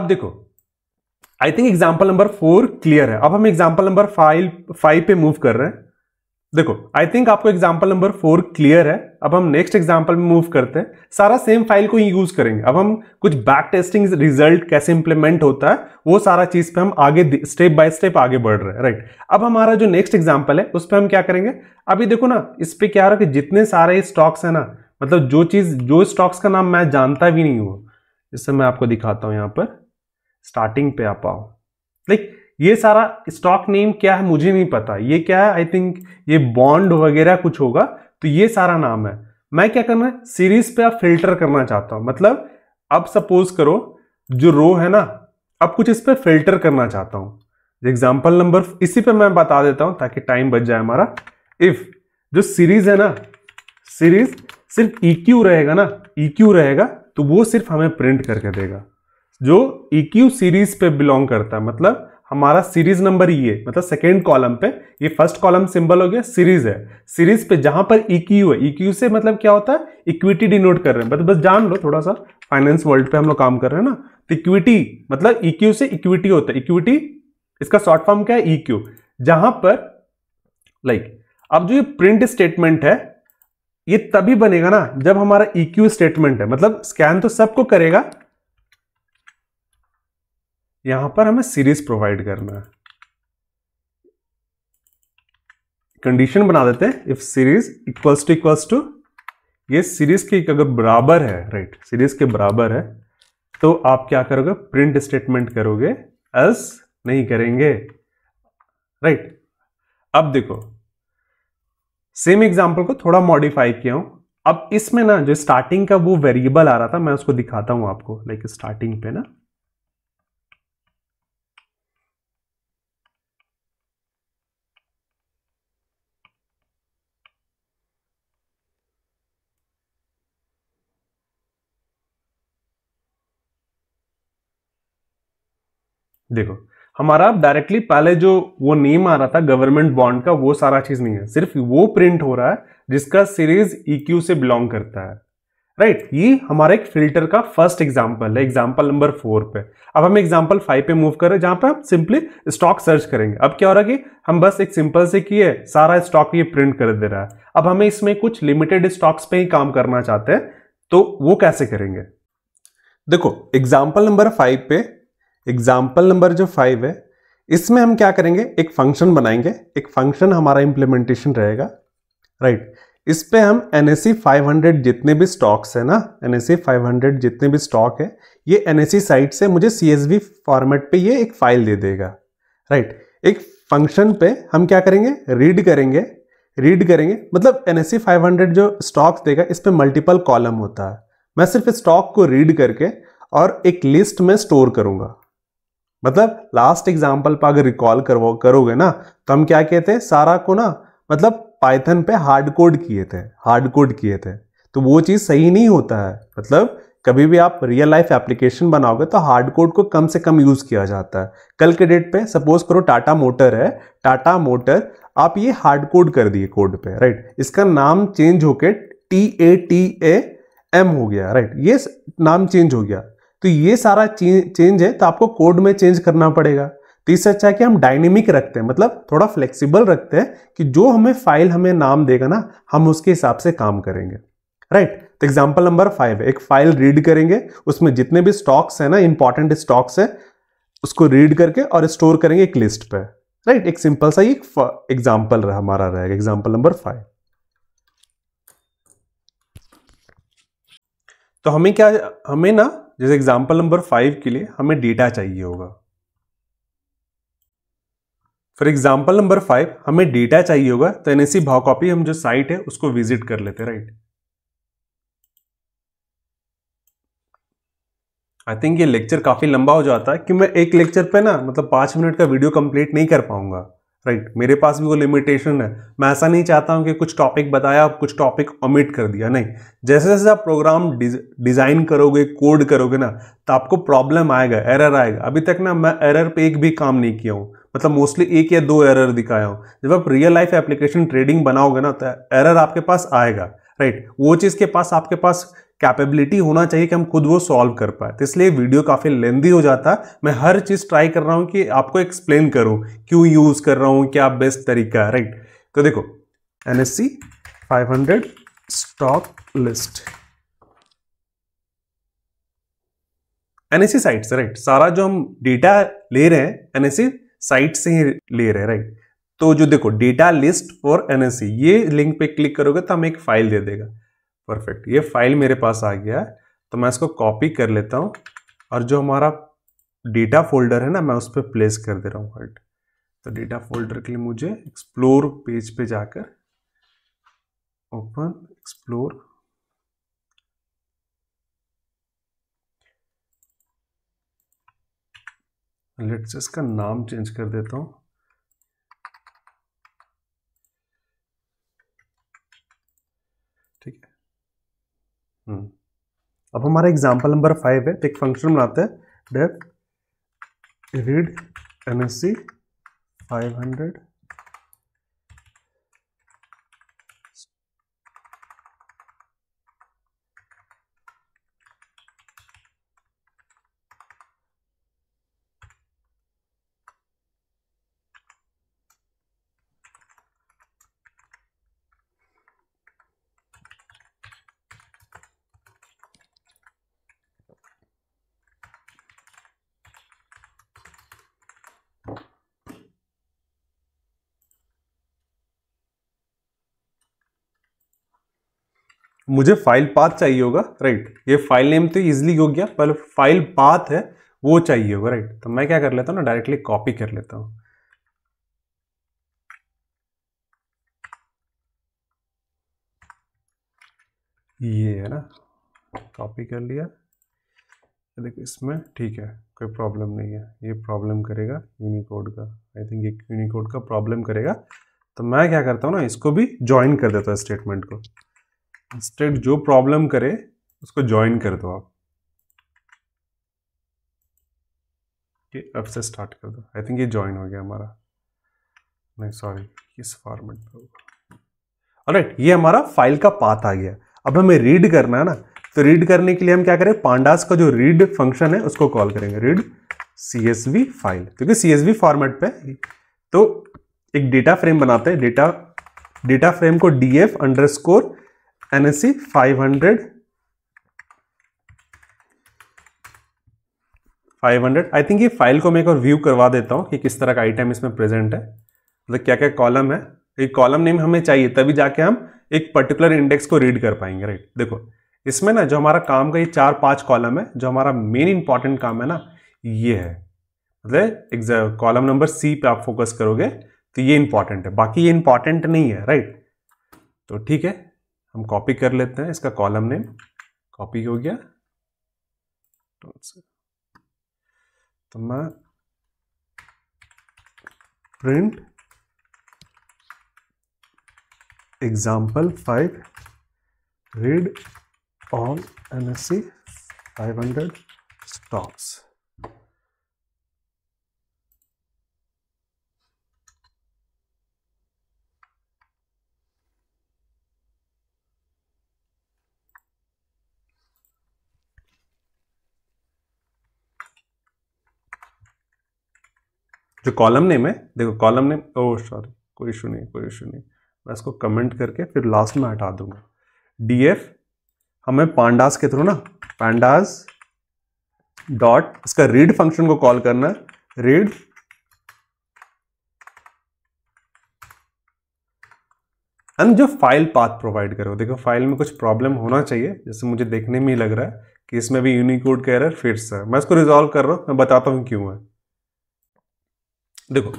अब देखो I think example number four clear है अब हम एग्जाम्पल नंबर फाइव फाइव पे मूव कर रहे हैं देखो आई थिंक आपको एग्जाम्पल नंबर फोर क्लियर है अब हम नेक्स्ट एग्जाम्पल में मूव करते हैं सारा सेम फाइल को ही यूज करेंगे अब हम कुछ बैक टेस्टिंग रिजल्ट कैसे इंप्लीमेंट होता है वो सारा चीज पे हम आगे स्टेप बाय स्टेप आगे बढ़ रहे हैं राइट अब हमारा जो नेक्स्ट एग्जाम्पल है उस पर हम क्या करेंगे अभी देखो ना इस पर क्या रहा कि जितने सारे स्टॉक्स है ना मतलब जो चीज जो स्टॉक्स का नाम मैं जानता भी नहीं हूँ इससे मैं आपको दिखाता हूँ यहाँ पर स्टार्टिंग पे आ पाओ लाइक ये सारा स्टॉक नेम क्या है मुझे नहीं पता ये क्या है आई थिंक ये बॉन्ड वगैरह कुछ होगा तो ये सारा नाम है मैं क्या करना है सीरीज पे आप फिल्टर करना चाहता हूं मतलब अब सपोज करो जो रो है ना अब कुछ इस पर फिल्टर करना चाहता हूं एग्जाम्पल नंबर इसी पे मैं बता देता हूं ताकि टाइम बच जाए हमारा इफ जो सीरीज है ना सीरीज सिर्फ ई e रहेगा ना ई e रहेगा तो वो सिर्फ हमें प्रिंट करके देगा जो EQ सीरीज पे बिलोंग करता है मतलब हमारा सीरीज नंबर ये मतलब सेकेंड कॉलम पे ये फर्स्ट कॉलम सिंबल हो गया सीरीज है सीरीज पे जहां पर EQ है EQ से मतलब क्या होता है इक्विटी डिनोट कर रहे हैं मतलब बस जान लो थोड़ा सा फाइनेंस वर्ल्ड पे हम लोग काम कर रहे हैं ना तो इक्विटी मतलब EQ से इक्विटी होता है इक्विटी इसका शॉर्ट फॉर्म क्या है EQ जहां पर लाइक like, अब जो ये प्रिंट स्टेटमेंट है ये तभी बनेगा ना जब हमारा EQ स्टेटमेंट है मतलब स्कैन तो सबको करेगा यहां पर हमें सीरीज प्रोवाइड करना है कंडीशन बना देते हैं if series equals to equals to ये सीरीज के अगर बराबर है राइट सीरीज के बराबर है तो आप क्या करोगे प्रिंट स्टेटमेंट करोगे एल्स नहीं करेंगे राइट अब देखो सेम एग्जाम्पल को थोड़ा मॉडिफाई किया हूं अब इसमें ना जो स्टार्टिंग का वो वेरिएबल आ रहा था मैं उसको दिखाता हूं आपको लाइक स्टार्टिंग पे ना देखो हमारा डायरेक्टली पहले जो वो नेम आ रहा था गवर्नमेंट बॉन्ड का वो सारा चीज नहीं है सिर्फ वो प्रिंट हो रहा है जिसका सीरीज ई e से बिलोंग करता है राइट right, ये हमारा एक फिल्टर का फर्स्ट एग्जाम्पल है एग्जाम्पल नंबर फोर पे अब हम एग्जाम्पल फाइव पे मूव कर रहे हैं जहां पे हम सिंपली स्टॉक सर्च करेंगे अब क्या हो रहा है कि हम बस एक सिंपल से किए सारा स्टॉक ये प्रिंट कर दे रहा है अब हमें इसमें कुछ लिमिटेड स्टॉक्स पे ही काम करना चाहते हैं तो वो कैसे करेंगे देखो एग्जाम्पल नंबर फाइव पे एग्जाम्पल नंबर जो फाइव है इसमें हम क्या करेंगे एक फंक्शन बनाएंगे एक फंक्शन हमारा इम्प्लीमेंटेशन रहेगा राइट right. इस पे हम एन एस e जितने भी स्टॉक्स है ना एन एस e जितने भी स्टॉक है ये एन साइट e से मुझे सी फॉर्मेट पे ये एक फाइल दे देगा राइट right. एक फंक्शन पे हम क्या करेंगे रीड करेंगे रीड करेंगे मतलब एन एस जो स्टॉक्स देगा इस पर मल्टीपल कॉलम होता है मैं सिर्फ स्टॉक को रीड करके और एक लिस्ट में स्टोर करूंगा मतलब लास्ट एग्जाम्पल पर अगर रिकॉल करो करोगे ना तो हम क्या कहते हैं सारा को ना मतलब पाइथन पे हार्ड कोड किए थे हार्ड कोड किए थे तो वो चीज़ सही नहीं होता है मतलब कभी भी आप रियल लाइफ एप्लीकेशन बनाओगे तो हार्ड कोड को कम से कम यूज़ किया जाता है कल के डेट पे सपोज करो टाटा मोटर है टाटा मोटर आप ये हार्ड कोड कर दिए कोड पे राइट इसका नाम चेंज होके T A T A M हो गया राइट ये नाम चेंज हो गया तो ये सारा चेंज है तो आपको कोड में चेंज करना पड़ेगा तो इससे अच्छा है कि हम डायनेमिक रखते हैं मतलब थोड़ा फ्लेक्सिबल रखते हैं कि जो हमें फाइल हमें नाम देगा ना हम उसके हिसाब से काम करेंगे राइट right? तो एग्जाम्पल नंबर फाइव एक फाइल रीड करेंगे उसमें जितने भी स्टॉक्स है ना इंपॉर्टेंट स्टॉक्स है उसको रीड करके और स्टोर करेंगे एक लिस्ट पे राइट right? एक सिंपल सा एक एग्जाम्पल रह, हमारा रहेगा एग्जाम्पल नंबर फाइव तो हमें क्या हमें ना जैसे एग्जाम्पल नंबर फाइव के लिए हमें डेटा चाहिए होगा फॉर एग्जाम्पल नंबर फाइव हमें डेटा चाहिए होगा तो एन एस भाव कॉपी हम जो साइट है उसको विजिट कर लेते राइट आई थिंक ये लेक्चर काफी लंबा हो जाता है कि मैं एक लेक्चर पे ना मतलब पांच मिनट का वीडियो कंप्लीट नहीं कर पाऊंगा राइट right. मेरे पास भी वो लिमिटेशन है मैं ऐसा नहीं चाहता हूँ कि कुछ टॉपिक बताया कुछ टॉपिक ओमिट कर दिया नहीं जैसे जैसे आप प्रोग्राम डिज़ाइन करोगे कोड करोगे ना तो आपको प्रॉब्लम आएगा एरर आएगा अभी तक ना मैं एरर पे एक भी काम नहीं किया हूँ मतलब मोस्टली एक या दो एरर दिखाया हूँ जब आप रियल लाइफ एप्लीकेशन ट्रेडिंग बनाओगे ना तो एरर आपके पास आएगा राइट right. वो चीज़ के पास आपके पास कैपेबिलिटी होना चाहिए कि हम खुद वो सॉल्व कर पाए तो इसलिए वीडियो काफ़ी लेंदी हो जाता है मैं हर चीज़ ट्राई कर रहा हूँ कि आपको एक्सप्लेन करूँ क्यों यूज़ कर रहा हूँ क्या बेस्ट तरीका है राइट तो देखो N S C five hundred stock list NSC site से राइट सारा जो हम डेटा ले रहे हैं एनएससी साइट से ही ले रहे हैं राइट तो जो देखो डेटा लिस्ट फॉर एनएससी ये लिंक पे क्लिक करोगे तो हमें एक फाइल दे देगा परफेक्ट ये फाइल मेरे पास आ गया है तो मैं इसको कॉपी कर लेता हूँ और जो हमारा डेटा फोल्डर है ना मैं उस पर प्लेस कर दे रहा हूँ हल्ट तो डेटा फोल्डर के लिए मुझे एक्सप्लोर पेज पे जाकर ओपन एक्सप्लोर लेट्स इसका नाम चेंज कर देता हूँ हम्म। अब हमारा एग्जाम्पल नंबर फाइव है तो एक फंक्शन बनाते हैं date read N S C five hundred मुझे फाइल पाथ चाहिए होगा राइट ये फाइल नेम तो ईजिली हो गया पर फाइल पाथ है वो चाहिए होगा राइट तो मैं क्या कर लेता हूँ ना डायरेक्टली कॉपी कर लेता हूँ ये है ना कॉपी कर लिया देखो इसमें ठीक है कोई प्रॉब्लम नहीं है ये प्रॉब्लम करेगा यूनिकोड का आई थिंक ये यूनिकोड का प्रॉब्लम करेगा तो मैं क्या करता हूँ ना इसको भी ज्वाइन कर देता हूँ स्टेटमेंट को इंस्टेड जो प्रॉब्लम करे उसको ज्वाइन कर दो आप ये अब से स्टार्ट कर दो आई थिंक ये ज्वाइन हो गया हमारा नहीं सॉरी किस फॉर्मेट पर होगा राइट ये हमारा फाइल का पाथ आ गया अब हमें रीड करना है ना तो रीड करने के लिए हम क्या करें पांडास का जो रीड फंक्शन है उसको कॉल करेंगे रीड सी फाइल क्योंकि सी फॉर्मेट पे तो एक डेटा फ्रेम बनाते हैं डेटा डेटा फ्रेम को D F underscore hundred 500 500 I think ये फाइल को मैं एक और व्यू करवा देता हूँ कि किस तरह का आइटम इसमें प्रेजेंट है मतलब क्या क्या कॉलम है एक कॉलम नेम हमें चाहिए तभी जाके हम एक पर्टिकुलर इंडेक्स को रीड कर पाएंगे राइट देखो इसमें ना जो हमारा काम का ये चार पांच कॉलम है जो हमारा मेन इंपॉर्टेंट काम है ना ये है मतलब कॉलम नंबर सी पे आप फोकस करोगे तो ये इंपॉर्टेंट है बाकी ये इंपॉर्टेंट नहीं है राइट तो ठीक है हम कॉपी कर लेते हैं इसका कॉलम नेम कॉपी हो गया तो मैं print example five read on N S C five hundred stocks जो कॉलम नेम है देखो कॉलम नेम ओ सॉरी कोई इशू नहीं कोई इशू नहीं मैं इसको कमेंट करके फिर लास्ट में हटा दूंगा एफ हमें पांडास के थ्रू ना पांडास डॉट इसका रीड फंक्शन को कॉल करना है रीड एंड जो फाइल पाथ प्रोवाइड करो देखो फाइल में कुछ प्रॉब्लम होना चाहिए जैसे मुझे देखने में ही लग रहा है कि इसमें भी यूनिकोड का एरर फिर से मैं इसको रिजॉल्व कर रहा हूँ मैं बताता हूँ क्यों है देखो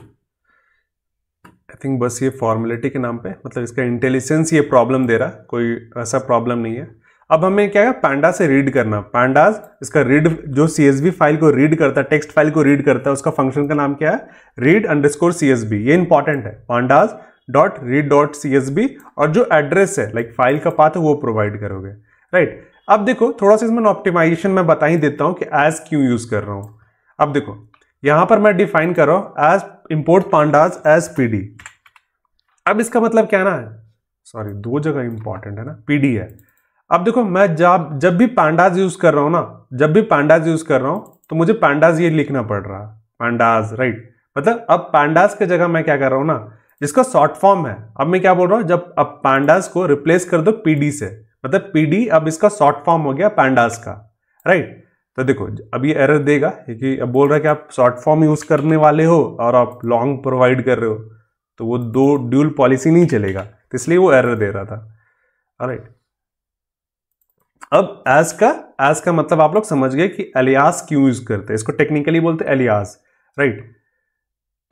आई थिंक बस ये फॉर्मेलिटी के नाम पे मतलब इसका इंटेलिजेंस ये प्रॉब्लम दे रहा कोई ऐसा प्रॉब्लम नहीं है अब हमें क्या है पांडा से रीड करना पांडाज इसका रीड जो सी फाइल को रीड करता है टेक्स्ट फाइल को रीड करता है उसका फंक्शन का नाम क्या है रीड अंडर स्कोर ये इंपॉर्टेंट है pandas dot read dot C और जो एड्रेस है लाइक like फाइल का पाथ है वो प्रोवाइड करोगे राइट right. अब देखो थोड़ा सा इसमें ऑप्टिमाइजेशन मैं बता ही देता हूँ कि एज क्यों यूज़ कर रहा हूँ अब देखो यहां पर मैं डिफाइन कर रहा हूं as import pandas as PD अब इसका मतलब कहना है सॉरी दो जगह इंपॉर्टेंट है ना पीडी है अब देखो मैं जब जब भी पांडाज यूज कर रहा हूं ना जब भी पांडाज यूज कर रहा हूं तो मुझे पांडाज ये लिखना पड़ रहा है पांडाज राइट मतलब अब पांडाज की जगह मैं क्या कर रहा हूं ना जिसका शॉर्ट फॉर्म है अब मैं क्या बोल रहा हूं जब अब पांडाज को रिप्लेस कर दो पीडी से मतलब पीडी अब इसका शॉर्ट फॉर्म हो गया पांडाज का राइट तो देखो अब ये एरर देगा कि अब बोल रहा है कि आप शॉर्ट फॉर्म यूज़ करने वाले हो और आप लॉन्ग प्रोवाइड कर रहे हो तो वो दो ड्यूल पॉलिसी नहीं चलेगा तो इसलिए वो एरर दे रहा था राइट अब एज का एज का मतलब आप लोग समझ गए कि एलियास क्यों यूज करते हैं इसको टेक्निकली बोलते हैं एलियास राइट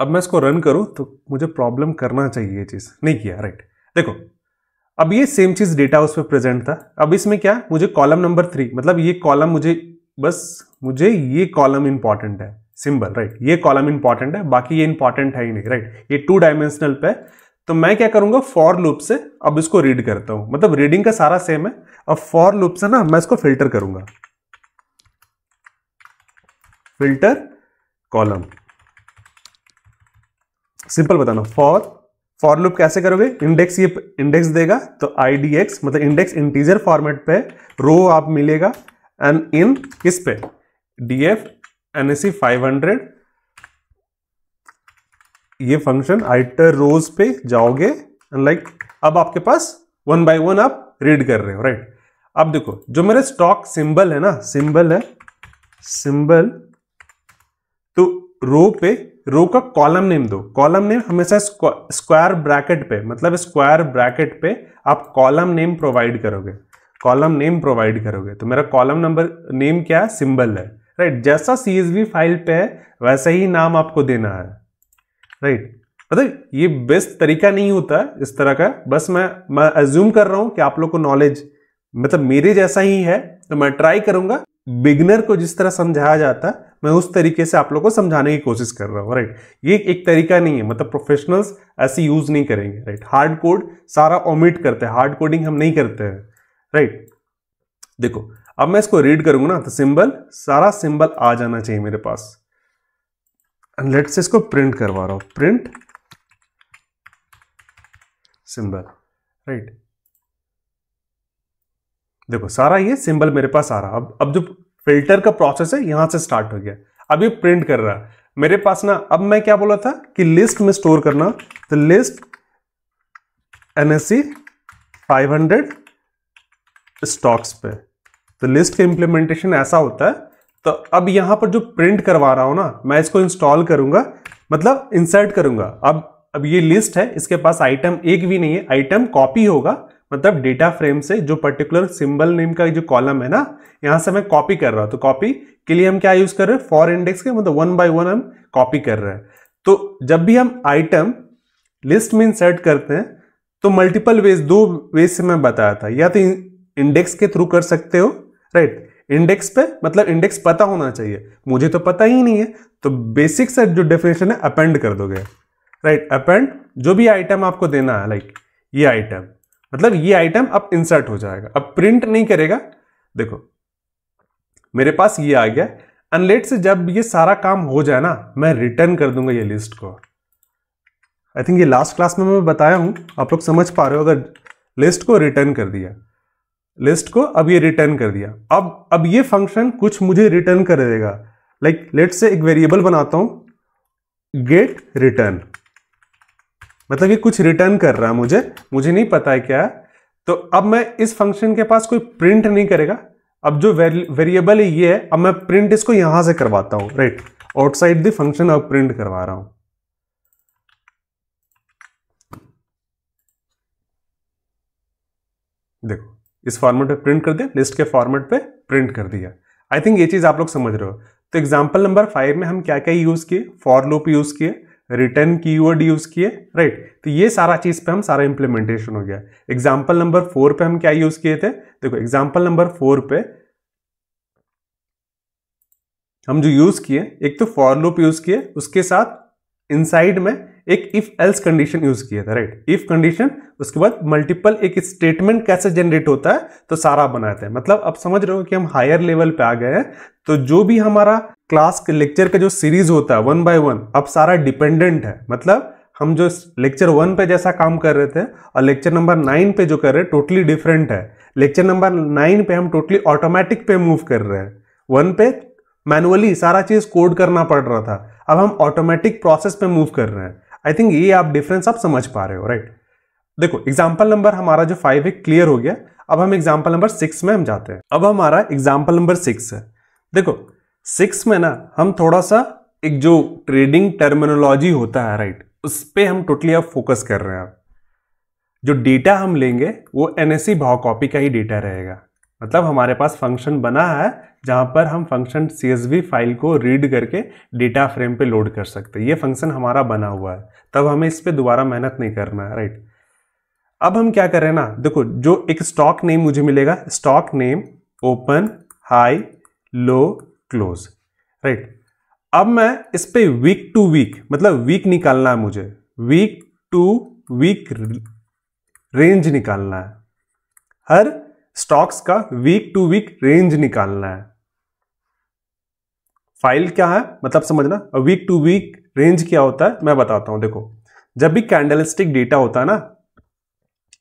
अब मैं इसको रन करूं तो मुझे प्रॉब्लम करना चाहिए ये चीज़ नहीं किया राइट देखो अब ये सेम चीज़ डेटा उस पर प्रेजेंट था अब इसमें क्या मुझे कॉलम नंबर थ्री मतलब ये कॉलम मुझे बस मुझे ये कॉलम इंपॉर्टेंट है सिंबल राइट ये कॉलम इंपॉर्टेंट है बाकी ये इंपॉर्टेंट है ही नहीं राइट ये टू डायमेंशनल पे तो मैं क्या करूंगा फॉर लूप से अब इसको रीड करता हूं मतलब रीडिंग का सारा सेम है अब फॉर लूप से ना मैं इसको फिल्टर करूंगा फिल्टर कॉलम सिंपल बताना फॉर फॉर लूप कैसे करोगे इंडेक्स ये इंडेक्स देगा तो आई डी एक्स मतलब इंडेक्स इंटीजर फॉर्मेट पे रो आप मिलेगा एंड इन किस पे D F N S C five hundred ये फंक्शन आइटर रोज पे जाओगे एंड लाइक अब आपके पास वन बाय वन आप रीड कर रहे हो राइट अब देखो जो मेरे स्टॉक सिंबल है ना सिंबल है सिंबल तो रो पे रो का कॉलम नेम दो कॉलम नेम हमेशा स्क्वायर ब्रैकेट पे मतलब स्क्वायर ब्रैकेट पे आप कॉलम नेम प्रोवाइड करोगे कॉलम नेम प्रोवाइड करोगे तो मेरा कॉलम नंबर नेम क्या है सिंबल है राइट right? जैसा सी फाइल पे है वैसा ही नाम आपको देना है राइट right? मतलब ये बेस्ट तरीका नहीं होता इस तरह का बस मैं मैं एज्यूम कर रहा हूं कि आप लोग को नॉलेज मतलब मेरे जैसा ही है तो मैं ट्राई करूंगा बिगनर को जिस तरह समझाया जाता है मैं उस तरीके से आप लोग को समझाने की कोशिश कर रहा हूँ राइट ये एक तरीका नहीं है मतलब प्रोफेशनल्स ऐसे यूज नहीं करेंगे राइट हार्ड कोड सारा ओमिट करते हैं हार्ड कोडिंग हम नहीं करते हैं राइट देखो अब मैं इसको रीड करूंगा ना तो सिंबल सारा सिंबल आ जाना चाहिए मेरे पास लेट से इसको प्रिंट करवा रहा हूं प्रिंट सिंबल राइट देखो सारा ये सिंबल मेरे पास आ रहा अब अब जो फिल्टर का प्रोसेस है यहां से स्टार्ट हो गया अब ये प्रिंट कर रहा है मेरे पास ना अब मैं क्या बोला था कि लिस्ट में स्टोर करना तो लिस्ट एनएससी 500 स्टॉक्स पे तो लिस्ट का इंप्लीमेंटेशन ऐसा होता है तो अब यहां पर जो प्रिंट करवा रहा हूं ना मैं इसको इंस्टॉल करूंगा मतलब इंसर्ट करूंगा अब अब ये लिस्ट है इसके पास आइटम एक भी नहीं है आइटम कॉपी होगा मतलब डेटा फ्रेम से जो पर्टिकुलर सिंबल नेम का जो कॉलम है ना यहां से मैं कॉपी कर रहा हूं तो कॉपी के लिए हम क्या यूज कर रहे हैं फॉर इंडेक्स के मतलब वन बाय वन हम कॉपी कर रहे हैं तो जब भी हम आइटम लिस्ट में इंसर्ट करते हैं तो मल्टीपल वेज दो वेज से मैं बताया था या तो इंडेक्स के थ्रू कर सकते हो राइट right? इंडेक्स पे मतलब इंडेक्स पता होना चाहिए मुझे तो पता ही नहीं है तो बेसिक से जो डेफिनेशन है अपेंड कर दोगे राइट right? अपेंड जो भी आइटम आपको देना है लाइक like, ये आइटम मतलब ये आइटम अब इंसर्ट हो जाएगा अब प्रिंट नहीं करेगा देखो मेरे पास ये आ गया अनलेट से जब ये सारा काम हो जाए ना मैं रिटर्न कर दूंगा ये लिस्ट को आई थिंक ये लास्ट क्लास में मैं बताया हूं आप लोग समझ पा रहे हो अगर लिस्ट को रिटर्न कर दिया लिस्ट को अब ये रिटर्न कर दिया अब अब ये फंक्शन कुछ मुझे रिटर्न कर देगा लाइक लेट से एक वेरिएबल बनाता हूं गेट रिटर्न मतलब ये कुछ रिटर्न कर रहा है मुझे मुझे नहीं पता है क्या तो अब मैं इस फंक्शन के पास कोई प्रिंट नहीं करेगा अब जो वेरिएबल है ये है अब मैं प्रिंट इसको यहां से करवाता हूं राइट आउटसाइड द फंक्शन अब प्रिंट करवा रहा हूं देखो इस फॉर्मेट पे प्रिंट कर दिया लिस्ट के फॉर्मेट पे प्रिंट कर दिया आई थिंक ये चीज़ आप लोग समझ रहे हो तो एग्जाम्पल नंबर फाइव में हम क्या क्या यूज़ किए फॉर लूप यूज़ किए रिटर्न वर्ड यूज किए राइट तो ये सारा चीज पे हम सारा इंप्लीमेंटेशन हो गया एग्जाम्पल नंबर फोर पे हम क्या यूज किए थे देखो एग्जाम्पल नंबर फोर पे हम जो यूज किए एक तो फॉर लूप यूज किए उसके साथ इनसाइड में एक इफ एल्स कंडीशन यूज किया था राइट इफ कंडीशन उसके बाद मल्टीपल एक स्टेटमेंट कैसे जनरेट होता है तो सारा बनाते हैं मतलब अब समझ रहे हो कि हम हायर लेवल पे आ गए हैं तो जो भी हमारा क्लास के लेक्चर का जो सीरीज होता है वन बाय वन अब सारा डिपेंडेंट है मतलब हम जो लेक्चर वन पे जैसा काम कर रहे थे और लेक्चर नंबर नाइन पे जो कर रहे हैं टोटली डिफरेंट है लेक्चर नंबर नाइन पे हम टोटली ऑटोमेटिक पे मूव कर रहे हैं वन पे मैनुअली सारा चीज़ कोड करना पड़ रहा था अब हम ऑटोमेटिक प्रोसेस पे मूव कर रहे हैं आई थिंक ये आप डिफरेंस आप समझ पा रहे हो राइट right? देखो एग्जाम्पल नंबर हमारा जो फाइव है क्लियर हो गया अब हम एग्जाम्पल नंबर सिक्स में हम जाते हैं अब हमारा एग्जाम्पल नंबर सिक्स है देखो सिक्स में ना हम थोड़ा सा एक जो ट्रेडिंग टर्मिनोलॉजी होता है राइट उस पर हम टोटली आप फोकस कर रहे हैं आप जो डेटा हम लेंगे वो एनएससी e भाव कॉपी का ही डेटा रहेगा मतलब हमारे पास फंक्शन बना है जहाँ पर हम फंक्शन सी फाइल को रीड करके डेटा फ्रेम पे लोड कर सकते हैं ये फंक्शन हमारा बना हुआ है तब हमें इस पर दोबारा मेहनत नहीं करना है राइट अब हम क्या करें ना देखो जो एक स्टॉक नेम मुझे मिलेगा stock name open high low close right अब मैं इस पर वीक टू वीक मतलब वीक निकालना है मुझे वीक टू वीक रेंज निकालना है हर स्टॉक्स का वीक टू वीक रेंज निकालना है फाइल क्या है मतलब समझना वीक टू वीक रेंज क्या होता है मैं बताता हूं देखो जब भी कैंडलिस्टिक डेटा होता है ना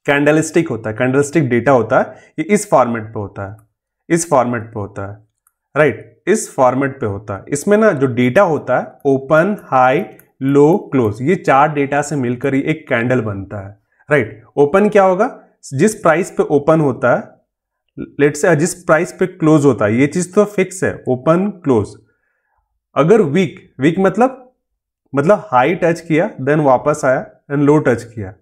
कैंडलिस्टिक होता है कैंडलिस्टिक डेटा होता है ये इस फॉर्मेट पे होता है इस फॉर्मेट पे होता है राइट इस फॉर्मेट पे होता है इसमें ना जो डेटा होता है ओपन हाई लो क्लोज ये चार डेटा से मिलकर ही एक कैंडल बनता है राइट ओपन क्या होगा जिस प्राइस पे ओपन होता है लेट से जिस प्राइस पे क्लोज होता है ये चीज तो फिक्स है ओपन क्लोज अगर वीक वीक मतलब मतलब हाई टच किया देन वापस आया एंड लो टच किया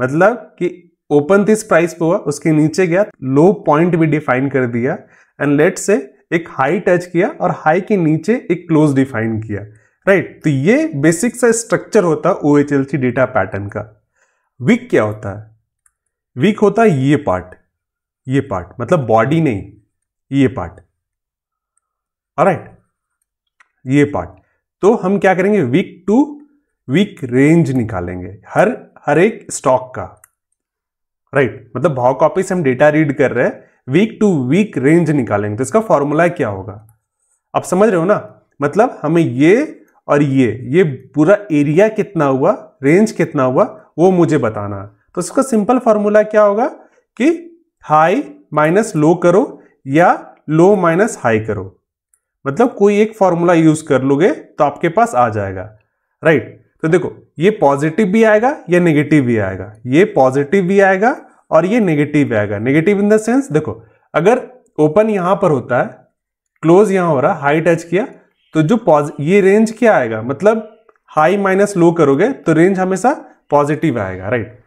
मतलब कि ओपन थी प्राइस पे हुआ उसके नीचे गया लो पॉइंट भी डिफाइन कर दिया एंड लेट से एक हाई टच किया और हाई के नीचे एक क्लोज डिफाइन किया राइट right? तो ये बेसिक सा स्ट्रक्चर होता है ओ डेटा पैटर्न का वीक क्या होता है वीक होता है ये पार्ट ये पार्ट मतलब बॉडी नहीं ये पार्ट राइट ये पार्ट तो हम क्या करेंगे वीक टू वीक रेंज निकालेंगे हर हर एक स्टॉक का राइट right. मतलब भाव कॉपी से हम डेटा रीड कर रहे हैं वीक टू वीक रेंज निकालेंगे तो इसका फॉर्मूला क्या होगा आप समझ रहे हो ना मतलब हमें ये और ये ये पूरा एरिया कितना हुआ रेंज कितना हुआ वो मुझे बताना तो इसका सिंपल फॉर्मूला क्या होगा कि हाई माइनस लो करो या लो माइनस हाई करो मतलब कोई एक फॉर्मूला यूज कर लोगे तो आपके पास आ जाएगा राइट तो देखो ये पॉजिटिव भी आएगा या नेगेटिव भी आएगा ये पॉजिटिव भी आएगा और ये नेगेटिव भी आएगा नेगेटिव इन द सेंस देखो अगर ओपन यहां पर होता है क्लोज यहां हो रहा हाई टच किया तो जो पॉज ये रेंज क्या आएगा मतलब हाई माइनस लो करोगे तो रेंज हमेशा पॉजिटिव आएगा राइट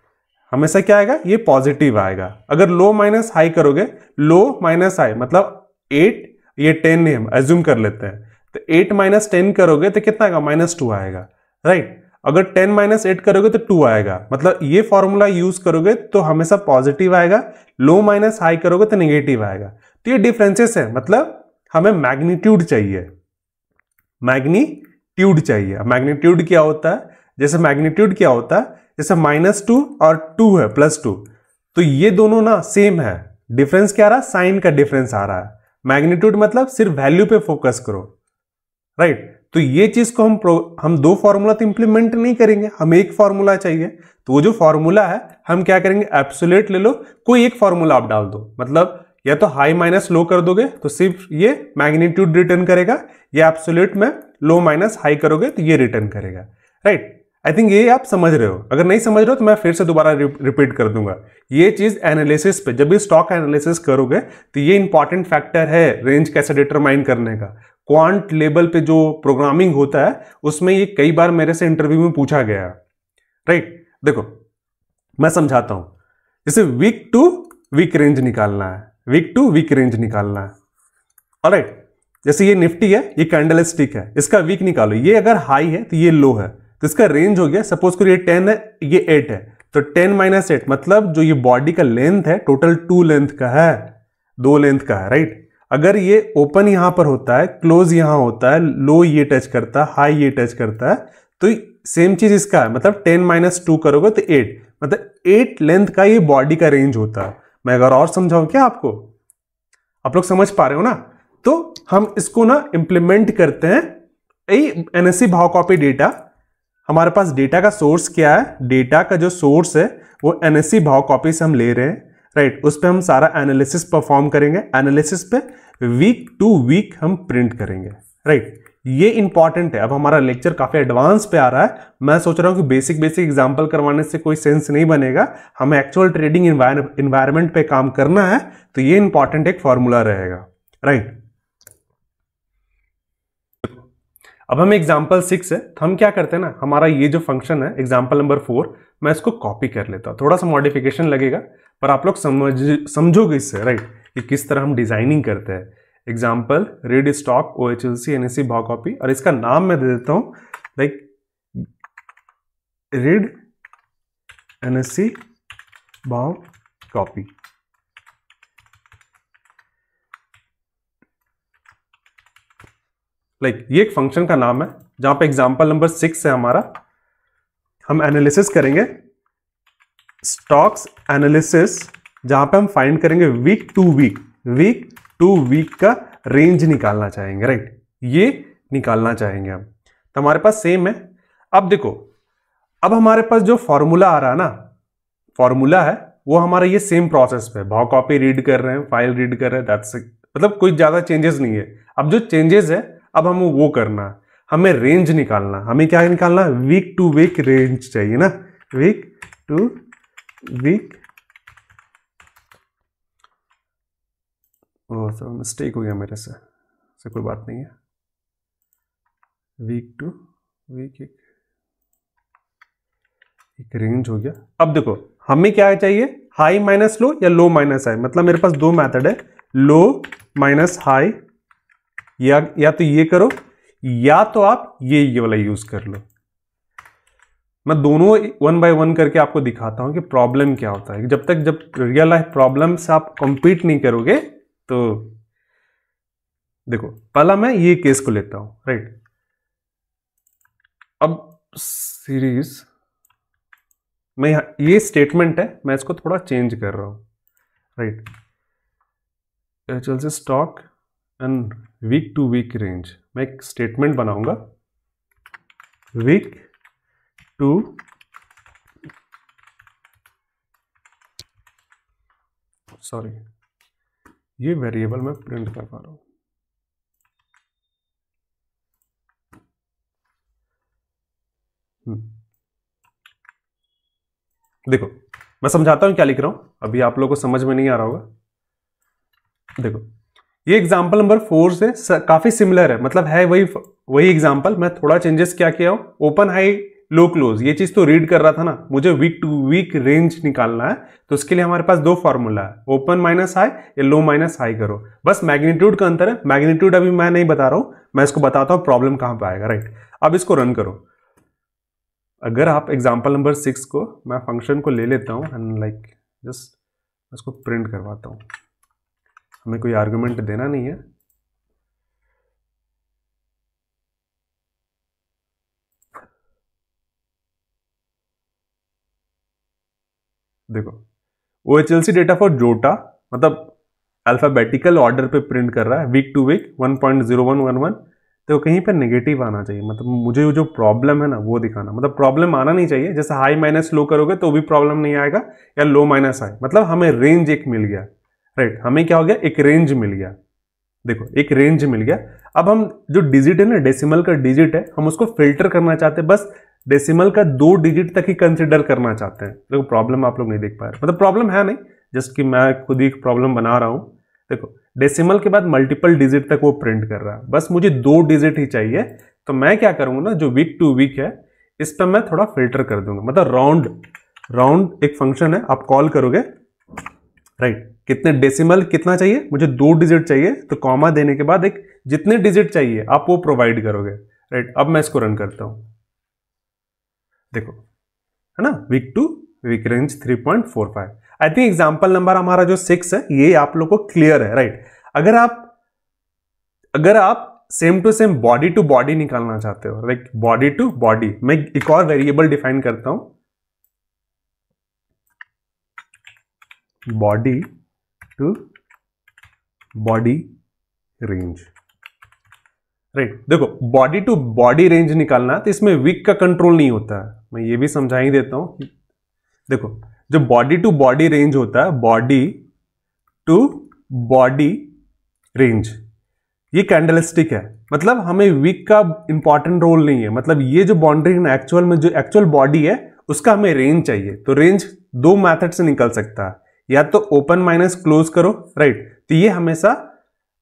हमेशा क्या आएगा ये पॉजिटिव आएगा अगर लो माइनस हाई करोगे लो माइनस हाई मतलब एट ये टेन हम एज्यूम कर लेते हैं तो एट माइनस टेन करोगे तो कितना आएगा माइनस टू आएगा राइट अगर टेन माइनस एट करोगे तो टू आएगा मतलब ये फॉर्मूला यूज करोगे तो हमेशा पॉजिटिव आएगा लो माइनस हाई करोगे तो निगेटिव आएगा तो ये डिफ्रेंसेस है मतलब हमें मैग्नीट्यूड चाहिए मैग्नीट्यूड चाहिए मैग्नीट्यूड क्या होता है जैसे मैग्नीट्यूड क्या होता है जैसे माइनस टू और टू है प्लस टू तो ये दोनों ना सेम है डिफरेंस क्या आ रहा है साइन का डिफरेंस आ रहा है मैग्नीट्यूड मतलब सिर्फ वैल्यू पे फोकस करो राइट तो ये चीज को हम हम दो फॉर्मूला तो इंप्लीमेंट नहीं करेंगे हम एक फॉर्मूला चाहिए तो वो जो फॉर्मूला है हम क्या करेंगे एप्सुलेट ले लो कोई एक फॉर्मूला आप डाल दो मतलब या तो हाई माइनस लो कर दोगे तो सिर्फ ये मैग्नीट्यूड रिटर्न करेगा या एप्सुलेट में लो माइनस हाई करोगे तो ये रिटर्न करेगा राइट आई थिंक ये आप समझ रहे हो अगर नहीं समझ रहे हो तो मैं फिर से दोबारा रिपीट कर दूंगा ये चीज एनालिसिस पे जब भी स्टॉक एनालिसिस करोगे तो ये इंपॉर्टेंट फैक्टर है रेंज कैसे डिटरमाइन करने का क्वांट लेवल पे जो प्रोग्रामिंग होता है उसमें ये कई बार मेरे से इंटरव्यू में पूछा गया राइट देखो मैं समझाता हूं जैसे वीक टू वीक रेंज निकालना है वीक टू वीक रेंज निकालना है और जैसे ये निफ्टी है ये कैंडल है इसका वीक निकालो ये अगर हाई है तो ये लो है तो इसका रेंज हो गया सपोज करो ये टेन है ये एट है तो टेन माइनस एट मतलब जो ये बॉडी का लेंथ है टोटल टू लेंथ का है दो लेंथ का है राइट अगर ये ओपन यहां पर होता है क्लोज यहां होता है लो ये टच करता है हाई ये टच करता है तो सेम चीज इसका है मतलब टेन माइनस टू करोगे तो एट मतलब एट लेंथ का ये बॉडी का रेंज होता है मैं अगर और समझाऊं क्या आपको आप लोग समझ पा रहे हो ना तो हम इसको ना इंप्लीमेंट करते हैं एनएससी भाव कॉपी डेटा हमारे पास डेटा का सोर्स क्या है डेटा का जो सोर्स है वो एन भाव कॉपी से हम ले रहे हैं राइट उस पर हम सारा एनालिसिस परफॉर्म करेंगे एनालिसिस पे वीक टू वीक हम प्रिंट करेंगे राइट ये इंपॉर्टेंट है अब हमारा लेक्चर काफी एडवांस पे आ रहा है मैं सोच रहा हूँ कि बेसिक बेसिक एग्जाम्पल करवाने से कोई सेंस नहीं बनेगा हमें एक्चुअल ट्रेडिंग इन्वायरमेंट पे काम करना है तो ये इंपॉर्टेंट एक फॉर्मूला रहेगा राइट अब हम एग्जाम्पल सिक्स है तो हम क्या करते हैं ना हमारा ये जो फंक्शन है एग्जाम्पल नंबर फोर मैं इसको कॉपी कर लेता हूँ थोड़ा सा मॉडिफिकेशन लगेगा पर आप लोग समझ समझोगे इससे राइट कि किस तरह हम डिजाइनिंग करते हैं example read stock O H L C N S C भाव कॉपी और इसका नाम मैं दे देता हूँ like read N S C भाव कॉपी लाइक like, ये एक फंक्शन का नाम है जहां पे एग्जाम्पल नंबर सिक्स है हमारा हम एनालिसिस करेंगे स्टॉक्स एनालिसिस जहां पे हम फाइंड करेंगे week to week week to week का रेंज निकालना चाहेंगे राइट ये निकालना चाहेंगे हम तो हमारे पास सेम है अब देखो अब हमारे पास जो फॉर्मूला आ रहा है ना फॉर्मूला है वो हमारा ये सेम प्रोसेस पे भाव कॉपी रीड कर रहे हैं फाइल रीड कर रहे हैं दैट्स मतलब कोई ज़्यादा चेंजेस नहीं है अब जो चेंजेस है अब हमें वो करना हमें रेंज निकालना हमें क्या निकालना वीक टू वीक रेंज चाहिए ना week to week sir mistake हो गया मेरे से से कोई बात नहीं है वीक टू वीक एक एक रेंज हो गया अब देखो हमें क्या चाहिए हाई माइनस लो या लो माइनस हाई मतलब मेरे पास दो मेथड है लो माइनस हाई या या तो ये करो या तो आप ये ये वाला यूज कर लो मैं दोनों वन बाय वन करके आपको दिखाता हूं कि प्रॉब्लम क्या होता है जब तक जब रियल लाइफ प्रॉब्लम से आप कंपीट नहीं करोगे तो देखो पहला मैं ये केस को लेता हूं राइट अब सीरीज मैं ये स्टेटमेंट है मैं इसको थोड़ा चेंज कर रहा हूं राइट चल से stock and week to week range मैं एक स्टेटमेंट बनाऊंगा वीक टू सॉरी ये वेरिएबल मैं प्रिंट कर पा रहा हूं हम्म। देखो मैं समझाता हूं क्या लिख रहा हूं अभी आप लोगों को समझ में नहीं आ रहा होगा देखो ये एग्जाम्पल नंबर फोर से काफी सिमिलर है मतलब है वही वही एग्जाम्पल मैं थोड़ा चेंजेस क्या किया हूं ओपन हाई लो क्लोज ये चीज तो रीड कर रहा था ना मुझे वीक टू वीक रेंज निकालना है तो उसके लिए हमारे पास दो फॉर्मूला है ओपन माइनस हाई या लो माइनस हाई करो बस मैग्नीट्यूड का अंतर है मैग्नीट्यूड अभी मैं नहीं बता रहा हूं मैं इसको बताता हूँ प्रॉब्लम कहाँ पे आएगा राइट अब इसको रन करो अगर आप एग्जाम्पल नंबर सिक्स को मैं फंक्शन को ले लेता हूँ एंड लाइक जस्ट इसको प्रिंट करवाता हूँ हमें कोई आर्गुमेंट देना नहीं है देखो O H L C data for जोटा मतलब अल्फाबेटिकल ऑर्डर पे प्रिंट कर रहा है week to week one point zero one one one तो कहीं पे नेगेटिव आना चाहिए मतलब मुझे जो प्रॉब्लम है ना वो दिखाना मतलब प्रॉब्लम आना नहीं चाहिए जैसे हाई माइनस लो करोगे तो भी प्रॉब्लम नहीं आएगा या लो माइनस आए मतलब हमें रेंज एक मिल गया राइट हमें क्या हो गया एक रेंज मिल गया देखो एक रेंज मिल गया अब हम जो डिजिट है ना डेसिमल का डिजिट है हम उसको फिल्टर करना चाहते हैं बस डेसिमल का दो डिजिट तक ही कंसिडर करना चाहते हैं देखो प्रॉब्लम आप लोग नहीं देख पा रहे मतलब प्रॉब्लम है नहीं जस्ट कि मैं खुद ही प्रॉब्लम बना रहा हूँ देखो डेसिमल के बाद मल्टीपल डिजिट तक वो प्रिंट कर रहा है बस मुझे दो डिजिट ही चाहिए तो मैं क्या करूँगा ना जो वीक टू वीक है इस पर मैं थोड़ा फिल्टर कर दूंगा मतलब राउंड राउंड एक फंक्शन है आप कॉल करोगे राइट कितने डेसिमल कितना चाहिए मुझे दो डिजिट चाहिए तो कॉमा देने के बाद एक जितने डिजिट चाहिए आप वो प्रोवाइड करोगे राइट अब मैं इसको रन करता हूं देखो है ना week to week range three point four five I think example number हमारा जो सिक्स है ये आप लोग को क्लियर है राइट अगर आप अगर आप same to same body to body निकालना चाहते हो लाइक बॉडी टू बॉडी मैं एक और वेरिएबल डिफाइन करता हूं body to body range right देखो बॉडी टू बॉडी रेंज निकालना तो इसमें विक का कंट्रोल नहीं होता है मैं ये भी समझा ही देता हूं देखो जो बॉडी टू बॉडी रेंज होता है बॉडी टू बॉडी रेंज ये कैंडलस्टिक है मतलब हमें विक का इंपॉर्टेंट रोल नहीं है मतलब ये जो बाउंड्री एक्चुअल में जो एक्चुअल बॉडी है उसका हमें रेंज चाहिए तो रेंज दो मैथड से निकल सकता है या तो ओपन माइनस क्लोज करो राइट तो ये हमेशा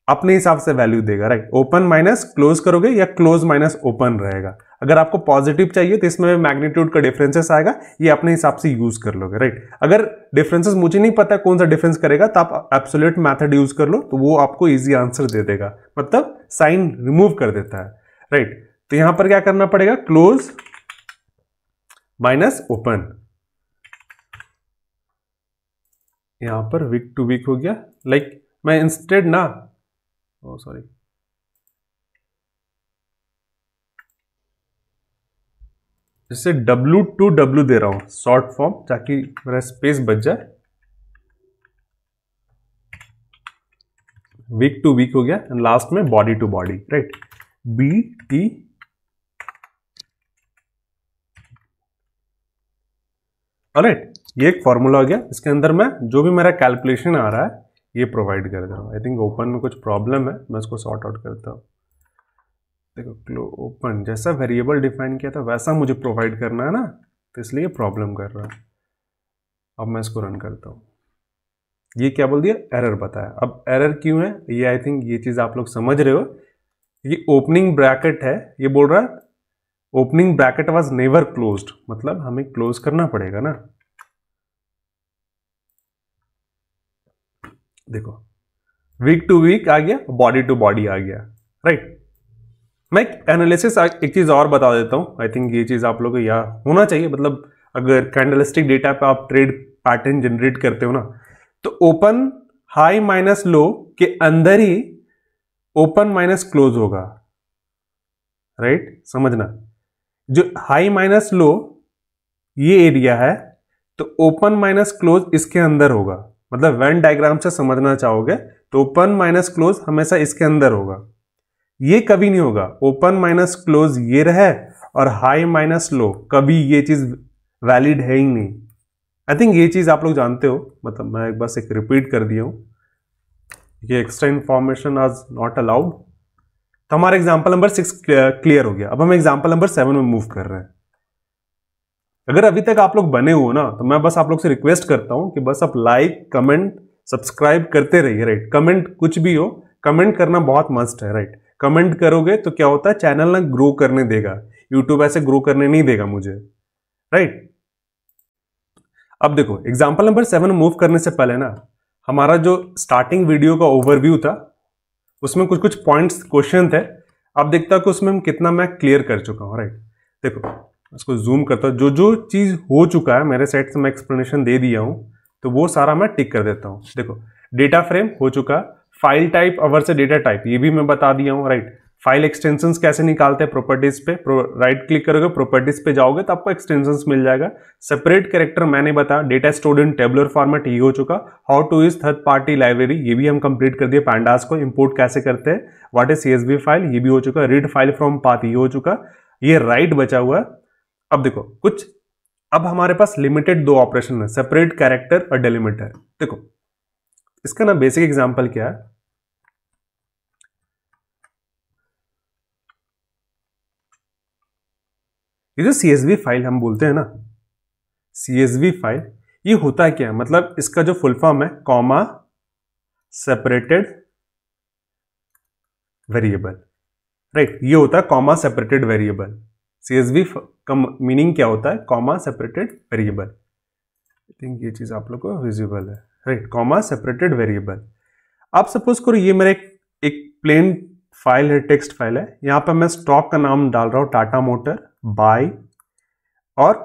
अपने हिसाब से वैल्यू देगा राइट ओपन माइनस क्लोज करोगे या क्लोज माइनस ओपन रहेगा अगर आपको पॉजिटिव चाहिए तो इसमें मैग्नीट्यूड का डिफरेंसेस आएगा ये अपने हिसाब से यूज कर लोगे राइट अगर डिफरेंसेस मुझे नहीं पता कौन सा डिफरेंस करेगा तो आप एब्सोल्यूट मैथड यूज कर लो तो वो आपको ईजी आंसर दे देगा मतलब साइन रिमूव कर देता है राइट तो यहां पर क्या करना पड़ेगा क्लोज माइनस ओपन यहाँ पर वीक टू वीक हो गया लाइक like, मैं इंस्टेड ना ओ oh, सॉरी जैसे W टू W दे रहा हूं शॉर्ट फॉर्म ताकि मेरा स्पेस बच जाए वीक टू वीक हो गया एंड लास्ट में body to body right B T right ये एक फॉर्मूला हो गया इसके अंदर मैं जो भी मेरा कैलकुलेशन आ रहा है ये प्रोवाइड कर रहा हूँ आई थिंक ओपन में कुछ प्रॉब्लम है मैं इसको सॉर्ट आउट करता हूँ देखो ओपन जैसा वेरिएबल डिफाइन किया था वैसा मुझे प्रोवाइड करना है ना तो इसलिए प्रॉब्लम कर रहा है अब मैं इसको रन करता हूँ ये क्या बोल दिया एरर बताया अब एरर क्यों है ये आई थिंक ये चीज़ आप लोग समझ रहे हो ये ओपनिंग ब्रैकेट है ये बोल रहा है opening bracket was never close मतलब हमें क्लोज करना पड़ेगा ना देखो वीक टू वीक आ गया बॉडी टू बॉडी आ गया राइट right? मैं एनालिसिस एक चीज़ और बता देता हूं आई थिंक ये चीज़ आप लोगों को या होना चाहिए मतलब अगर कैंडलिस्टिक डेटा पे आप ट्रेड पैटर्न जनरेट करते हो ना तो ओपन हाई माइनस लो के अंदर ही ओपन माइनस क्लोज होगा राइट right? समझना जो हाई माइनस लो ये एरिया है तो ओपन माइनस क्लोज इसके अंदर होगा मतलब वेन डायग्राम से समझना चाहोगे तो ओपन माइनस क्लोज हमेशा इसके अंदर होगा ये कभी नहीं होगा ओपन माइनस क्लोज ये रहे और हाई माइनस लो कभी ये चीज़ वैलिड है ही नहीं आई थिंक ये चीज़ आप लोग जानते हो मतलब मैं बस एक रिपीट कर दिया हूँ ये एक्स्ट्रा इन्फॉर्मेशन आज नॉट अलाउड तो हमारा एग्जाम्पल नंबर सिक्स क्लियर हो गया अब हम एग्जाम्पल नंबर सेवन में मूव कर रहे हैं अगर अभी तक आप लोग बने हो ना तो मैं बस आप लोग से रिक्वेस्ट करता हूं कि बस आप लाइक कमेंट सब्सक्राइब करते रहिए राइट कमेंट कुछ भी हो कमेंट करना बहुत मस्ट है राइट कमेंट करोगे तो क्या होता है चैनल ना ग्रो करने देगा यूट्यूब ऐसे ग्रो करने नहीं देगा मुझे राइट अब देखो एग्जाम्पल नंबर सेवन मूव करने से पहले ना हमारा जो स्टार्टिंग वीडियो का ओवरव्यू था उसमें कुछ कुछ पॉइंट्स क्वेश्चन थे अब देखता हूँ कि उसमें हम कितना मैं क्लियर कर चुका हूँ राइट देखो उसको जूम करता हूँ जो जो चीज़ हो चुका है मेरे साइड से मैं एक्सप्लेनेशन दे दिया हूँ तो वो सारा मैं टिक कर देता हूँ देखो डेटा फ्रेम हो चुका फाइल टाइप अवर से डेटा टाइप ये भी मैं बता दिया हूँ राइट फाइल एक्सटेंशन कैसे निकालते हैं प्रॉपर्टीज पे राइट क्लिक करोगे प्रॉपर्टीज पे जाओगे तो आपको एक्सटेंशन मिल जाएगा सेपरेट कैरेक्टर मैंने बताया data stored in tabular format ये हो चुका how to use third party library ये भी हम कंप्लीट कर दिए पैंडास को इंपोर्ट कैसे करते हैं वाट इज सी फाइल ये भी हो चुका रीड फाइल फ्रॉम पाथ ये हो चुका ये राइट right बचा हुआ अब देखो कुछ अब हमारे पास लिमिटेड दो ऑपरेशन है सेपरेट कैरेक्टर और डेलिमिटर देखो इसका ना बेसिक एग्जाम्पल क्या है ये जो सी फाइल हम बोलते हैं ना सी फाइल ये होता क्या है मतलब इसका जो फुल फॉर्म है कॉमा सेपरेटेड वेरिएबल राइट ये होता है कॉमा सेपरेटेड वेरिएबल सी का मीनिंग क्या होता है comma separated variable I think ये चीज़ आप लोग को विजिबल है राइट कॉमा सेपरेटेड वेरिएबल आप सपोज करो ये मेरा एक एक प्लेन फाइल है टेक्स्ट फाइल है यहां पर मैं स्टॉक का नाम डाल रहा हूं टाटा मोटर बाय और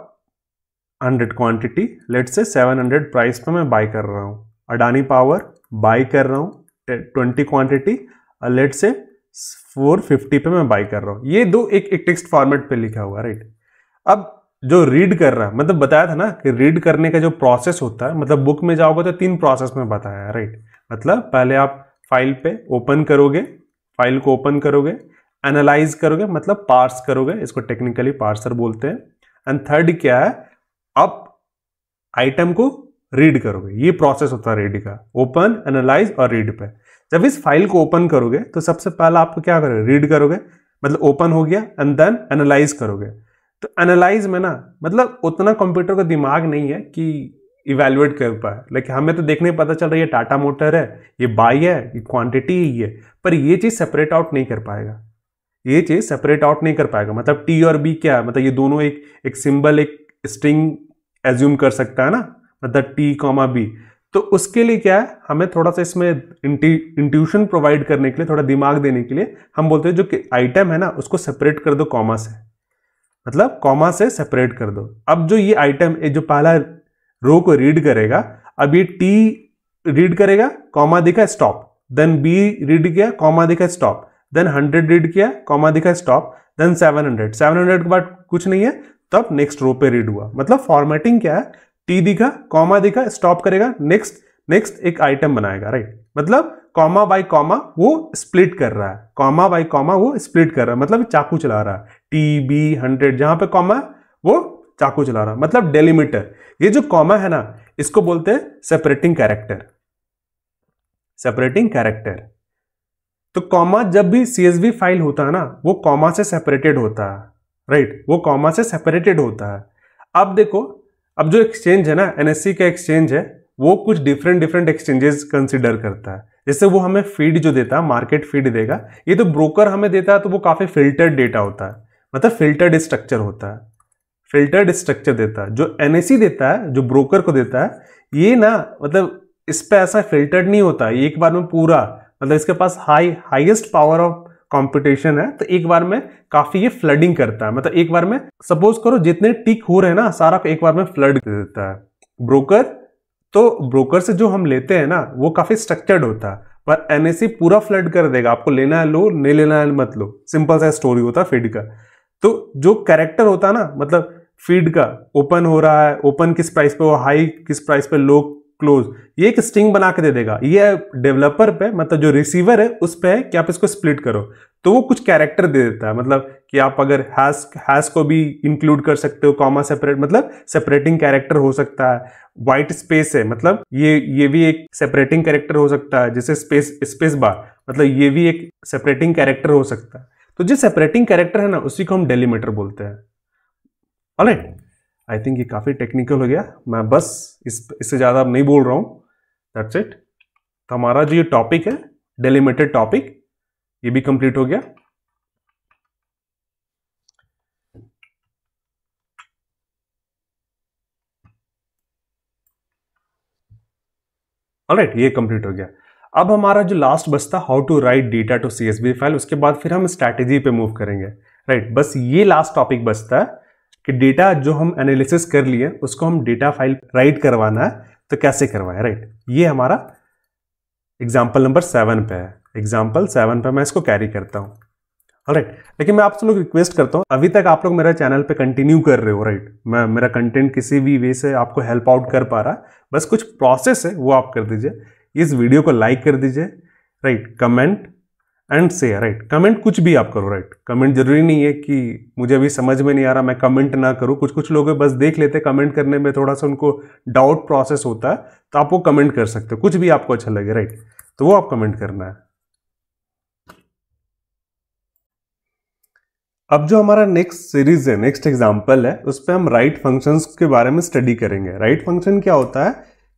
hundred quantity let's say hundred price पे मैं बाय कर रहा हूँ अडानी पावर बाय कर रहा हूँ ट्वेंटी क्वांटिटी और लेट से फोर फिफ्टी पे मैं बाय कर रहा हूँ ये दो एक एक टेक्स्ट फॉर्मेट पे लिखा हुआ राइट अब जो रीड कर रहा है मतलब बताया था ना कि रीड करने का जो प्रोसेस होता है मतलब बुक में जाओगे तो तीन प्रोसेस में बताया राइट मतलब पहले आप फाइल पे ओपन करोगे फाइल को ओपन करोगे एनालाइज करोगे मतलब पार्स करोगे इसको टेक्निकली पार्सर बोलते हैं एंड थर्ड क्या है आप आइटम को रीड करोगे ये प्रोसेस होता है रीड का ओपन एनालाइज और रीड पे जब इस फाइल को ओपन करोगे तो सबसे पहले आपको क्या करोगे रीड करोगे मतलब ओपन हो गया एंड देन एनालाइज करोगे तो एनालाइज में ना मतलब उतना कंप्यूटर का दिमाग नहीं है कि इवेल्युएट कर पाए लेकिन हमें तो देखने पता चल रहा है ये टाटा मोटर है ये बाई है ये क्वांटिटी है पर ये चीज़ सेपरेट आउट नहीं कर पाएगा ये चीज सेपरेट आउट नहीं कर पाएगा मतलब टी और बी क्या है मतलब ये दोनों एक एक सिंबल एक स्ट्रिंग एज्यूम कर सकता है ना मतलब टी कॉमा बी तो उसके लिए क्या है हमें थोड़ा सा इसमें इंट्यूशन प्रोवाइड करने के लिए थोड़ा दिमाग देने के लिए हम बोलते हैं जो आइटम है ना उसको सेपरेट कर दो कॉमा से मतलब कॉमा से सेपरेट कर दो अब जो ये आइटम जो पहला रो को रीड करेगा अब ये टी रीड करेगा कॉमा दिखा स्टॉप देन बी रीड किया कॉमा दिखा स्टॉप देन हंड्रेड रीड किया कॉमा दिखा stop then seven hundred seven hundred के बाद कुछ नहीं है तब नेक्स्ट रो पे रीड हुआ मतलब फॉर्मेटिंग क्या है टी दिखा कॉमा दिखा स्टॉप करेगा नेक्स्ट नेक्स्ट एक आइटम बनाएगा राइट मतलब कॉमा बाय कॉमा वो स्प्लिट कर रहा है कॉमा बाय कॉमा वो स्प्लिट कर रहा है मतलब चाकू चला रहा है टी बी हंड्रेड जहां पे कॉमा वो चाकू चला रहा है मतलब डेलीमीटर ये जो कॉमा है ना इसको बोलते हैं सेपरेटिंग कैरेक्टर सेपरेटिंग कैरेक्टर तो कॉमा जब भी सी फाइल होता है ना वो कॉमा से सेपरेटेड होता है राइट वो कॉमा से सेपरेटेड होता है अब देखो अब जो एक्सचेंज है ना एनएससी का एक्सचेंज है वो कुछ डिफरेंट डिफरेंट एक्सचेंजेस कंसिडर करता है जैसे वो हमें फीड जो देता है मार्केट फीड देगा ये तो ब्रोकर हमें देता है तो वो काफ़ी फिल्टर्ड डेटा होता है मतलब फिल्टर्ड स्ट्रक्चर होता है फिल्टर्ड स्ट्रक्चर देता है जो एन देता है जो ब्रोकर को देता है ये ना मतलब इस पर ऐसा फिल्टर्ड नहीं होता ये एक बार में पूरा मतलब इसके पास high highest power of competition है तो एक बार में काफी ये फ्लडिंग करता है मतलब एक बार में सपोज करो जितने टिक हो रहे हैं ना सारा एक बार में फ्लड दे देता है ब्रोकर तो ब्रोकर से जो हम लेते हैं ना वो काफी स्ट्रक्चर्ड होता है पर एनएससी पूरा फ्लड कर देगा आपको लेना है लो नहीं लेना है मत लो सिंपल सा स्टोरी होता है फीड का तो जो कैरेक्टर होता है ना मतलब फीड का ओपन हो रहा है ओपन किस प्राइस पे वो हाई किस प्राइस पे लो क्लोज ये एक स्ट्रिंग बना के दे देगा ये डेवलपर पे मतलब जो रिसीवर है उस पे है कि आप इसको स्प्लिट करो तो वो कुछ कैरेक्टर दे देता है मतलब कि आप अगर हैश हैश को भी इंक्लूड कर सकते हो कॉमा सेपरेट मतलब सेपरेटिंग कैरेक्टर हो सकता है वाइट स्पेस है मतलब ये ये भी एक सेपरेटिंग कैरेक्टर हो सकता है जैसे स्पेस स्पेस बार मतलब ये भी एक सेपरेटिंग कैरेक्टर हो सकता है तो जो सेपरेटिंग कैरेक्टर है ना उसी को हम डेलीमीटर बोलते हैं ऑलराइट right? आई थिंक ये काफ़ी टेक्निकल हो गया मैं बस इस इससे ज़्यादा अब नहीं बोल रहा हूँ दैट्स इट तो हमारा जो ये टॉपिक है डेलिमिटेड टॉपिक ये भी कंप्लीट हो गया राइट ये कंप्लीट हो गया अब हमारा जो लास्ट बचता how to write data to C file उसके बाद फिर हम स्ट्रैटेजी पे मूव करेंगे राइट right, बस ये लास्ट टॉपिक बचता है कि डेटा जो हम एनालिसिस कर लिए उसको हम डेटा फाइल राइट करवाना है तो कैसे करवाएं राइट ये हमारा एग्जाम्पल नंबर सेवन पे है एग्जाम्पल सेवन पे मैं इसको कैरी करता हूँ राइट लेकिन मैं आप सब लोग रिक्वेस्ट करता हूँ अभी तक आप लोग मेरा चैनल पे कंटिन्यू कर रहे हो राइट मैं मेरा कंटेंट किसी भी वे से आपको हेल्प आउट कर पा रहा है बस कुछ प्रोसेस है वो आप कर दीजिए इस वीडियो को लाइक कर दीजिए राइट कमेंट एंड से राइट कमेंट कुछ भी आप करो राइट right? कमेंट जरूरी नहीं है कि मुझे अभी समझ में नहीं आ रहा मैं कमेंट ना करूँ कुछ कुछ लोग बस देख लेते कमेंट करने में थोड़ा सा उनको डाउट प्रोसेस होता है तो आप वो कमेंट कर सकते हो कुछ भी आपको अच्छा लगे राइट right? तो वो आप कमेंट करना है अब जो हमारा नेक्स्ट सीरीज है नेक्स्ट एग्जाम्पल है उस पर हम राइट right फंक्शंस के बारे में स्टडी करेंगे राइट right फंक्शन क्या होता है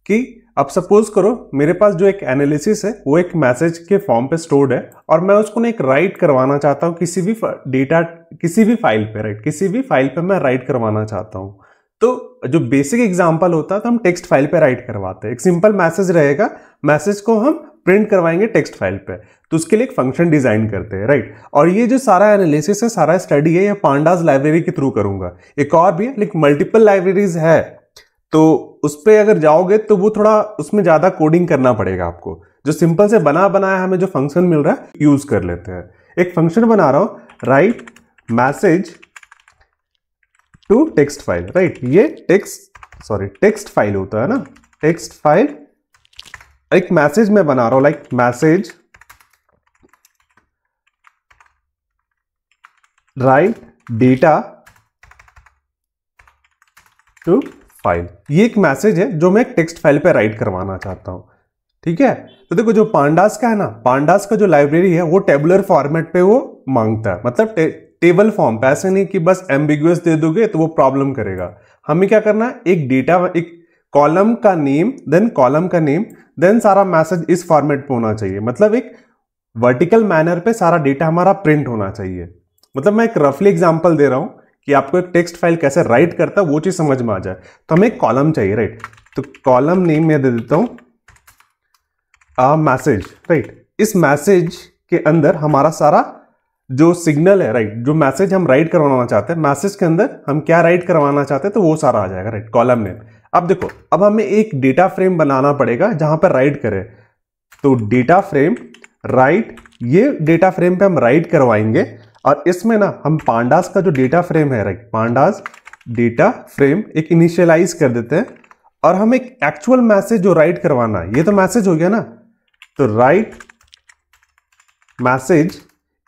कि अब सपोज करो मेरे पास जो एक एनालिसिस है वो एक मैसेज के फॉर्म पे स्टोर्ड है और मैं उसको एक राइट करवाना चाहता हूँ किसी भी डेटा किसी भी फाइल पे राइट किसी भी फाइल पे मैं राइट करवाना चाहता हूँ तो जो बेसिक एग्जाम्पल होता है तो हम टेक्स्ट फाइल पे राइट करवाते हैं एक सिंपल मैसेज रहेगा मैसेज को हम प्रिंट करवाएंगे टेक्स्ट फाइल पे तो उसके लिए एक फंक्शन डिजाइन करते हैं राइट और ये जो सारा एनालिसिस है सारा स्टडी है ये पांडाज लाइब्रेरी के थ्रू करूंगा एक और भी है लाइक मल्टीपल लाइब्रेरीज है तो उस पर अगर जाओगे तो वो थोड़ा उसमें ज़्यादा कोडिंग करना पड़ेगा आपको जो सिंपल से बना बनाया हमें जो फंक्शन मिल रहा है यूज़ कर लेते हैं एक फंक्शन बना रहा हूं write message to text file right ये टेक्स्ट सॉरी टेक्स्ट फाइल होता है ना टेक्स्ट फाइल एक मैसेज मैं बना रहा हूं like message write data to file ये एक मैसेज है जो मैं एक टेक्स्ट फाइल पे राइट करवाना चाहता हूँ ठीक है तो देखो जो पांडास का है ना पांडास का जो लाइब्रेरी है वो टेबुलर फॉर्मेट पे वो मांगता है मतलब टे, टेबल फॉर्म पे ऐसे नहीं कि बस एम्बिग्यूस दे दोगे तो वो प्रॉब्लम करेगा हमें क्या करना है एक डेटा एक कॉलम का नेम देन कॉलम का नेम देन सारा मैसेज इस फॉर्मेट पे होना चाहिए मतलब एक वर्टिकल मैनर पे सारा डेटा हमारा प्रिंट होना चाहिए मतलब मैं एक रफली एग्जाम्पल दे रहा हूँ कि आपको एक टेक्स्ट फाइल कैसे राइट करता है वो चीज़ समझ में आ जाए तो हमें एक कॉलम चाहिए राइट तो कॉलम नेम मैं दे देता हूँ मैसेज राइट इस मैसेज के अंदर हमारा सारा जो सिग्नल है राइट जो मैसेज हम राइट करवाना चाहते हैं मैसेज के अंदर हम क्या राइट करवाना चाहते हैं तो वो सारा आ जाएगा राइट कॉलम नेम अब देखो अब हमें एक डेटा फ्रेम बनाना पड़ेगा जहां पर राइट करें तो डेटा फ्रेम राइट ये डेटा फ्रेम पे हम राइट करवाएंगे और इसमें ना हम पांडास का जो डेटा फ्रेम है राइट पांडास डेटा फ्रेम एक इनिशियलाइज कर देते हैं और हम एक एक्चुअल मैसेज जो राइट करवाना है ये तो मैसेज हो गया ना तो राइट मैसेज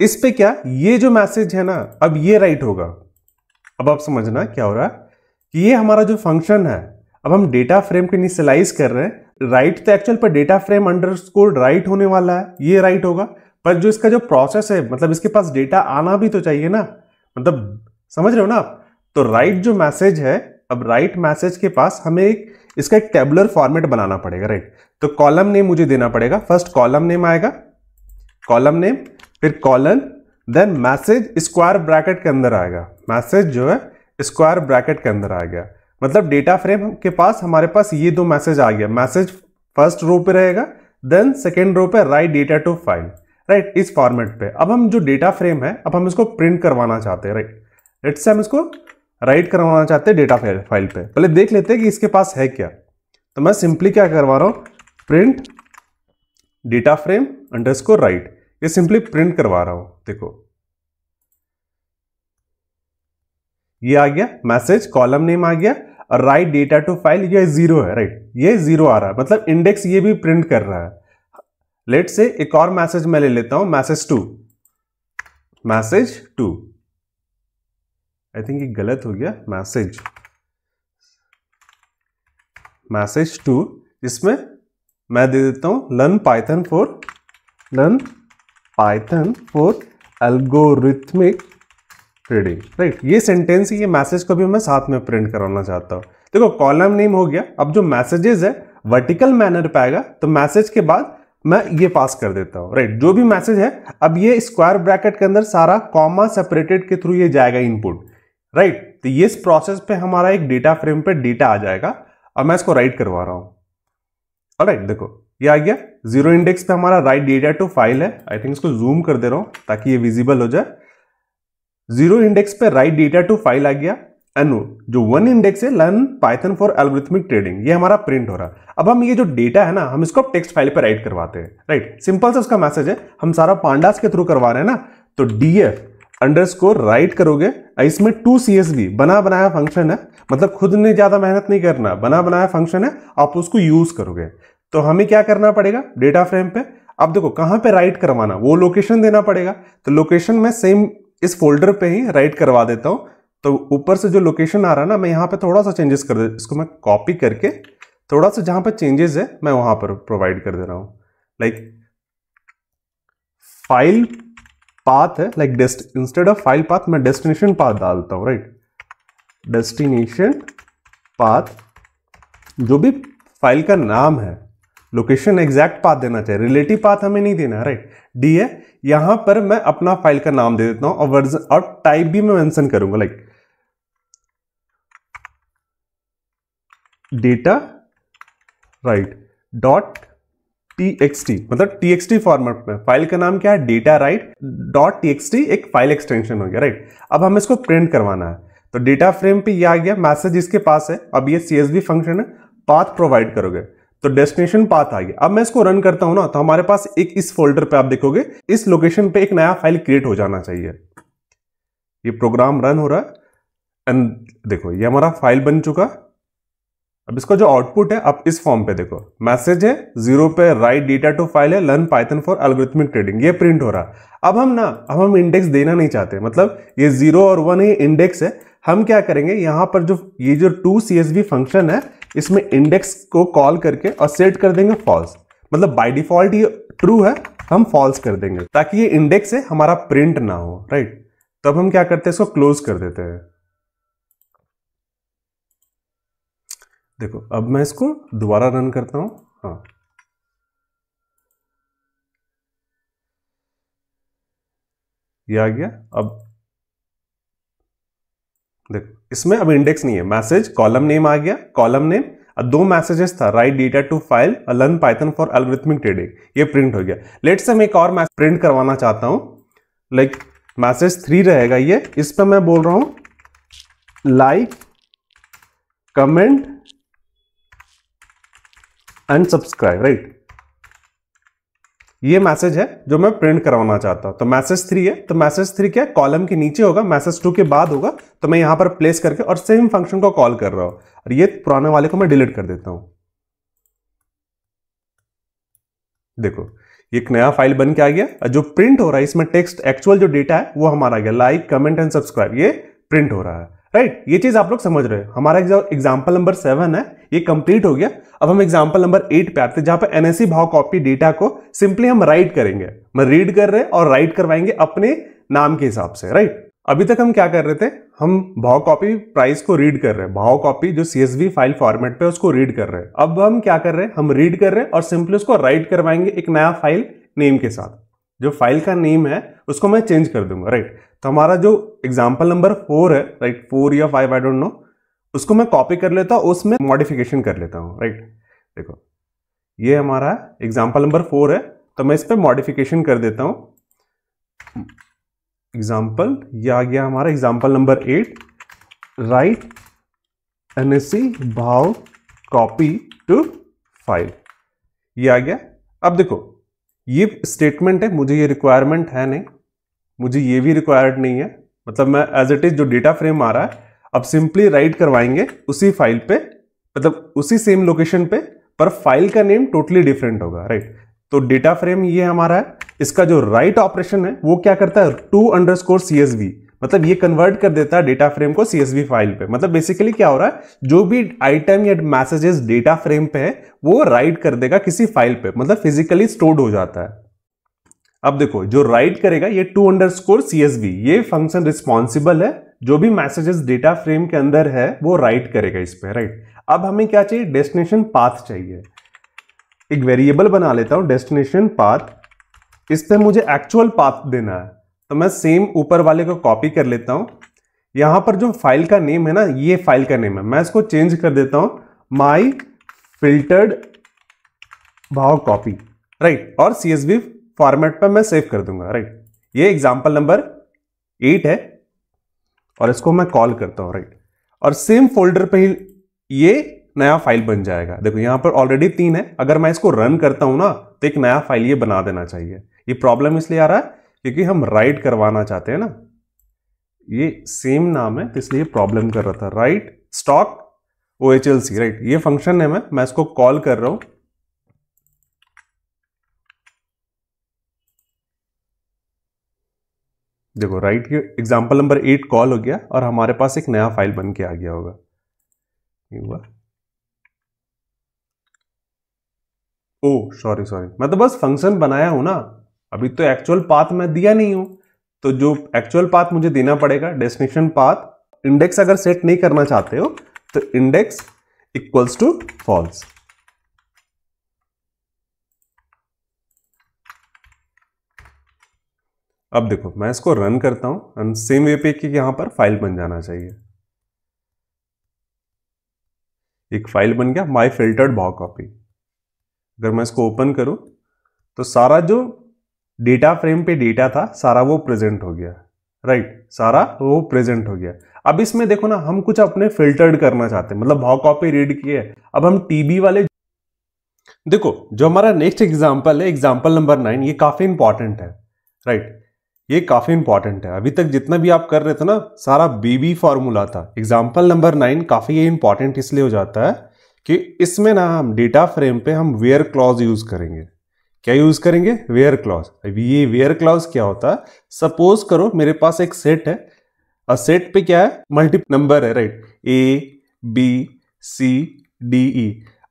इस पे क्या ये जो मैसेज है ना अब ये राइट होगा अब आप समझना क्या हो रहा है कि ये हमारा जो फंक्शन है अब हम डेटा फ्रेम को इनिशियलाइज कर रहे हैं राइट तो एक्चुअल पर डेटा फ्रेम अंडर राइट होने वाला है ये राइट होगा पर जो इसका जो प्रोसेस है मतलब इसके पास डेटा आना भी तो चाहिए ना मतलब समझ रहे हो ना आप तो राइट जो मैसेज है अब राइट मैसेज के पास हमें एक इसका एक टेबुलर फॉर्मेट बनाना पड़ेगा राइट तो कॉलम नेम मुझे देना पड़ेगा फर्स्ट कॉलम नेम आएगा कॉलम नेम फिर colon then message square bracket के अंदर आएगा मैसेज जो है स्क्वायर ब्रैकेट के अंदर आ गया मतलब डेटा फ्रेम के पास हमारे पास ये दो मैसेज आ गया मैसेज फर्स्ट रो पे रहेगा देन सेकेंड रो पे राइट डेटा टू फाइल राइट इस फॉर्मेट पे अब हम जो डेटा फ्रेम है अब हम इसको प्रिंट करवाना चाहते हैं राइट लेट्स से हम इसको राइट करवाना चाहते हैं डेटा फाइल पे पहले देख लेते हैं कि इसके पास है क्या तो मैं सिंपली क्या करवा रहा हूँ print data frame underscore write ये सिंपली प्रिंट करवा रहा हूँ देखो ये आ गया मैसेज कॉलम नेम आ गया और राइट डेटा टू फाइल ये जीरो है राइट ये जीरो आ रहा है मतलब इंडेक्स ये भी प्रिंट कर रहा है लेट से एक और मैसेज मैं ले लेता हूं message to message to I think ये गलत हो गया मैसेज मैसेज टू इसमें मैं दे देता हूं learn Python for learn Python for algorithmic trading right ये सेंटेंस ये मैसेज को भी मैं साथ में प्रिंट कराना चाहता हूं देखो कॉलम नेम हो गया अब जो मैसेजेस है वर्टिकल मैनर पे आएगा तो मैसेज के बाद मैं ये पास कर देता हूँ राइट जो भी मैसेज है अब ये स्क्वायर ब्रैकेट के अंदर सारा कॉमा सेपरेटेड के थ्रू ये जाएगा इनपुट राइट तो ये इस प्रोसेस पे हमारा एक डेटा फ्रेम पे डेटा आ जाएगा और मैं इसको राइट करवा रहा हूँ राइट देखो ये आ गया जीरो इंडेक्स पे हमारा राइट डेटा टू फाइल है आई थिंक इसको जूम कर दे रहा हूँ ताकि ये विजिबल हो जाए जीरो इंडेक्स पे राइट डेटा टू फाइल आ गया एनु जो वन इंडेक्स है learn Python for algorithmic trading ये हमारा प्रिंट हो रहा है अब हम ये जो डेटा है ना हम इसको टेक्स्ट फाइल पर राइट करवाते हैं राइट सिंपल सा उसका मैसेज है हम सारा पांडास के थ्रू करवा रहे हैं ना तो डीएफ अंडर स्कोर राइट करोगे इसमें टू सी एस बी बना बनाया फंक्शन है मतलब खुद ने ज्यादा मेहनत नहीं करना बना बनाया फंक्शन है आप उसको यूज करोगे तो हमें क्या करना पड़ेगा डेटा फ्रेम पे अब देखो कहाँ पे राइट करवाना वो लोकेशन देना पड़ेगा तो लोकेशन में सेम इस फोल्डर पे ही राइट करवा देता हूँ तो ऊपर से जो लोकेशन आ रहा है ना मैं यहाँ पे थोड़ा सा चेंजेस कर दे इसको मैं कॉपी करके थोड़ा सा जहाँ पे चेंजेस है मैं वहाँ पर प्रोवाइड कर दे रहा हूँ लाइक फाइल पाथ है like dest instead of file path मैं डेस्टिनेशन पाथ डालता हूँ राइट डेस्टिनेशन पाथ जो भी फाइल का नाम है लोकेशन एग्जैक्ट पाथ देना चाहिए रिलेटिव पाथ हमें नहीं देना राइट डी है यहाँ पर मैं अपना फाइल का नाम दे देता हूँ और वर्जन और टाइप भी मैं मेंशन करूंगा like data write dot txt मतलब txt फॉर्मेट में फाइल का नाम क्या है डेटा राइट डॉट txt एक फाइल एक्सटेंशन हो गया राइट right? अब हमें इसको प्रिंट करवाना है तो डेटा फ्रेम पे ये आ गया मैसेज इसके पास है अब ये csv फंक्शन है पाथ प्रोवाइड करोगे तो डेस्टिनेशन पाथ आ गया अब मैं इसको रन करता हूं ना तो हमारे पास एक इस फोल्डर पे आप देखोगे इस लोकेशन पे एक नया फाइल क्रिएट हो जाना चाहिए ये प्रोग्राम रन हो रहा है एंड देखो ये हमारा फाइल बन चुका अब इसका जो आउटपुट है आप इस फॉर्म पे देखो मैसेज है जीरो पे राइट डेटा टू फाइल है learn Python for algorithmic trading ये प्रिंट हो रहा अब हम ना अब हम इंडेक्स देना नहीं चाहते मतलब ये जीरो और वन ये इंडेक्स है हम क्या करेंगे यहाँ पर जो ये जो टू सी फंक्शन है इसमें इंडेक्स को कॉल करके और सेट कर देंगे फॉल्स मतलब बाई डिफॉल्ट ये ट्रू है हम फॉल्स कर देंगे ताकि ये इंडेक्स है हमारा प्रिंट ना हो राइट तब हम क्या करते हैं इसको क्लोज कर देते हैं देखो अब मैं इसको दोबारा रन करता हूं हाँ ये आ गया अब देखो इसमें अब इंडेक्स नहीं है मैसेज कॉलम नेम आ गया कॉलम नेम दो मैसेजेस था write data to file learn Python for algorithmic trading ये प्रिंट हो गया लेट से मैं एक और मैसेज प्रिंट करवाना चाहता हूं लाइक मैसेज थ्री रहेगा ये इस पर मैं बोल रहा हूं लाइक कमेंट अनसब्सक्राइब राइट ये मैसेज है जो मैं प्रिंट करवाना चाहता हूं तो मैसेज थ्री है तो मैसेज थ्री क्या कॉलम के नीचे होगा मैसेज टू के बाद होगा तो मैं यहां पर प्लेस करके और सेम फंक्शन को कॉल कर रहा हूं और ये पुराने वाले को मैं डिलीट कर देता हूं देखो एक नया फाइल बन के आ गया और जो प्रिंट हो रहा है इसमें टेक्स्ट एक्चुअल जो डेटा है वो हमारा गया लाइक कमेंट एंड सब्सक्राइब ये प्रिंट हो रहा है राइट right? ये चीज आप लोग समझ रहे हैं हमारा जो एग्जाम्पल नंबर सेवन है ये कंप्लीट हो गया अब हम एग्जाम्पल नंबर एट पे आते हैं जहां पर एनएससी भाव कॉपी डेटा को सिंपली हम राइट करेंगे मैं रीड कर रहे हैं और राइट करवाएंगे अपने नाम के हिसाब से राइट अभी तक हम क्या कर रहे थे हम भाव कॉपी प्राइस को रीड कर रहे हैं भाव कॉपी जो सीएसवी फाइल फॉर्मेट पे उसको रीड कर रहे हैं अब हम क्या कर रहे हैं हम रीड कर रहे हैं और सिंपली उसको राइट करवाएंगे एक नया फाइल नेम के साथ जो फाइल का नेम है उसको मैं चेंज कर दूंगा राइट तो हमारा जो एग्जाम्पल नंबर फोर है राइट फोर या फाइव आई डोंट नो उसको मैं कॉपी कर लेता हूँ उसमें मॉडिफिकेशन कर लेता हूँ राइट देखो ये हमारा एग्जाम्पल नंबर फोर है तो मैं इस पर मॉडिफिकेशन कर देता हूँ एग्जाम्पल ये आ गया हमारा example number eight right N S C भाव कॉपी टू फाइल ये आ गया अब देखो ये स्टेटमेंट है मुझे ये रिक्वायरमेंट है नहीं मुझे ये भी रिक्वायर्ड नहीं है मतलब मैं एज इट इज जो डेटा फ्रेम आ रहा है अब सिंपली राइट करवाएंगे उसी फाइल पे मतलब उसी सेम लोकेशन पे पर फाइल का नेम टोटली डिफरेंट होगा राइट तो डेटा फ्रेम ये हमारा है इसका जो राइट ऑपरेशन है वो क्या करता है to underscore C S V मतलब ये कन्वर्ट कर देता है डेटा फ्रेम को सी फाइल पे मतलब बेसिकली क्या हो रहा है जो भी आइटम या मैसेजेस डेटा फ्रेम पे है वो राइट कर देगा किसी फाइल पे मतलब फिजिकली स्टोर्ड हो जाता है अब देखो जो राइट करेगा ये टू अंडर स्कोर ये फंक्शन रिस्पॉन्सिबल है जो भी मैसेजेस डेटा फ्रेम के अंदर है वो राइट करेगा इस पर राइट अब हमें क्या चाहिए डेस्टिनेशन पाथ चाहिए एक वेरिएबल बना लेता हूं डेस्टिनेशन पाथ इस पर मुझे एक्चुअल पाथ देना है तो मैं सेम ऊपर वाले को कॉपी कर लेता हूँ यहाँ पर जो फाइल का नेम है ना ये फाइल का नेम है मैं इसको चेंज कर देता हूँ माई फिल्टर्ड भाव कॉपी राइट और सी फॉर्मेट पर मैं सेव कर दूंगा राइट ये एग्जाम्पल नंबर एट है और इसको मैं कॉल करता हूँ राइट और सेम फोल्डर पर ही ये नया फाइल बन जाएगा देखो यहाँ पर ऑलरेडी तीन है अगर मैं इसको रन करता हूँ ना तो एक नया फाइल ये बना देना चाहिए ये प्रॉब्लम इसलिए आ रहा है क्योंकि हम राइट करवाना चाहते हैं ना ये सेम नाम है तो इसलिए प्रॉब्लम कर रहा था right stock O H L C right ये फंक्शन है मैं मैं इसको कॉल कर रहा हूं देखो राइट ये एग्जाम्पल नंबर एट कॉल हो गया और हमारे पास एक नया फाइल बन के आ गया होगा हुआ ओ सॉरी सॉरी मैं तो बस फंक्शन बनाया हूं ना अभी तो एक्चुअल पाथ मैं दिया नहीं हूं तो जो एक्चुअल पाथ मुझे देना पड़ेगा डेस्टिनेशन पाथ इंडेक्स अगर सेट नहीं करना चाहते हो तो इंडेक्स इक्वल्स टू फॉल्स अब देखो मैं इसको रन करता हूं एंड सेम वे पे कि यहां पर फाइल बन जाना चाहिए एक फाइल बन गया माई फिल्टर्ड भाव कॉपी अगर मैं इसको ओपन करूं तो सारा जो डेटा फ्रेम पे डेटा था सारा वो प्रेजेंट हो गया राइट right, सारा वो प्रेजेंट हो गया अब इसमें देखो ना हम कुछ अपने फिल्टर्ड करना चाहते हैं मतलब भाव कॉपी रीड किए अब हम टीबी वाले देखो जो हमारा नेक्स्ट एग्जाम्पल है एग्जाम्पल नंबर नाइन ये काफ़ी इंपॉर्टेंट है राइट right, ये काफ़ी इंपॉर्टेंट है अभी तक जितना भी आप कर रहे थे ना सारा बीबी फॉर्मूला था एग्जाम्पल नंबर नाइन काफ़ी ये इंपॉर्टेंट इसलिए हो जाता है कि इसमें ना हम डेटा फ्रेम पे हम वेयर क्लॉज यूज़ करेंगे क्या यूज करेंगे वेयर क्लॉज अब ये वेयर क्लॉज क्या होता है सपोज करो मेरे पास एक सेट है और सेट पे क्या है मल्टी नंबर है right A B C D E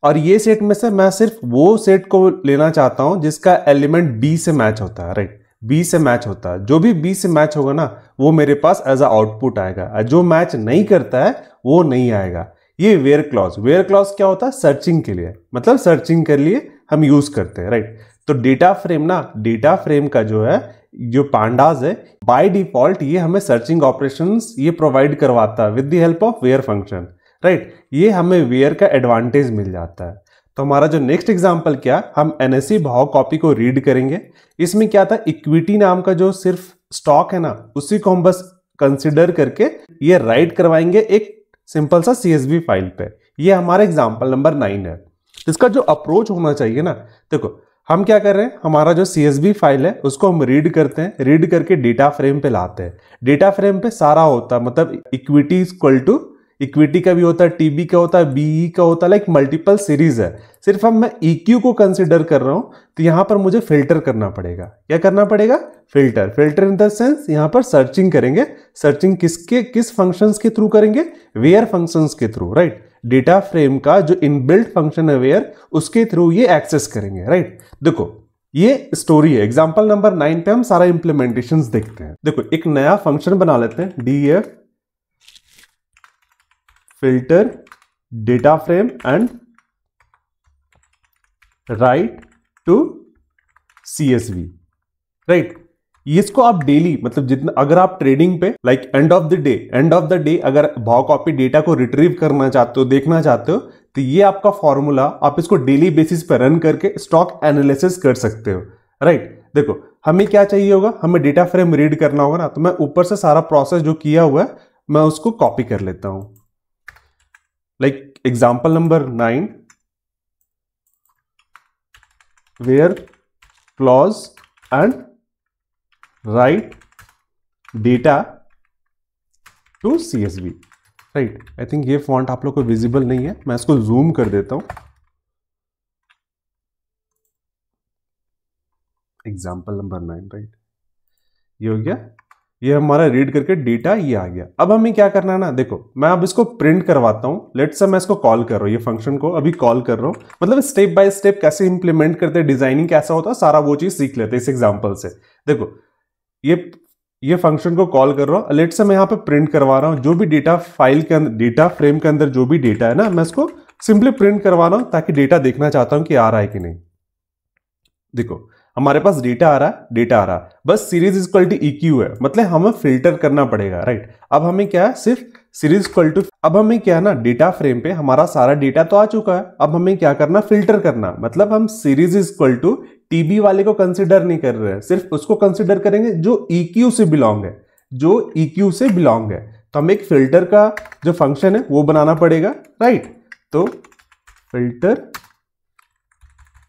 और ये सेट में से मैं सिर्फ वो सेट को लेना चाहता हूं जिसका एलिमेंट बी से मैच होता है राइट बी से मैच होता है जो भी बी से मैच होगा ना वो मेरे पास एज अ आउटपुट आएगा जो मैच नहीं करता है वो नहीं आएगा ये वेयर क्लॉज वेयर क्लॉज क्या होता है सर्चिंग के लिए मतलब सर्चिंग के लिए हम यूज करते हैं राइट तो डेटा फ्रेम ना डेटा फ्रेम का जो है जो पांडाज है बाय डिफॉल्ट ये हमें सर्चिंग ऑपरेशंस ये प्रोवाइड करवाता है with the help of where function right ये हमें वेयर का एडवांटेज मिल जाता है तो हमारा जो नेक्स्ट एग्जाम्पल क्या हम एन भाव कॉपी को रीड करेंगे इसमें क्या था इक्विटी नाम का जो सिर्फ स्टॉक है ना उसी को हम बस कंसिडर करके ये राइट करवाएंगे एक सिंपल सा सी फाइल पर यह हमारा एग्जाम्पल नंबर नाइन है तो इसका जो अप्रोच होना चाहिए ना देखो हम क्या कर रहे हैं हमारा जो सी फाइल है उसको हम रीड करते हैं रीड करके डेटा फ्रेम पे लाते हैं डेटा फ्रेम पे सारा होता है मतलब इक्विटी इक्वल टू इक्विटी का भी होता है टीबी का होता है बीई e का होता है लाइक मल्टीपल सीरीज है सिर्फ हम मैं ईक्यू e को कंसिडर कर रहा हूँ तो यहाँ पर मुझे फिल्टर करना पड़ेगा क्या करना पड़ेगा filter filter in the sense यहाँ पर सर्चिंग करेंगे सर्चिंग किसके किस फंक्शंस के थ्रू करेंगे वेयर फंक्शंस के थ्रू राइट डेटा फ्रेम का जो इनबिल्ट फंक्शन अवेयर उसके थ्रू ये एक्सेस करेंगे राइट देखो ये स्टोरी है एग्जाम्पल नंबर नाइन पे हम सारा इंप्लीमेंटेशन देखते हैं देखो एक नया फंक्शन बना लेते हैं D F filter data frame and write to C S V right इसको आप डेली मतलब जितना अगर आप ट्रेडिंग पे like end of the day end of the day अगर भाव कॉपी डेटा को रिट्रीव करना चाहते हो देखना चाहते हो तो ये आपका फॉर्मूला आप इसको डेली बेसिस पर रन करके स्टॉक एनालिसिस कर सकते हो राइट right? देखो हमें क्या चाहिए होगा हमें डेटा फ्रेम रीड करना होगा ना तो मैं ऊपर से सारा प्रोसेस जो किया हुआ है मैं उसको कॉपी कर लेता हूं like example number nine where clause and write data to CSV right I think ये फॉन्ट आप लोग को विजिबल नहीं है मैं इसको जूम कर देता हूं एग्जाम्पल नंबर नाइन राइट ये हो गया ये हमारा रीड करके डेटा ये आ गया अब हमें क्या करना है ना देखो मैं अब इसको प्रिंट करवाता हूं लेट से मैं इसको कॉल कर रहा हूं ये फंक्शन को अभी कॉल कर रहा हूं मतलब स्टेप बाय स्टेप कैसे इंप्लीमेंट करते हैं डिजाइनिंग कैसा होता है सारा वो चीज़ सीख लेते हैं इस एग्जांपल से देखो ये ये फंक्शन को कॉल कर रहा हूँ लेट से मैं यहाँ पे प्रिंट करवा रहा हूँ जो भी डेटा फाइल के अंदर डेटा फ्रेम के अंदर जो भी डेटा है ना मैं इसको सिंपली प्रिंट करवा रहा हूँ ताकि डेटा देखना चाहता हूँ कि आ रहा है कि नहीं देखो हमारे पास डेटा आ रहा है डेटा आ रहा है बस सीरीज इज क्वालिटी इक्यू है मतलब हमें फिल्टर करना पड़ेगा राइट अब हमें क्या है सिर्फ सीरीज इक्वल टू अब हमें क्या है ना डेटा फ्रेम पे हमारा सारा डेटा तो आ चुका है अब हमें क्या करना फिल्टर करना मतलब हम series is equal to TB वाले को कंसिडर नहीं कर रहे हैं सिर्फ उसको कंसिडर करेंगे जो ईक्यू e से बिलोंग है जो ईक्यू e से बिलोंग है तो हम एक फिल्टर का जो फंक्शन है वो बनाना पड़ेगा राइट तो फिल्टर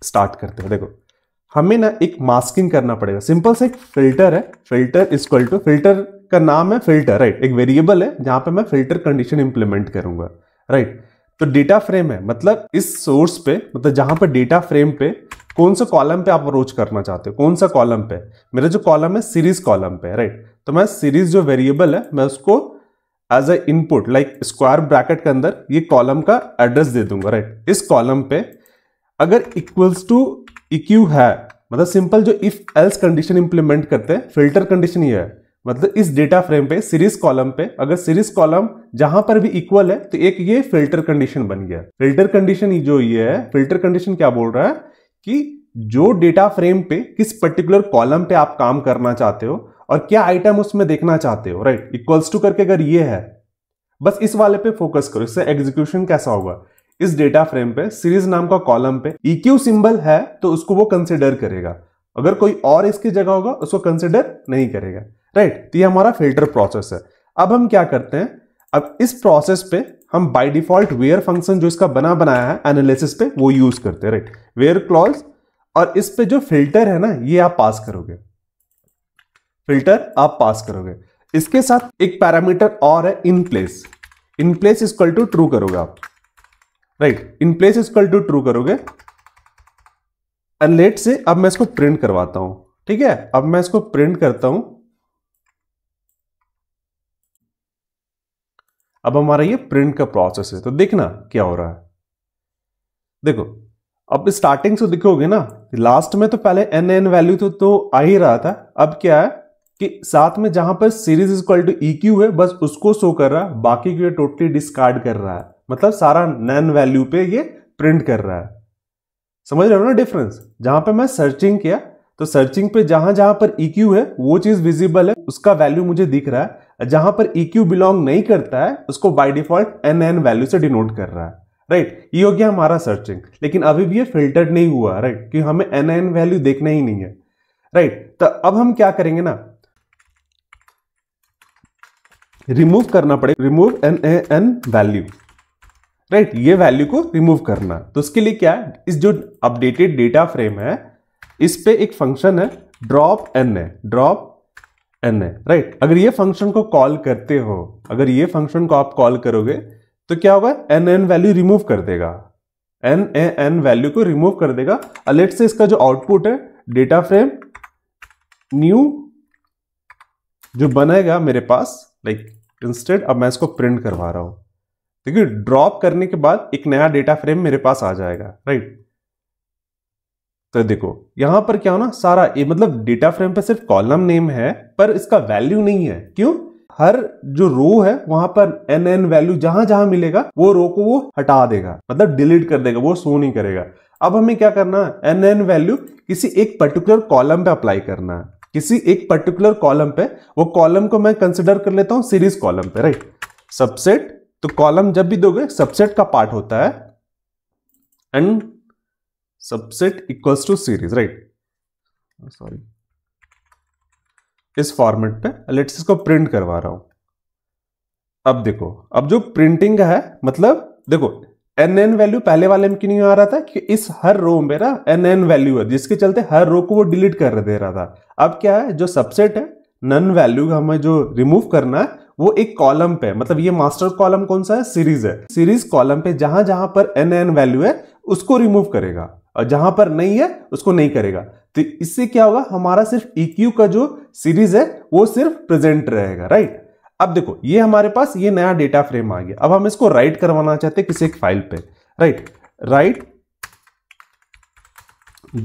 स्टार्ट करते हैं देखो हमें ना एक मास्किंग करना पड़ेगा सिंपल से एक फिल्टर है filter is equal to filter का नाम है फिल्टर राइट एक वेरिएबल है जहां पे मैं फिल्टर कंडीशन इंप्लीमेंट करूंगा राइट तो डेटा फ्रेम है मतलब इस सोर्स पे मतलब जहां पे डेटा फ्रेम पे कौन सा कॉलम पे आप अप्रोच करना चाहते हो कौन सा कॉलम पे मेरा जो कॉलम है सीरीज कॉलम पे राइट तो मैं सीरीज जो वेरिएबल है मैं उसको as a input like square bracket के अंदर ये कॉलम का एड्रेस दे दूंगा राइट इस कॉलम पे अगर इक्वल्स टू इक्यू है मतलब सिंपल जो इफ एल्स कंडीशन इंप्लीमेंट करते हैं फिल्टर कंडीशन ये है मतलब इस डेटा फ्रेम पे सीरीज कॉलम पे अगर सीरीज कॉलम जहां पर भी इक्वल है तो एक ये फिल्टर कंडीशन बन गया फिल्टर कंडीशन जो ये है फिल्टर कंडीशन क्या बोल रहा है कि जो डेटा फ्रेम पे किस पर्टिकुलर कॉलम पे आप काम करना चाहते हो और क्या आइटम उसमें देखना चाहते हो राइट इक्वल्स टू करके अगर ये है बस इस वाले पे फोकस करो इससे एग्जीक्यूशन कैसा होगा इस डेटा फ्रेम पे सीरीज नाम का कॉलम पे इक्यू सिंबल है तो उसको वो कंसिडर करेगा अगर कोई और इसकी जगह होगा उसको कंसिडर नहीं करेगा राइट तो ये हमारा फिल्टर प्रोसेस है अब हम क्या करते हैं अब इस प्रोसेस पे हम बाय डिफॉल्ट वेयर फंक्शन जो इसका बना बनाया है एनालिसिस पे वो यूज करते हैं राइट वेयर क्लॉज और इस पे जो फिल्टर है ना ये आप पास करोगे फिल्टर आप पास करोगे इसके साथ एक पैरामीटर और है in place in place is equal to true करोगे आप right in place is equal to true करोगे एंड लेट से अब मैं इसको प्रिंट करवाता हूं ठीक है अब मैं इसको प्रिंट करता हूं अब हमारा ये प्रिंट का प्रोसेस है तो देखना क्या हो रहा है देखो अब स्टार्टिंग से दिखोगे ना लास्ट में तो पहले एन एन वैल्यू तो, तो आ ही रहा था अब क्या है कि साथ में जहां पर series is equal to E Q है बस उसको शो कर रहा है बाकी को टोटली डिस्कार्ड कर रहा है मतलब सारा नैन वैल्यू पे ये प्रिंट कर रहा है समझ रहे हो ना डिफरेंस जहां पे मैं सर्चिंग किया तो सर्चिंग पे जहां जहां पर ई e क्यू है वो चीज विजिबल है उसका वैल्यू मुझे दिख रहा है जहां पर EQ बिलोंग नहीं करता है उसको by default N N value से डिनोट कर रहा है राइट right? ये हो गया हमारा सर्चिंग लेकिन अभी भी ये फिल्टर्ड नहीं हुआ राइट right? क्योंकि हमें एन एन वैल्यू देखना ही नहीं है राइट right? तो अब हम क्या करेंगे ना रिमूव करना पड़ेगा remove N N value right ये वैल्यू को रिमूव करना तो उसके लिए क्या है इस जो अपडेटेड डेटा फ्रेम है इस पे एक फंक्शन है drop N A drop N है राइट अगर ये फंक्शन को कॉल करते हो अगर ये फंक्शन को आप कॉल करोगे तो क्या होगा एन एन वैल्यू रिमूव कर देगा एन ए एन वैल्यू को रिमूव कर देगा अलेट से इसका जो आउटपुट है डेटा फ्रेम न्यू जो बनाएगा मेरे पास लाइक इंस्टेड अब मैं इसको प्रिंट करवा रहा हूं देखिए ड्रॉप करने के बाद एक नया डेटा फ्रेम मेरे पास आ जाएगा राइट तो देखो यहां पर क्या होना सारा ए मतलब डेटा फ्रेम पे सिर्फ कॉलम नेम है पर इसका वैल्यू नहीं है क्यों हर जो रो है वहां पर एन एन वैल्यू जहां जहां मिलेगा वो रो को वो हटा देगा मतलब डिलीट कर देगा वो शो नहीं करेगा अब हमें क्या करना है एन एन वैल्यू किसी एक पर्टिकुलर कॉलम पे अप्लाई करना है किसी एक पर्टिकुलर कॉलम पे वो कॉलम को मैं कंसिडर कर लेता हूं सीरीज कॉलम पे राइट सबसेट तो कॉलम जब भी दोगे सबसेट का पार्ट होता है and subset equals to series right oh, sorry इस फॉर्मेट पे लेट्स इसको प्रिंट करवा रहा हूं अब देखो अब जो प्रिंटिंग है मतलब देखो एन एन वैल्यू पहले वाले में क्यों नहीं आ रहा था कि इस हर रो में ना एन एन वैल्यू है जिसके चलते हर रो को वो डिलीट कर दे रहा था अब क्या है जो सबसेट है नन वैल्यू हमें जो रिमूव करना है वो एक कॉलम पे मतलब ये मास्टर कॉलम कौन सा है सीरीज है सीरीज कॉलम पे जहां जहां पर एन एन वैल्यू है उसको रिमूव करेगा और जहां पर नहीं है उसको नहीं करेगा तो इससे क्या होगा हमारा सिर्फ EQ का जो सीरीज है वो सिर्फ प्रेजेंट रहेगा राइट अब देखो ये हमारे पास ये नया डेटा फ्रेम आ गया अब हम इसको राइट करवाना चाहते हैं किसी एक फाइल पे right write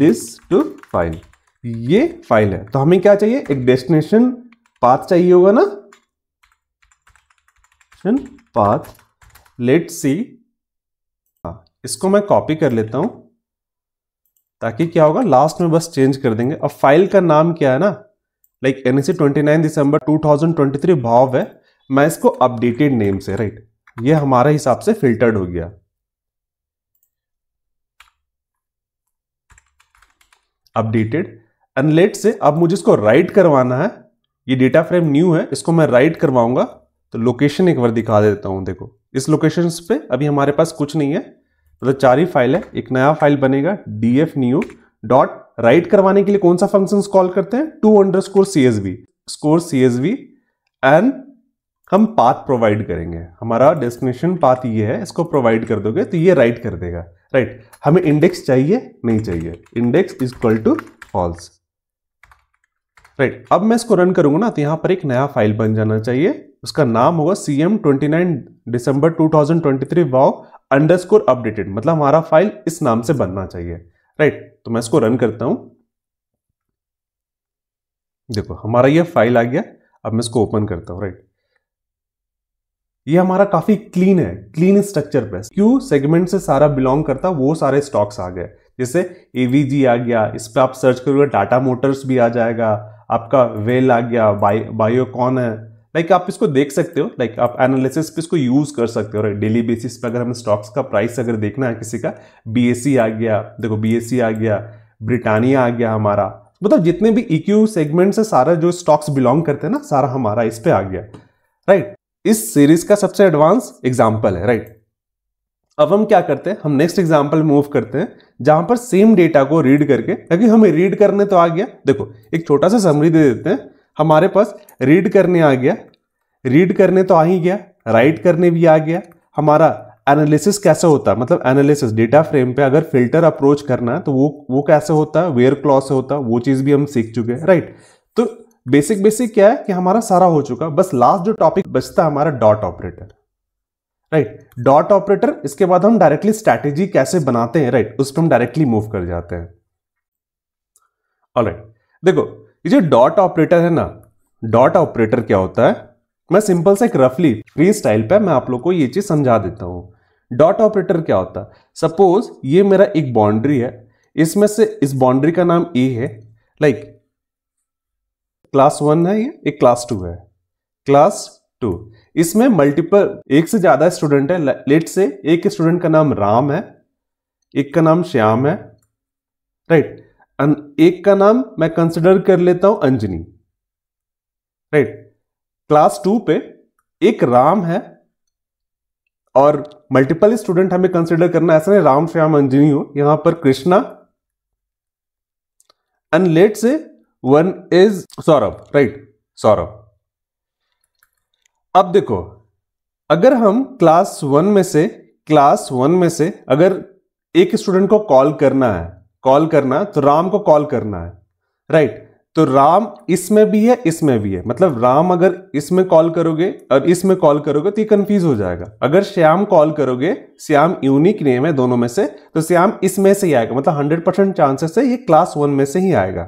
this to file ये फाइल है तो हमें क्या चाहिए एक डेस्टिनेशन पाथ चाहिए होगा ना पाथ लेट सी इसको मैं कॉपी कर लेता हूं ताकि क्या होगा लास्ट में बस चेंज कर देंगे अब फाइल का नाम क्या है ना like N C twenty December to भाव है मैं इसको अपडेटेड नेम से राइट ये हमारे हिसाब से फिल्टर्ड हो गया अपडेटेड एंड लेट से अब मुझे इसको राइट करवाना है ये डेटा फ्रेम न्यू है इसको मैं राइट करवाऊंगा तो लोकेशन एक बार दिखा देता हूं देखो इस लोकेशन पे अभी हमारे पास कुछ नहीं है मतलब चार ही फाइल है एक नया फाइल बनेगा D F new dot write करवाने के लिए कौन सा फंक्शन कॉल करते हैं to underscore C S V score C S V and हम पाथ प्रोवाइड करेंगे हमारा डेस्टिनेशन पाथ ये है इसको प्रोवाइड कर दोगे तो ये राइट कर देगा राइट right. हमें इंडेक्स चाहिए नहीं चाहिए index is equal to false right अब मैं इसको रन करूंगा ना तो यहां पर एक नया फाइल बन जाना चाहिए उसका नाम होगा C M twenty nine December two thousand twenty three wow underscore updated मतलब हमारा फाइल इस नाम से बनना चाहिए राइट तो मैं इसको रन करता हूं देखो हमारा ये फाइल आ गया अब मैं इसको ओपन करता हूं राइट ये हमारा काफी क्लीन है क्लीन स्ट्रक्चर पे क्यू सेगमेंट से सारा बिलोंग करता वो सारे स्टॉक्स आ गए जैसे एवीजी आ गया इस पर आप सर्च करोगे टाटा मोटर्स भी आ जाएगा आपका वेल आ गया बायोकॉन है लाइक like आप इसको देख सकते हो लाइक like आप एनालिसिस पे इसको यूज़ कर सकते हो डेली बेसिस पे अगर हमें स्टॉक्स का प्राइस अगर देखना है किसी का बी आ गया देखो बी आ गया ब्रिटानिया आ गया हमारा मतलब जितने भी इक्यू सेगमेंट से सारा जो स्टॉक्स बिलोंग करते हैं ना सारा हमारा इस पे आ गया राइट right? इस सीरीज का सबसे एडवांस एग्जाम्पल है राइट right? अब हम क्या करते हैं हम नेक्स्ट एग्जाम्पल मूव करते हैं जहां पर सेम डेटा को रीड करके क्योंकि हमें रीड करने तो आ गया देखो एक छोटा सा समरी दे देते हैं हमारे पास रीड करने आ गया रीड करने तो आ ही गया राइट करने भी आ गया हमारा एनालिसिस कैसे होता मतलब एनालिसिस डेटा फ्रेम पे अगर फिल्टर अप्रोच करना है तो वो वो कैसे होता है वेयर क्लॉस से होता वो चीज़ भी हम सीख चुके हैं राइट तो बेसिक बेसिक क्या है कि हमारा सारा हो चुका बस लास्ट जो टॉपिक बचता है हमारा dot operator right dot operator इसके बाद हम डायरेक्टली स्ट्रैटेजी कैसे बनाते हैं राइट right? उस पर हम डायरेक्टली मूव कर जाते हैं ऑलराइट right. देखो ये जो डॉट ऑपरेटर है ना डॉट ऑपरेटर क्या होता है मैं सिंपल से एक रफली फ्री स्टाइल पे मैं आप लोग को ये चीज़ समझा देता हूँ डॉट ऑपरेटर क्या होता है सपोज ये मेरा एक बाउंड्री है इसमें से इस बाउंड्री का नाम ए है लाइक like, क्लास वन है ये एक क्लास टू है क्लास टू इसमें मल्टीपल एक से ज़्यादा स्टूडेंट है लेट से एक स्टूडेंट का नाम राम है एक का नाम श्याम है राइट right? एक का नाम मैं कंसिडर कर लेता हूं अंजनी राइट क्लास टू पे एक राम है और मल्टीपल स्टूडेंट हमें कंसिडर करना ऐसा नहीं राम श्याम अंजनी हो यहां पर Krishna and let's say one is Saurabh right Saurabh अब देखो अगर हम क्लास वन में से क्लास वन में से अगर एक स्टूडेंट को कॉल करना है कॉल करना तो राम को कॉल करना है राइट right. तो राम इसमें भी है इसमें भी है मतलब राम अगर इसमें कॉल करोगे और इसमें कॉल करोगे तो ये कंफ्यूज हो जाएगा अगर श्याम कॉल करोगे श्याम यूनिक नेम है दोनों में से तो श्याम इसमें से ही आएगा मतलब हंड्रेड परसेंट चांसेस है ये क्लास वन में से ही आएगा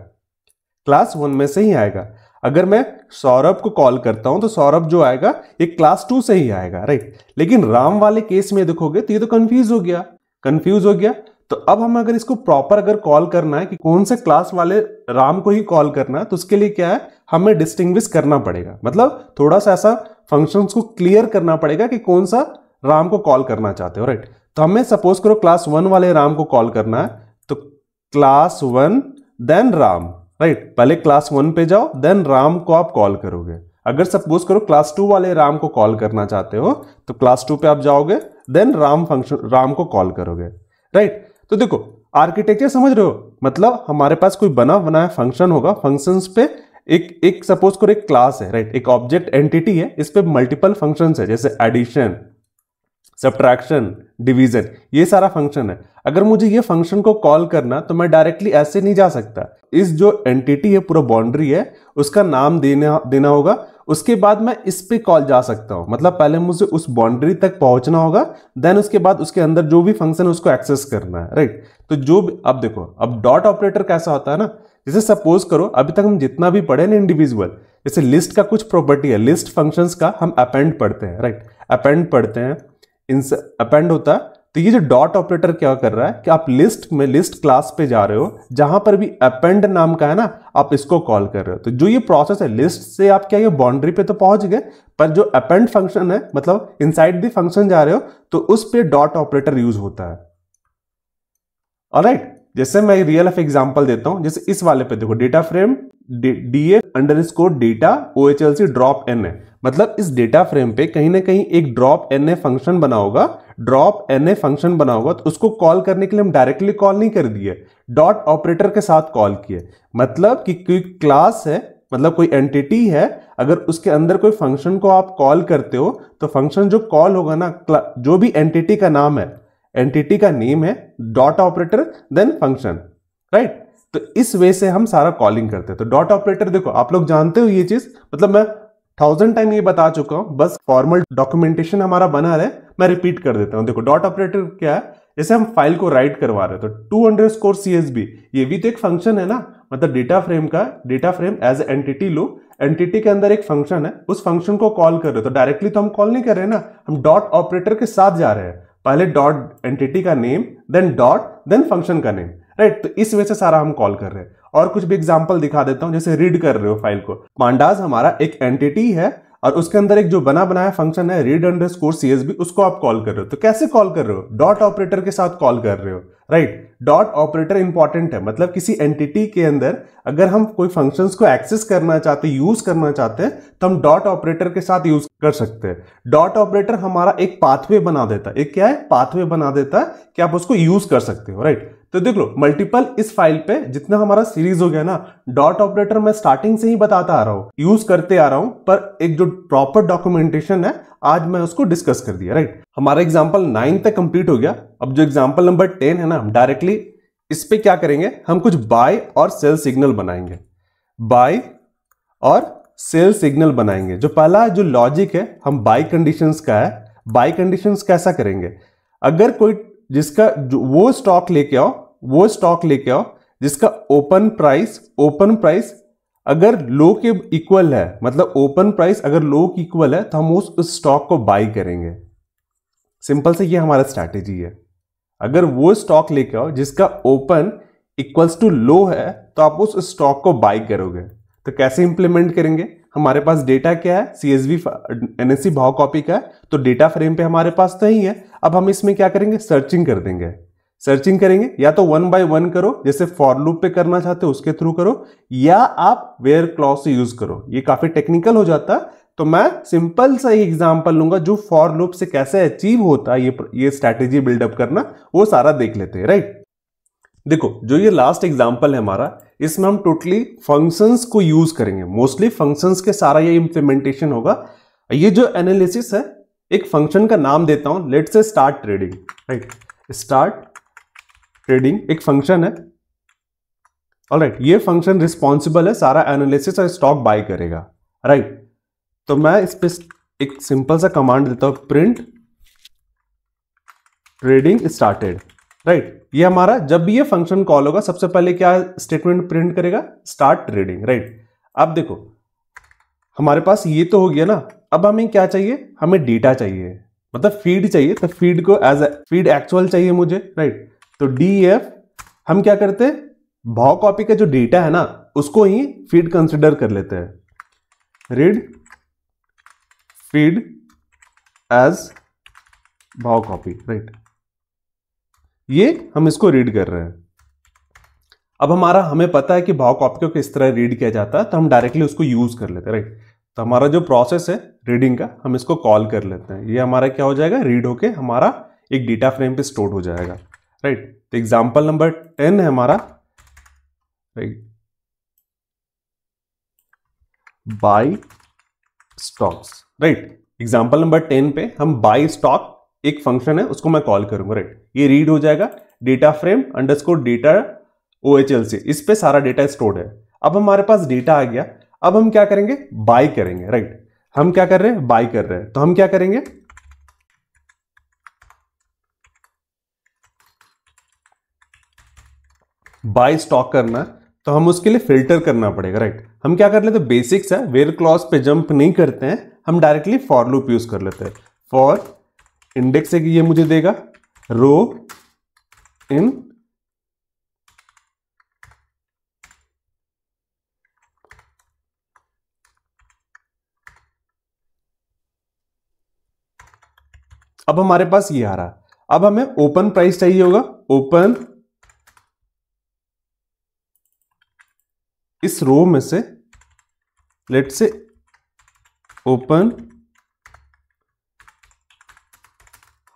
क्लास वन में से ही आएगा अगर मैं सौरभ को कॉल करता हूं तो सौरभ जो आएगा ये क्लास टू से ही आएगा राइट लेकिन राम वाले केस में देखोगे तो ये तो कंफ्यूज हो गया कंफ्यूज हो गया तो अब हम अगर इसको प्रॉपर अगर कॉल करना है कि कौन से क्लास वाले राम को ही कॉल करना है तो उसके लिए क्या है हमें डिस्टिंग्विश करना पड़ेगा मतलब थोड़ा सा ऐसा फंक्शंस को क्लियर करना पड़ेगा कि कौन सा राम को कॉल करना चाहते हो राइट तो हमें सपोज करो क्लास वन वाले राम को कॉल करना है तो class one then Ram right पहले क्लास वन पे जाओ देन राम को आप कॉल करोगे अगर सपोज करो क्लास टू वाले राम को कॉल करना चाहते हो तो क्लास टू पे आप जाओगे देन राम फंक्शन राम को कॉल करोगे राइट तो देखो आर्किटेक्चर समझ रहे हो मतलब हमारे पास कोई बना बनाया फंक्शन होगा फंक्शन पे एक एक सपोज करो एक क्लास है राइट एक ऑब्जेक्ट एंटिटी है इस पर मल्टीपल फंक्शन है जैसे एडिशन सब्ट्रैक्शन डिवीजन ये सारा फंक्शन है अगर मुझे ये फंक्शन को कॉल करना तो मैं डायरेक्टली ऐसे नहीं जा सकता इस जो एंटिटी है पूरा बाउंड्री है उसका नाम देना देना होगा उसके बाद मैं इस पे कॉल जा सकता हूँ मतलब पहले मुझे उस बाउंड्री तक पहुंचना होगा देन उसके बाद उसके अंदर जो भी फंक्शन है उसको एक्सेस करना है राइट तो जो भी अब देखो अब डॉट ऑपरेटर कैसा होता है ना जैसे सपोज करो अभी तक हम जितना भी पढ़े ना इंडिविजुअल जैसे लिस्ट का कुछ प्रॉपर्टी है लिस्ट फंक्शंस का हम अपेंड पढ़ते हैं राइट अपेंड पढ़ते हैं अपेंड होता है तो ये जो डॉट ऑपरेटर क्या कर रहा है कि आप लिस्ट में लिस्ट क्लास पे जा रहे हो जहां पर भी अपेंड नाम का है ना आप इसको कॉल कर रहे हो तो जो ये प्रोसेस है लिस्ट से आप क्या ये बाउंड्री पे तो पहुंच गए पर जो अपेंड फंक्शन है मतलब इनसाइड द फंक्शन जा रहे हो तो उस पर डॉट ऑपरेटर यूज होता है और राइट जैसे मैं रियल एफ एग्जाम्पल देता हूं जैसे इस वाले पे देखो data frame D F underscore data O H L C drop N है मतलब इस डेटा फ्रेम पे कहीं ना कहीं एक ड्रॉप एन ए फंक्शन बना होगा ड्रॉप एन ए फंक्शन बना होगा तो उसको कॉल करने के लिए हम डायरेक्टली कॉल नहीं कर दिए डॉट ऑपरेटर के साथ कॉल किए मतलब कि कोई क्लास है मतलब कोई एंटिटी है अगर उसके अंदर कोई फंक्शन को आप कॉल करते हो तो फंक्शन जो कॉल होगा ना जो भी एंटिटी का नाम है एंटिटी का नेम है dot operator then function right तो इस वे से हम सारा कॉलिंग करते हैं तो डॉट ऑपरेटर देखो आप लोग जानते हो ये चीज मतलब मैं थाउजेंड टाइम ये बता चुका हूँ बस फॉर्मल डॉक्यूमेंटेशन हमारा बना रहे मैं रिपीट कर देता हूँ देखो डॉट ऑपरेटर क्या है जैसे हम फाइल को राइट करवा रहे हैं तो to underscore C S B ये भी तो एक फंक्शन है ना मतलब डेटा फ्रेम का डेटा फ्रेम एज एंटिटी लो एंटिटी के अंदर एक फंक्शन है उस फंक्शन को कॉल कर रहे हो तो डायरेक्टली तो हम कॉल नहीं कर रहे ना हम डॉट ऑपरेटर के साथ जा रहे हैं पहले डॉट एंटिटी का name then dot then function का नेम राइट तो इस वजह से सारा हम कॉल कर रहे हैं और कुछ भी एग्जाम्पल दिखा देता हूँ जैसे रीड कर रहे हो फाइल को मांडाज हमारा एक एंटिटी है और उसके अंदर एक जो बना बनाया फंक्शन है रीड अंडर स्कोर सी उसको आप कॉल कर रहे हो तो कैसे कॉल कर रहे हो डॉट ऑपरेटर के साथ कॉल कर रहे हो राइट डॉट ऑपरेटर इंपॉर्टेंट है मतलब किसी एंटिटी के अंदर अगर हम कोई फंक्शन को एक्सेस करना चाहते यूज करना चाहते हैं तो हम डॉट ऑपरेटर के साथ यूज कर सकते हैं डॉट ऑपरेटर हमारा एक पाथवे बना देता है एक क्या है पाथवे बना देता है कि आप उसको यूज कर सकते हो राइट तो देख लो मल्टीपल इस फाइल पे जितना हमारा सीरीज हो गया ना डॉट ऑपरेटर मैं स्टार्टिंग से ही बताता आ रहा हूं यूज करते आ रहा हूं पर एक जो प्रॉपर डॉक्यूमेंटेशन है आज मैं उसको डिस्कस कर दिया राइट हमारा एग्जाम्पल नाइन तक कंप्लीट हो गया अब जो एग्जाम्पल नंबर टेन है ना हम डायरेक्टली इस पे क्या करेंगे हम कुछ बाय और सेल सिग्नल बनाएंगे बाय और सेल सिग्नल बनाएंगे जो पहला जो लॉजिक है हम बाय कंडीशन का है बाय कंडीशन कैसा करेंगे अगर कोई जिसका जो वो स्टॉक लेके आओ वो स्टॉक लेके आओ जिसका ओपन प्राइस ओपन प्राइस अगर लो के इक्वल है मतलब ओपन प्राइस अगर लो के इक्वल है तो हम उस, स्टॉक को बाई करेंगे सिंपल से ये हमारा स्ट्रैटेजी है अगर वो स्टॉक लेके आओ जिसका ओपन इक्वल्स टू लो है तो आप उस स्टॉक को बाई करोगे तो कैसे इंप्लीमेंट करेंगे हमारे पास डेटा क्या है सी एस बी एन भाव कॉपी का है तो डेटा फ्रेम पे हमारे पास तो ही है अब हम इसमें क्या करेंगे सर्चिंग कर देंगे सर्चिंग करेंगे या तो वन बाय वन करो जैसे फॉर लूप पे करना चाहते हो उसके थ्रू करो या आप वेयर क्लॉज यूज करो ये काफी टेक्निकल हो जाता है तो मैं सिंपल सा ही एग्जाम्पल लूंगा जो फॉर लूप से कैसे अचीव होता है ये ये स्ट्रेटेजी बिल्डअप करना वो सारा देख लेते हैं राइट देखो जो ये लास्ट एग्जाम्पल है हमारा इसमें हम टोटली फंक्शंस को यूज करेंगे मोस्टली फंक्शंस के सारा ये इंप्लीमेंटेशन होगा ये जो एनालिसिस है एक फंक्शन का नाम देता हूं let's say start trading right start trading एक फंक्शन है राइट right, ये फंक्शन रिस्पॉन्सिबल है सारा एनालिसिस और स्टॉक बाय करेगा राइट right. तो मैं इस पर एक सिंपल सा कमांड देता हूं प्रिंट ट्रेडिंग स्टार्टेड राइट ये हमारा जब भी ये फंक्शन कॉल होगा सबसे पहले क्या स्टेटमेंट प्रिंट करेगा स्टार्ट ट्रेडिंग राइट अब देखो हमारे पास ये तो हो गया ना अब हमें क्या चाहिए हमें डेटा चाहिए मतलब फीड चाहिए तो फीड को एज फीड एक्चुअल चाहिए मुझे राइट right? तो डी एफ e हम क्या करते हैं भाव कॉपी का जो डेटा है ना उसको ही फीड कंसिडर कर लेते हैं रीड फीड एज भाव कॉपी राइट ये हम इसको रीड कर रहे हैं अब हमारा हमें पता है कि भाव कॉपी को किस तरह रीड किया जाता है तो हम डायरेक्टली उसको यूज कर लेते हैं राइट तो हमारा जो प्रोसेस है रीडिंग का हम इसको कॉल कर लेते हैं ये हमारा क्या हो जाएगा रीड होके हमारा एक डेटा फ्रेम पे स्टोर हो जाएगा राइट तो एग्जाम्पल नंबर टेन है हमारा right buy stocks right example number ten पे हम बाई स्टॉक एक फंक्शन है उसको मैं कॉल करूंगा राइट ये रीड हो जाएगा data frame underscore data O H L से इस पे सारा डेटा स्टोर्ड है अब हमारे पास डेटा आ गया अब हम क्या करेंगे बाई करेंगे राइट हम क्या कर रहे हैं बाई कर रहे हैं तो हम क्या करेंगे बाय स्टॉक करना तो हम उसके लिए फिल्टर करना पड़ेगा राइट हम क्या कर लेते हैं बेसिक्स है वेयर क्लॉज पे जंप नहीं करते हैं हम डायरेक्टली फॉर लूप यूज कर लेते हैं फॉर इंडेक्स ये मुझे देगा रो इन अब हमारे पास ये आ रहा है अब हमें ओपन प्राइस चाहिए होगा ओपन इस रो में से लेट से ओपन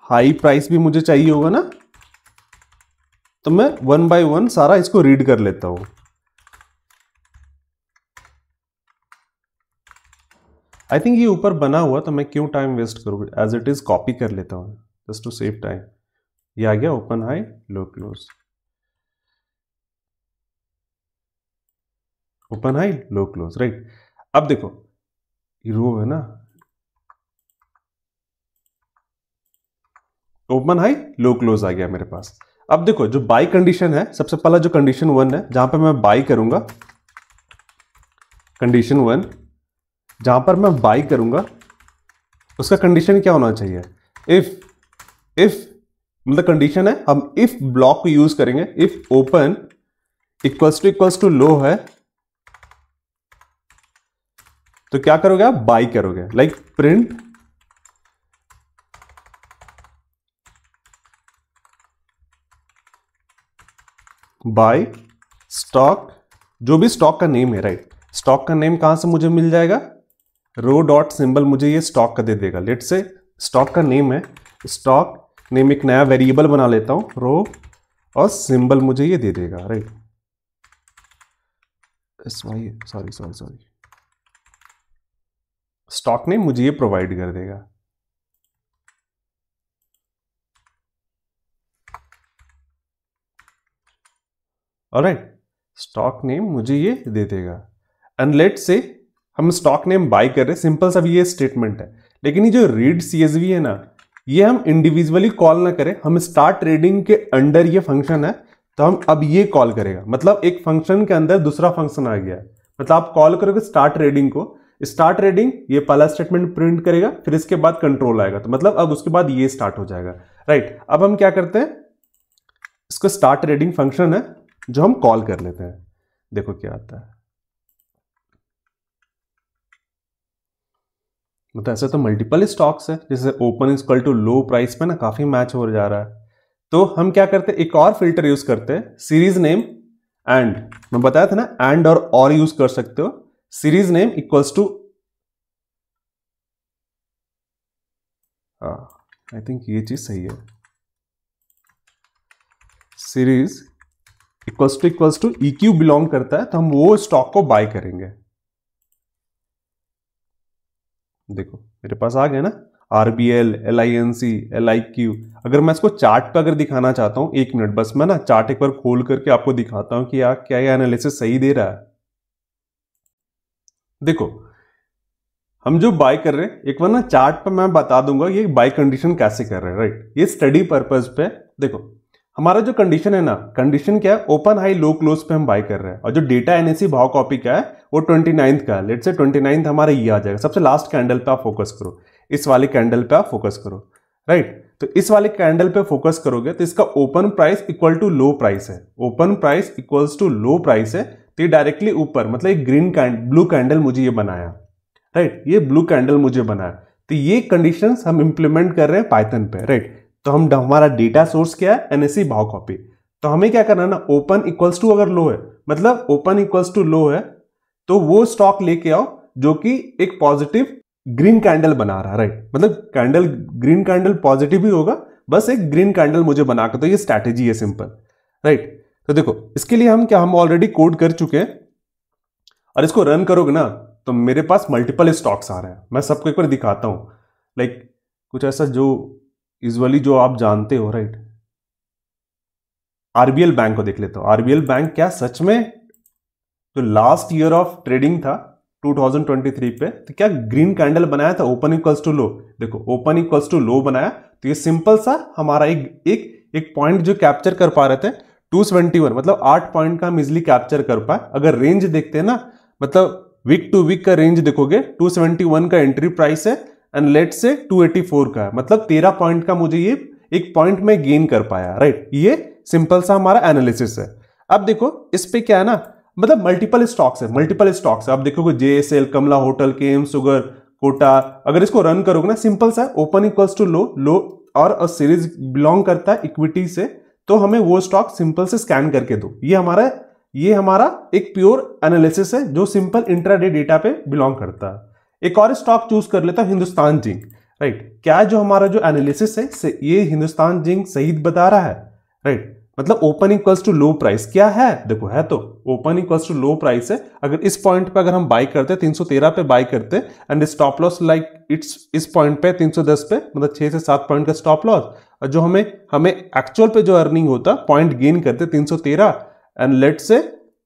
हाई प्राइस भी मुझे चाहिए होगा ना तो मैं वन बाय वन सारा इसको रीड कर लेता हूं आई थिंक ये ऊपर बना हुआ तो मैं क्यों टाइम वेस्ट करूँ एज इट इज कॉपी कर लेता हूँ जस्ट टू सेव टाइम ये आ गया open high low close open high low close right अब देखो ये रो है ना ओपन हाई लो क्लोज आ गया मेरे पास अब देखो जो बाई कंडीशन है सबसे पहला जो कंडीशन वन है जहां पर मैं बाई करूंगा कंडीशन वन जहां पर मैं बाई करूंगा उसका कंडीशन क्या होना चाहिए इफ इफ मतलब कंडीशन है हम इफ ब्लॉक यूज करेंगे if open equals to equals to low है तो क्या करोगे आप बाई करोगे लाइक प्रिंट बाय स्टॉक जो भी स्टॉक का नेम है राइट स्टॉक का नेम कहां से मुझे मिल जाएगा रो डॉट सिंबल मुझे ये स्टॉक का दे देगा लेट से स्टॉक का नेम है स्टॉक नेम एक नया वेरिएबल बना लेता हूं रो और सिंबल मुझे ये दे देगा right sorry sorry sorry stock name मुझे ये प्रोवाइड कर देगा राइट स्टॉक नेम मुझे ये दे देगा एंड लेट से हम स्टॉक नेम बाय कर रहे हैं सिंपल सा ये स्टेटमेंट है लेकिन ये जो रीड सीएसवी है ना ये हम इंडिविजुअली कॉल ना करें हम स्टार्ट ट्रेडिंग के अंडर ये फंक्शन है तो हम अब ये कॉल करेगा मतलब एक फंक्शन के अंदर दूसरा फंक्शन आ गया मतलब आप कॉल करोगे स्टार्ट ट्रेडिंग को स्टार्ट रेडिंग ये पहला स्टेटमेंट प्रिंट करेगा फिर इसके बाद कंट्रोल आएगा तो मतलब अब उसके बाद ये स्टार्ट हो जाएगा राइट अब हम क्या करते हैं इसका स्टार्ट रेडिंग फंक्शन है जो हम कॉल कर लेते हैं देखो क्या आता है मतलब ऐसे तो मल्टीपल स्टॉक्स है जैसे open equal to low price पे ना काफी मैच हो जा रहा है तो हम क्या करते हैं एक और फिल्टर यूज करते हैं सीरीज नेम एंड मैं बताया था ना एंड और और यूज कर सकते हो series name equals to I हाँ, थिंक ये चीज सही है series equals to equals to E e Q belong करता है तो हम वो स्टॉक को बाय करेंगे देखो मेरे पास आ गया ना RBL L I N C L I Q अगर मैं इसको चार्ट पर अगर दिखाना चाहता हूं एक मिनट बस मैं ना चार्ट एक बार खोल करके आपको दिखाता हूं कि यार क्या ये एनालिसिस सही दे रहा है देखो हम जो बाय कर रहे हैं एक बार ना चार्ट पर मैं बता दूंगा ये बाय कंडीशन कैसे कर रहे हैं राइट ये स्टडी पर्पज पे देखो हमारा जो कंडीशन है ना कंडीशन क्या है ओपन हाई लो क्लोज पे हम बाय कर रहे हैं और जो डेटा एनएससी भाव कॉपी का है वो ट्वेंटी नाइन्थ का है लेट से ट्वेंटी नाइन्थ हमारा ये आ जाएगा सबसे लास्ट कैंडल पे आप फोकस करो इस वाले कैंडल पे आप फोकस करो राइट तो इस वाले कैंडल पे फोकस करोगे तो इसका open price equal to low price है open price equals to low price है तो ये डायरेक्टली ऊपर मतलब एक ग्रीन कैंड ब्लू कैंडल मुझे ये बनाया राइट ये ब्लू कैंडल मुझे बनाया तो ये कंडीशन हम इम्प्लीमेंट कर रहे हैं पाइथन पे राइट तो हम हमारा डेटा सोर्स क्या है सी e भाव कॉपी तो हमें क्या करना है ना ओपन इक्वल्स टू अगर लो है मतलब ओपन इक्वल्स टू लो है तो वो स्टॉक लेके आओ जो कि एक पॉजिटिव ग्रीन कैंडल बना रहा है राइट मतलब कैंडल ग्रीन कैंडल पॉजिटिव ही होगा बस एक ग्रीन कैंडल मुझे बनाकर तो ये स्ट्रैटेजी है सिंपल राइट तो देखो इसके लिए हम क्या हम ऑलरेडी कोड कर चुके और इसको रन करोगे ना तो मेरे पास मल्टीपल स्टॉक्स आ रहे हैं मैं सबको एक बार दिखाता हूं लाइक like, कुछ ऐसा जो यूजली जो आप जानते हो राइट आरबीएल बैंक को देख लेता हूं आरबीएल बैंक क्या सच में जो लास्ट ईयर ऑफ ट्रेडिंग था 2023 पे तो क्या ग्रीन कैंडल बनाया था ओपन इक्वल्स टू लो देखो ओपन इक्वल्स टू लो बनाया तो ये सिंपल सा हमारा एक एक एक पॉइंट जो कैप्चर कर पा रहे थे 271 मतलब आठ पॉइंट का हम इजिली कैप्चर कर पाए अगर रेंज देखते हैं ना मतलब वीक टू वीक का रेंज देखोगे 271 का एंट्री प्राइस है एंड लेट से 284 का है मतलब 13 पॉइंट का मुझे ये एक पॉइंट में गेन कर पाया राइट ये सिंपल सा हमारा एनालिसिस है अब देखो इस पे क्या है ना मतलब मल्टीपल स्टॉक्स है मल्टीपल स्टॉक्स आप देखोगे JSL Kamla hotel K M sugar कोटा अगर इसको रन करोगे ना सिंपल सा open equals to low low और सीरीज बिलोंग करता है इक्विटी से तो हमें वो स्टॉक सिंपल से स्कैन करके दो ये हमारा ये हमारा एक प्योर एनालिसिस है जो सिंपल इंट्राडे डेटा पे बिलोंग करता है एक और स्टॉक चूज कर लेता हूं हिंदुस्तान जिंक राइट क्या जो हमारा जो एनालिसिस है ये हिंदुस्तान जिंक सही बता रहा है राइट मतलब open equals to low price क्या है देखो है तो open equals to low price है अगर इस पॉइंट पे अगर हम बाई करते 313 पे बाई करते and stop loss like it's इस पॉइंट पे 310 पे मतलब छह से सात पॉइंट का स्टॉप लॉस और जो हमें हमें एक्चुअल पे जो अर्निंग होता पॉइंट गेन करते 313 एंड लेट से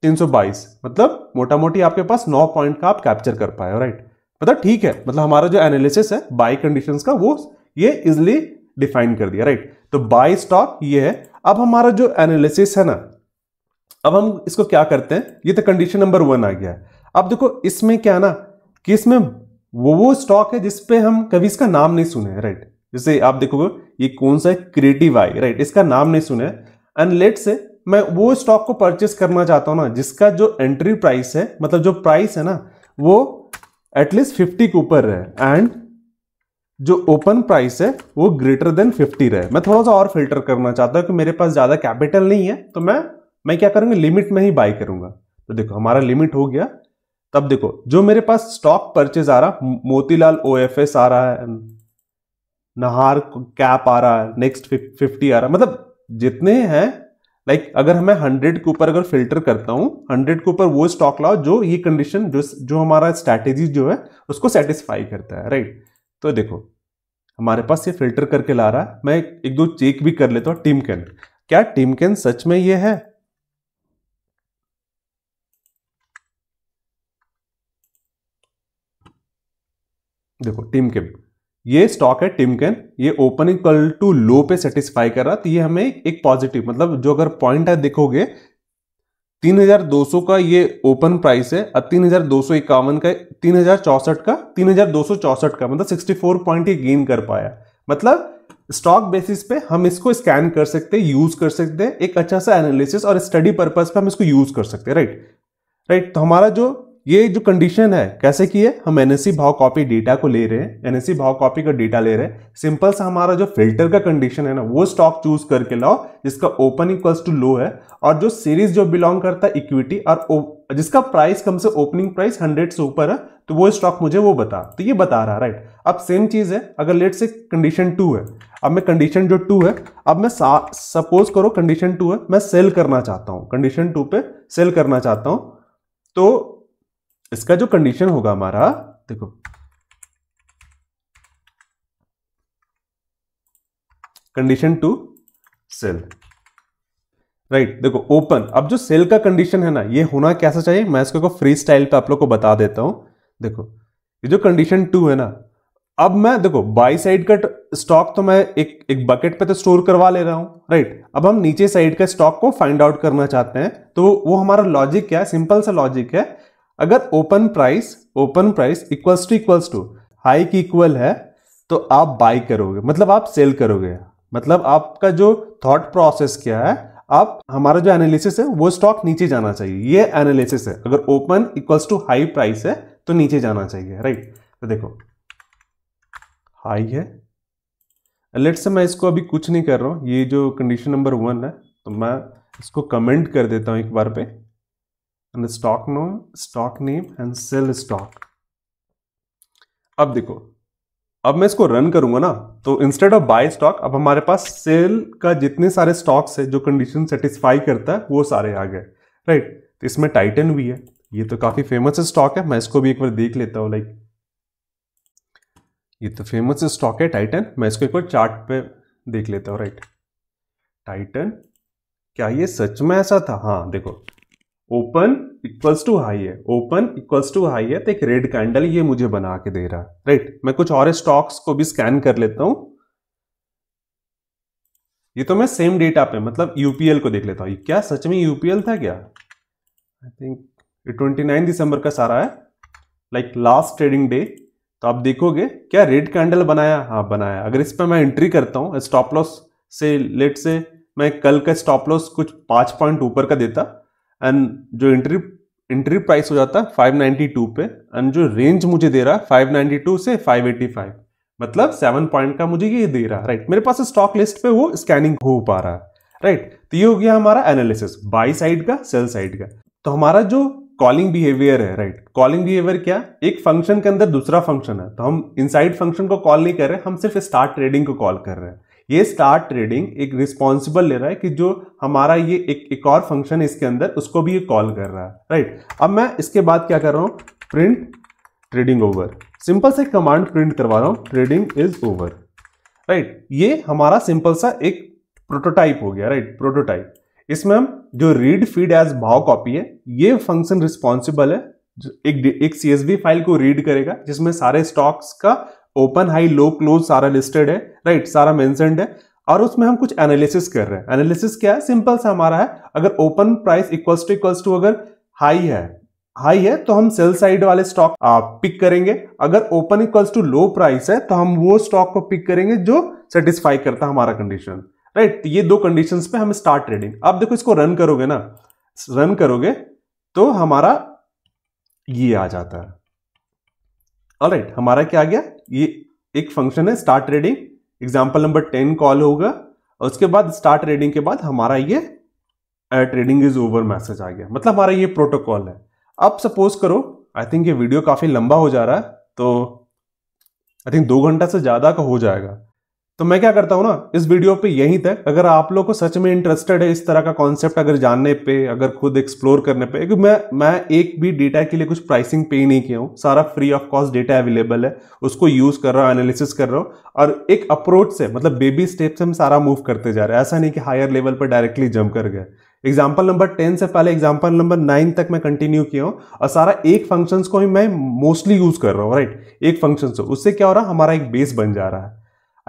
322 मतलब मोटा मोटी आपके पास 9 पॉइंट का आप कैप्चर कर पाए राइट मतलब ठीक है मतलब हमारा जो एनालिसिस है बाई कंडीशन का वो ये इजिली डिफाइन कर दिया राइट तो बाई स्टॉक ये है अब हमारा जो एनालिसिस है ना अब हम इसको क्या करते हैं ये तो कंडीशन नंबर वन आ गया अब देखो इसमें क्या ना कि इसमें वो वो स्टॉक है जिसपे हम कभी इसका नाम नहीं सुने राइट जैसे आप देखोगे ये कौन सा है क्रिएटिव आई राइट इसका नाम नहीं सुना है एंड लेट से मैं वो स्टॉक को परचेस करना चाहता हूँ ना जिसका जो एंट्री प्राइस है मतलब जो प्राइस है ना वो एटलीस्ट फिफ्टी के ऊपर रहे एंड जो ओपन प्राइस है वो ग्रेटर देन फिफ्टी रहे मैं थोड़ा सा और फिल्टर करना चाहता हूँ कि मेरे पास ज़्यादा कैपिटल नहीं है तो मैं मैं क्या करूँगा लिमिट में ही बाई करूंगा तो देखो हमारा लिमिट हो गया तब देखो जो मेरे पास स्टॉक परचेज आ रहा मोतीलाल ओ आ रहा है नहार कैप आ रहा है नेक्स्ट फिफ्टी आ रहा है मतलब जितने हैं लाइक like, अगर मैं हंड्रेड के ऊपर अगर फिल्टर करता हूँ हंड्रेड के ऊपर वो स्टॉक लाओ जो ये कंडीशन जो जो हमारा स्ट्रैटेजी जो है उसको सेटिस्फाई करता है राइट तो देखो हमारे पास ये फिल्टर करके ला रहा है मैं एक दो चेक भी कर लेता हूँ टीम कैन क्या टीम कैन सच में ये है देखो टीम के ये स्टॉक है टिमकन ये ओपनिंग कल टू लो पे सेटिस्फाई कर रहा तो ये हमें एक पॉजिटिव मतलब जो अगर पॉइंट है देखोगे 3200 का ये ओपन प्राइस है और तीन हजार दो सौ इक्यावन का तीन हजार चौसठ का तीन हजार दो सौ चौसठ का मतलब 64 पॉइंट ये गेन कर पाया मतलब स्टॉक बेसिस पे हम इसको स्कैन कर सकते हैं यूज कर सकते हैं एक अच्छा सा एनालिसिस और स्टडी पर्पज पे हम इसको यूज कर सकते हैं राइट राइट तो हमारा जो ये जो कंडीशन है कैसे की है हम एनएससी भाव कॉपी डेटा को ले रहे हैं एनएससी भाव कॉपी का डेटा ले रहे हैं सिंपल सा हमारा जो फिल्टर का कंडीशन है ना वो स्टॉक चूज करके लाओ जिसका ओपन इक्वल्स टू लो है और जो सीरीज जो बिलोंग करता है इक्विटी और जिसका प्राइस कम से ओपनिंग प्राइस हंड्रेड से ऊपर है तो वो स्टॉक मुझे वो बता तो ये बता रहा राइट अब सेम चीज है अगर लेट से कंडीशन टू है अब मैं कंडीशन जो टू है अब मैं सपोज करो कंडीशन टू है मैं सेल करना चाहता हूँ कंडीशन टू पे सेल करना चाहता हूँ तो इसका जो कंडीशन होगा हमारा देखो कंडीशन टू सेल राइट देखो ओपन अब जो सेल का कंडीशन है ना ये होना कैसा चाहिए मैं इसको फ्री स्टाइल पे आप लोग को बता देता हूं देखो ये जो कंडीशन टू है ना अब मैं देखो बाई साइड का स्टॉक तो मैं एक एक बकेट पे तो स्टोर करवा ले रहा हूं राइट अब हम नीचे साइड का स्टॉक को फाइंड आउट करना चाहते हैं तो वो हमारा लॉजिक क्या है सिंपल सा लॉजिक है अगर open price open price equals to equals to high की इक्वल है तो आप बाई करोगे मतलब आप सेल करोगे मतलब आपका जो थॉट प्रोसेस क्या है आप हमारा जो एनालिसिस है वो स्टॉक नीचे जाना चाहिए ये एनालिसिस है अगर open equals to high price है तो नीचे जाना चाहिए राइट तो देखो हाई है लेट से मैं इसको अभी कुछ नहीं कर रहा हूँ ये जो कंडीशन नंबर वन है तो मैं इसको कमेंट कर देता हूँ एक बार पे and the stock name, stock name and sell stock. अब देखो अब मैं इसको रन करूंगा ना तो इंस्टेड ऑफ बाय स्टॉक अब हमारे पास सेल का जितने सारे स्टॉक्स है जो कंडीशन सेटिस्फाई करता है वो सारे आ गए राइट तो इसमें टाइटन भी है ये तो काफी फेमस स्टॉक है मैं इसको भी एक बार देख लेता हूं लाइक ये तो फेमस स्टॉक है टाइटन मैं इसको एक बार चार्ट पे देख लेता हूँ राइट टाइटन क्या ये सच में ऐसा था हाँ देखो ओपन इक्वल्स टू हाई है ओपन इक्वल्स टू हाई है तो एक रेड कैंडल ये मुझे बना के दे रहा है राइट मैं कुछ और स्टॉक्स को भी स्कैन कर लेता हूं ये तो मैं सेम डेटा पे मतलब यूपीएल को देख लेता हूं क्या सच में यूपीएल था क्या आई थिंक ट्वेंटी नाइन दिसंबर का सारा है लाइक लास्ट ट्रेडिंग डे तो आप देखोगे क्या रेड कैंडल बनाया हाँ बनाया अगर इस पर मैं एंट्री करता हूँ स्टॉप लॉस से लेट से मैं कल का स्टॉप लॉस कुछ पांच पॉइंट ऊपर का देता एंड जो एंट्री एंट्री प्राइस हो जाता है 592 पे एंड जो रेंज मुझे दे रहा है 592 से 585 मतलब सेवन पॉइंट का मुझे ये दे रहा है राइट मेरे पास स्टॉक लिस्ट पे वो स्कैनिंग हो पा रहा है राइट तो ये हो गया हमारा एनालिसिस बाई साइड का सेल साइड का तो हमारा जो कॉलिंग बिहेवियर है राइट कॉलिंग बिहेवियर क्या एक फंक्शन के अंदर दूसरा फंक्शन है तो हम इनसाइड फंक्शन को कॉल नहीं कर रहे हम सिर्फ स्टार्ट ट्रेडिंग को कॉल कर रहे हैं ये स्टार्ट ट्रेडिंग एक रिस्पॉन्सिबल ले रहा है कि जो हमारा ये एक एक और फंक्शन इसके अंदर उसको भी ये कॉल कर रहा है राइट अब मैं इसके बाद क्या कर रहा हूँ प्रिंट ट्रेडिंग ओवर सिंपल से कमांड प्रिंट करवा रहा हूँ ट्रेडिंग इज ओवर राइट ये हमारा सिंपल सा एक प्रोटोटाइप हो गया राइट प्रोटोटाइप इसमें हम जो रीड फीड एज भाव कॉपी है ये फंक्शन रिस्पॉन्सिबल है एक एक सी फाइल को रीड करेगा जिसमें सारे स्टॉक्स का ओपन हाई लो क्लोज सारा लिस्टेड है राइट सारा मैंसेंड है और उसमें हम कुछ एनालिसिस कर रहे हैं एनालिसिस क्या है सिंपल सा हमारा है अगर open price equals to equals to अगर हाई है हाई है तो हम सेल साइड वाले स्टॉक पिक करेंगे अगर open equals to low price है तो हम वो स्टॉक को पिक करेंगे जो सेटिस्फाई करता है हमारा कंडीशन राइट right, तो ये दो कंडीशंस पे हम स्टार्ट ट्रेडिंग अब देखो इसको रन करोगे ना रन करोगे तो हमारा ये आ जाता है ऑलराइट right, हमारा क्या आ गया ये एक फंक्शन है start trading example number ten call होगा और उसके बाद स्टार्ट ट्रेडिंग के बाद हमारा ये ट्रेडिंग इज ओवर मैसेज आ गया मतलब हमारा ये प्रोटोकॉल है अब सपोज करो आई थिंक ये वीडियो काफ़ी लंबा हो जा रहा है तो आई थिंक दो घंटा से ज़्यादा का हो जाएगा तो मैं क्या करता हूँ ना इस वीडियो पे यहीं तक अगर आप लोग को सच में इंटरेस्टेड है इस तरह का कॉन्सेप्ट अगर जानने पे अगर खुद एक्सप्लोर करने पे क्योंकि मैं मैं एक भी डेटा के लिए कुछ प्राइसिंग पे नहीं किया हूँ सारा free of cost data available है उसको यूज कर रहा हूँ एनालिसिस कर रहा हूँ और एक अप्रोच से मतलब बेबी स्टेप से हम सारा मूव करते जा रहे हैं ऐसा नहीं कि हायर लेवल पर डायरेक्टली जम कर गए एग्जाम्पल नंबर टेन से पहले एग्जाम्पल नंबर नाइन तक मैं कंटिन्यू किया हूँ और सारा एक फंक्शंस को ही मैं मोस्टली यूज कर रहा हूँ राइट एक फंक्शन से उससे क्या हो रहा है हमारा एक बेस बन जा रहा है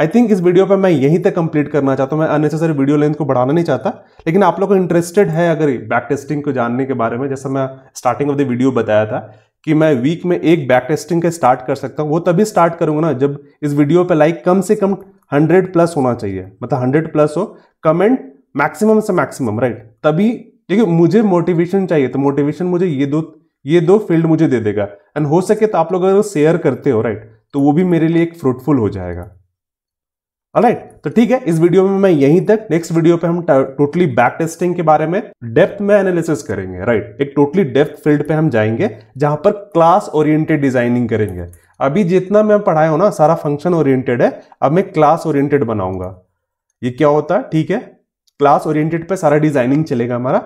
आई थिंक इस वीडियो पर मैं यहीं तक कंप्लीट करना चाहता हूँ मैं अननेसेसरी वीडियो लेंथ को बढ़ाना नहीं चाहता लेकिन आप लोग को इंटरेस्टेड है अगर बैक टेस्टिंग को जानने के बारे में जैसा मैं स्टार्टिंग ऑफ द वीडियो बताया था कि मैं वीक में एक बैक टेस्टिंग का स्टार्ट कर सकता हूँ वो तभी स्टार्ट करूंगा ना जब इस वीडियो पर लाइक कम से कम हंड्रेड प्लस होना चाहिए मतलब हंड्रेड प्लस हो कमेंट मैक्सिमम से मैक्सिमम राइट तभी क्योंकि मुझे मोटिवेशन चाहिए तो मोटिवेशन मुझे ये दो ये दो फील्ड मुझे दे देगा एंड हो सके तो आप लोग अगर शेयर करते हो राइट तो वो भी मेरे लिए एक फ्रूटफुल हो जाएगा राइट right, तो ठीक है इस वीडियो में मैं यहीं तक नेक्स्ट वीडियो पे हम टोटली बैक टेस्टिंग के बारे में डेप्थ में एनालिसिस करेंगे राइट right? एक टोटली डेप्थ फील्ड पे हम जाएंगे जहां पर क्लास ओरिएंटेड डिजाइनिंग करेंगे अभी जितना मैं पढ़ाया हूं ना सारा फंक्शन ओरिएंटेड है अब मैं क्लास ओरिएंटेड बनाऊंगा ये क्या होता है ठीक है क्लास ओरिएंटेड पे सारा डिजाइनिंग चलेगा हमारा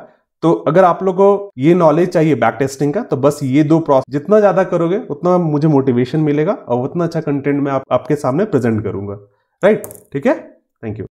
तो अगर आप लोग को ये नॉलेज चाहिए बैक टेस्टिंग का तो बस ये दो प्रोसेस जितना ज्यादा करोगे उतना मुझे मोटिवेशन मिलेगा और उतना अच्छा कंटेंट मैं आप, आपके सामने प्रेजेंट करूंगा राइट ठीक है थैंक यू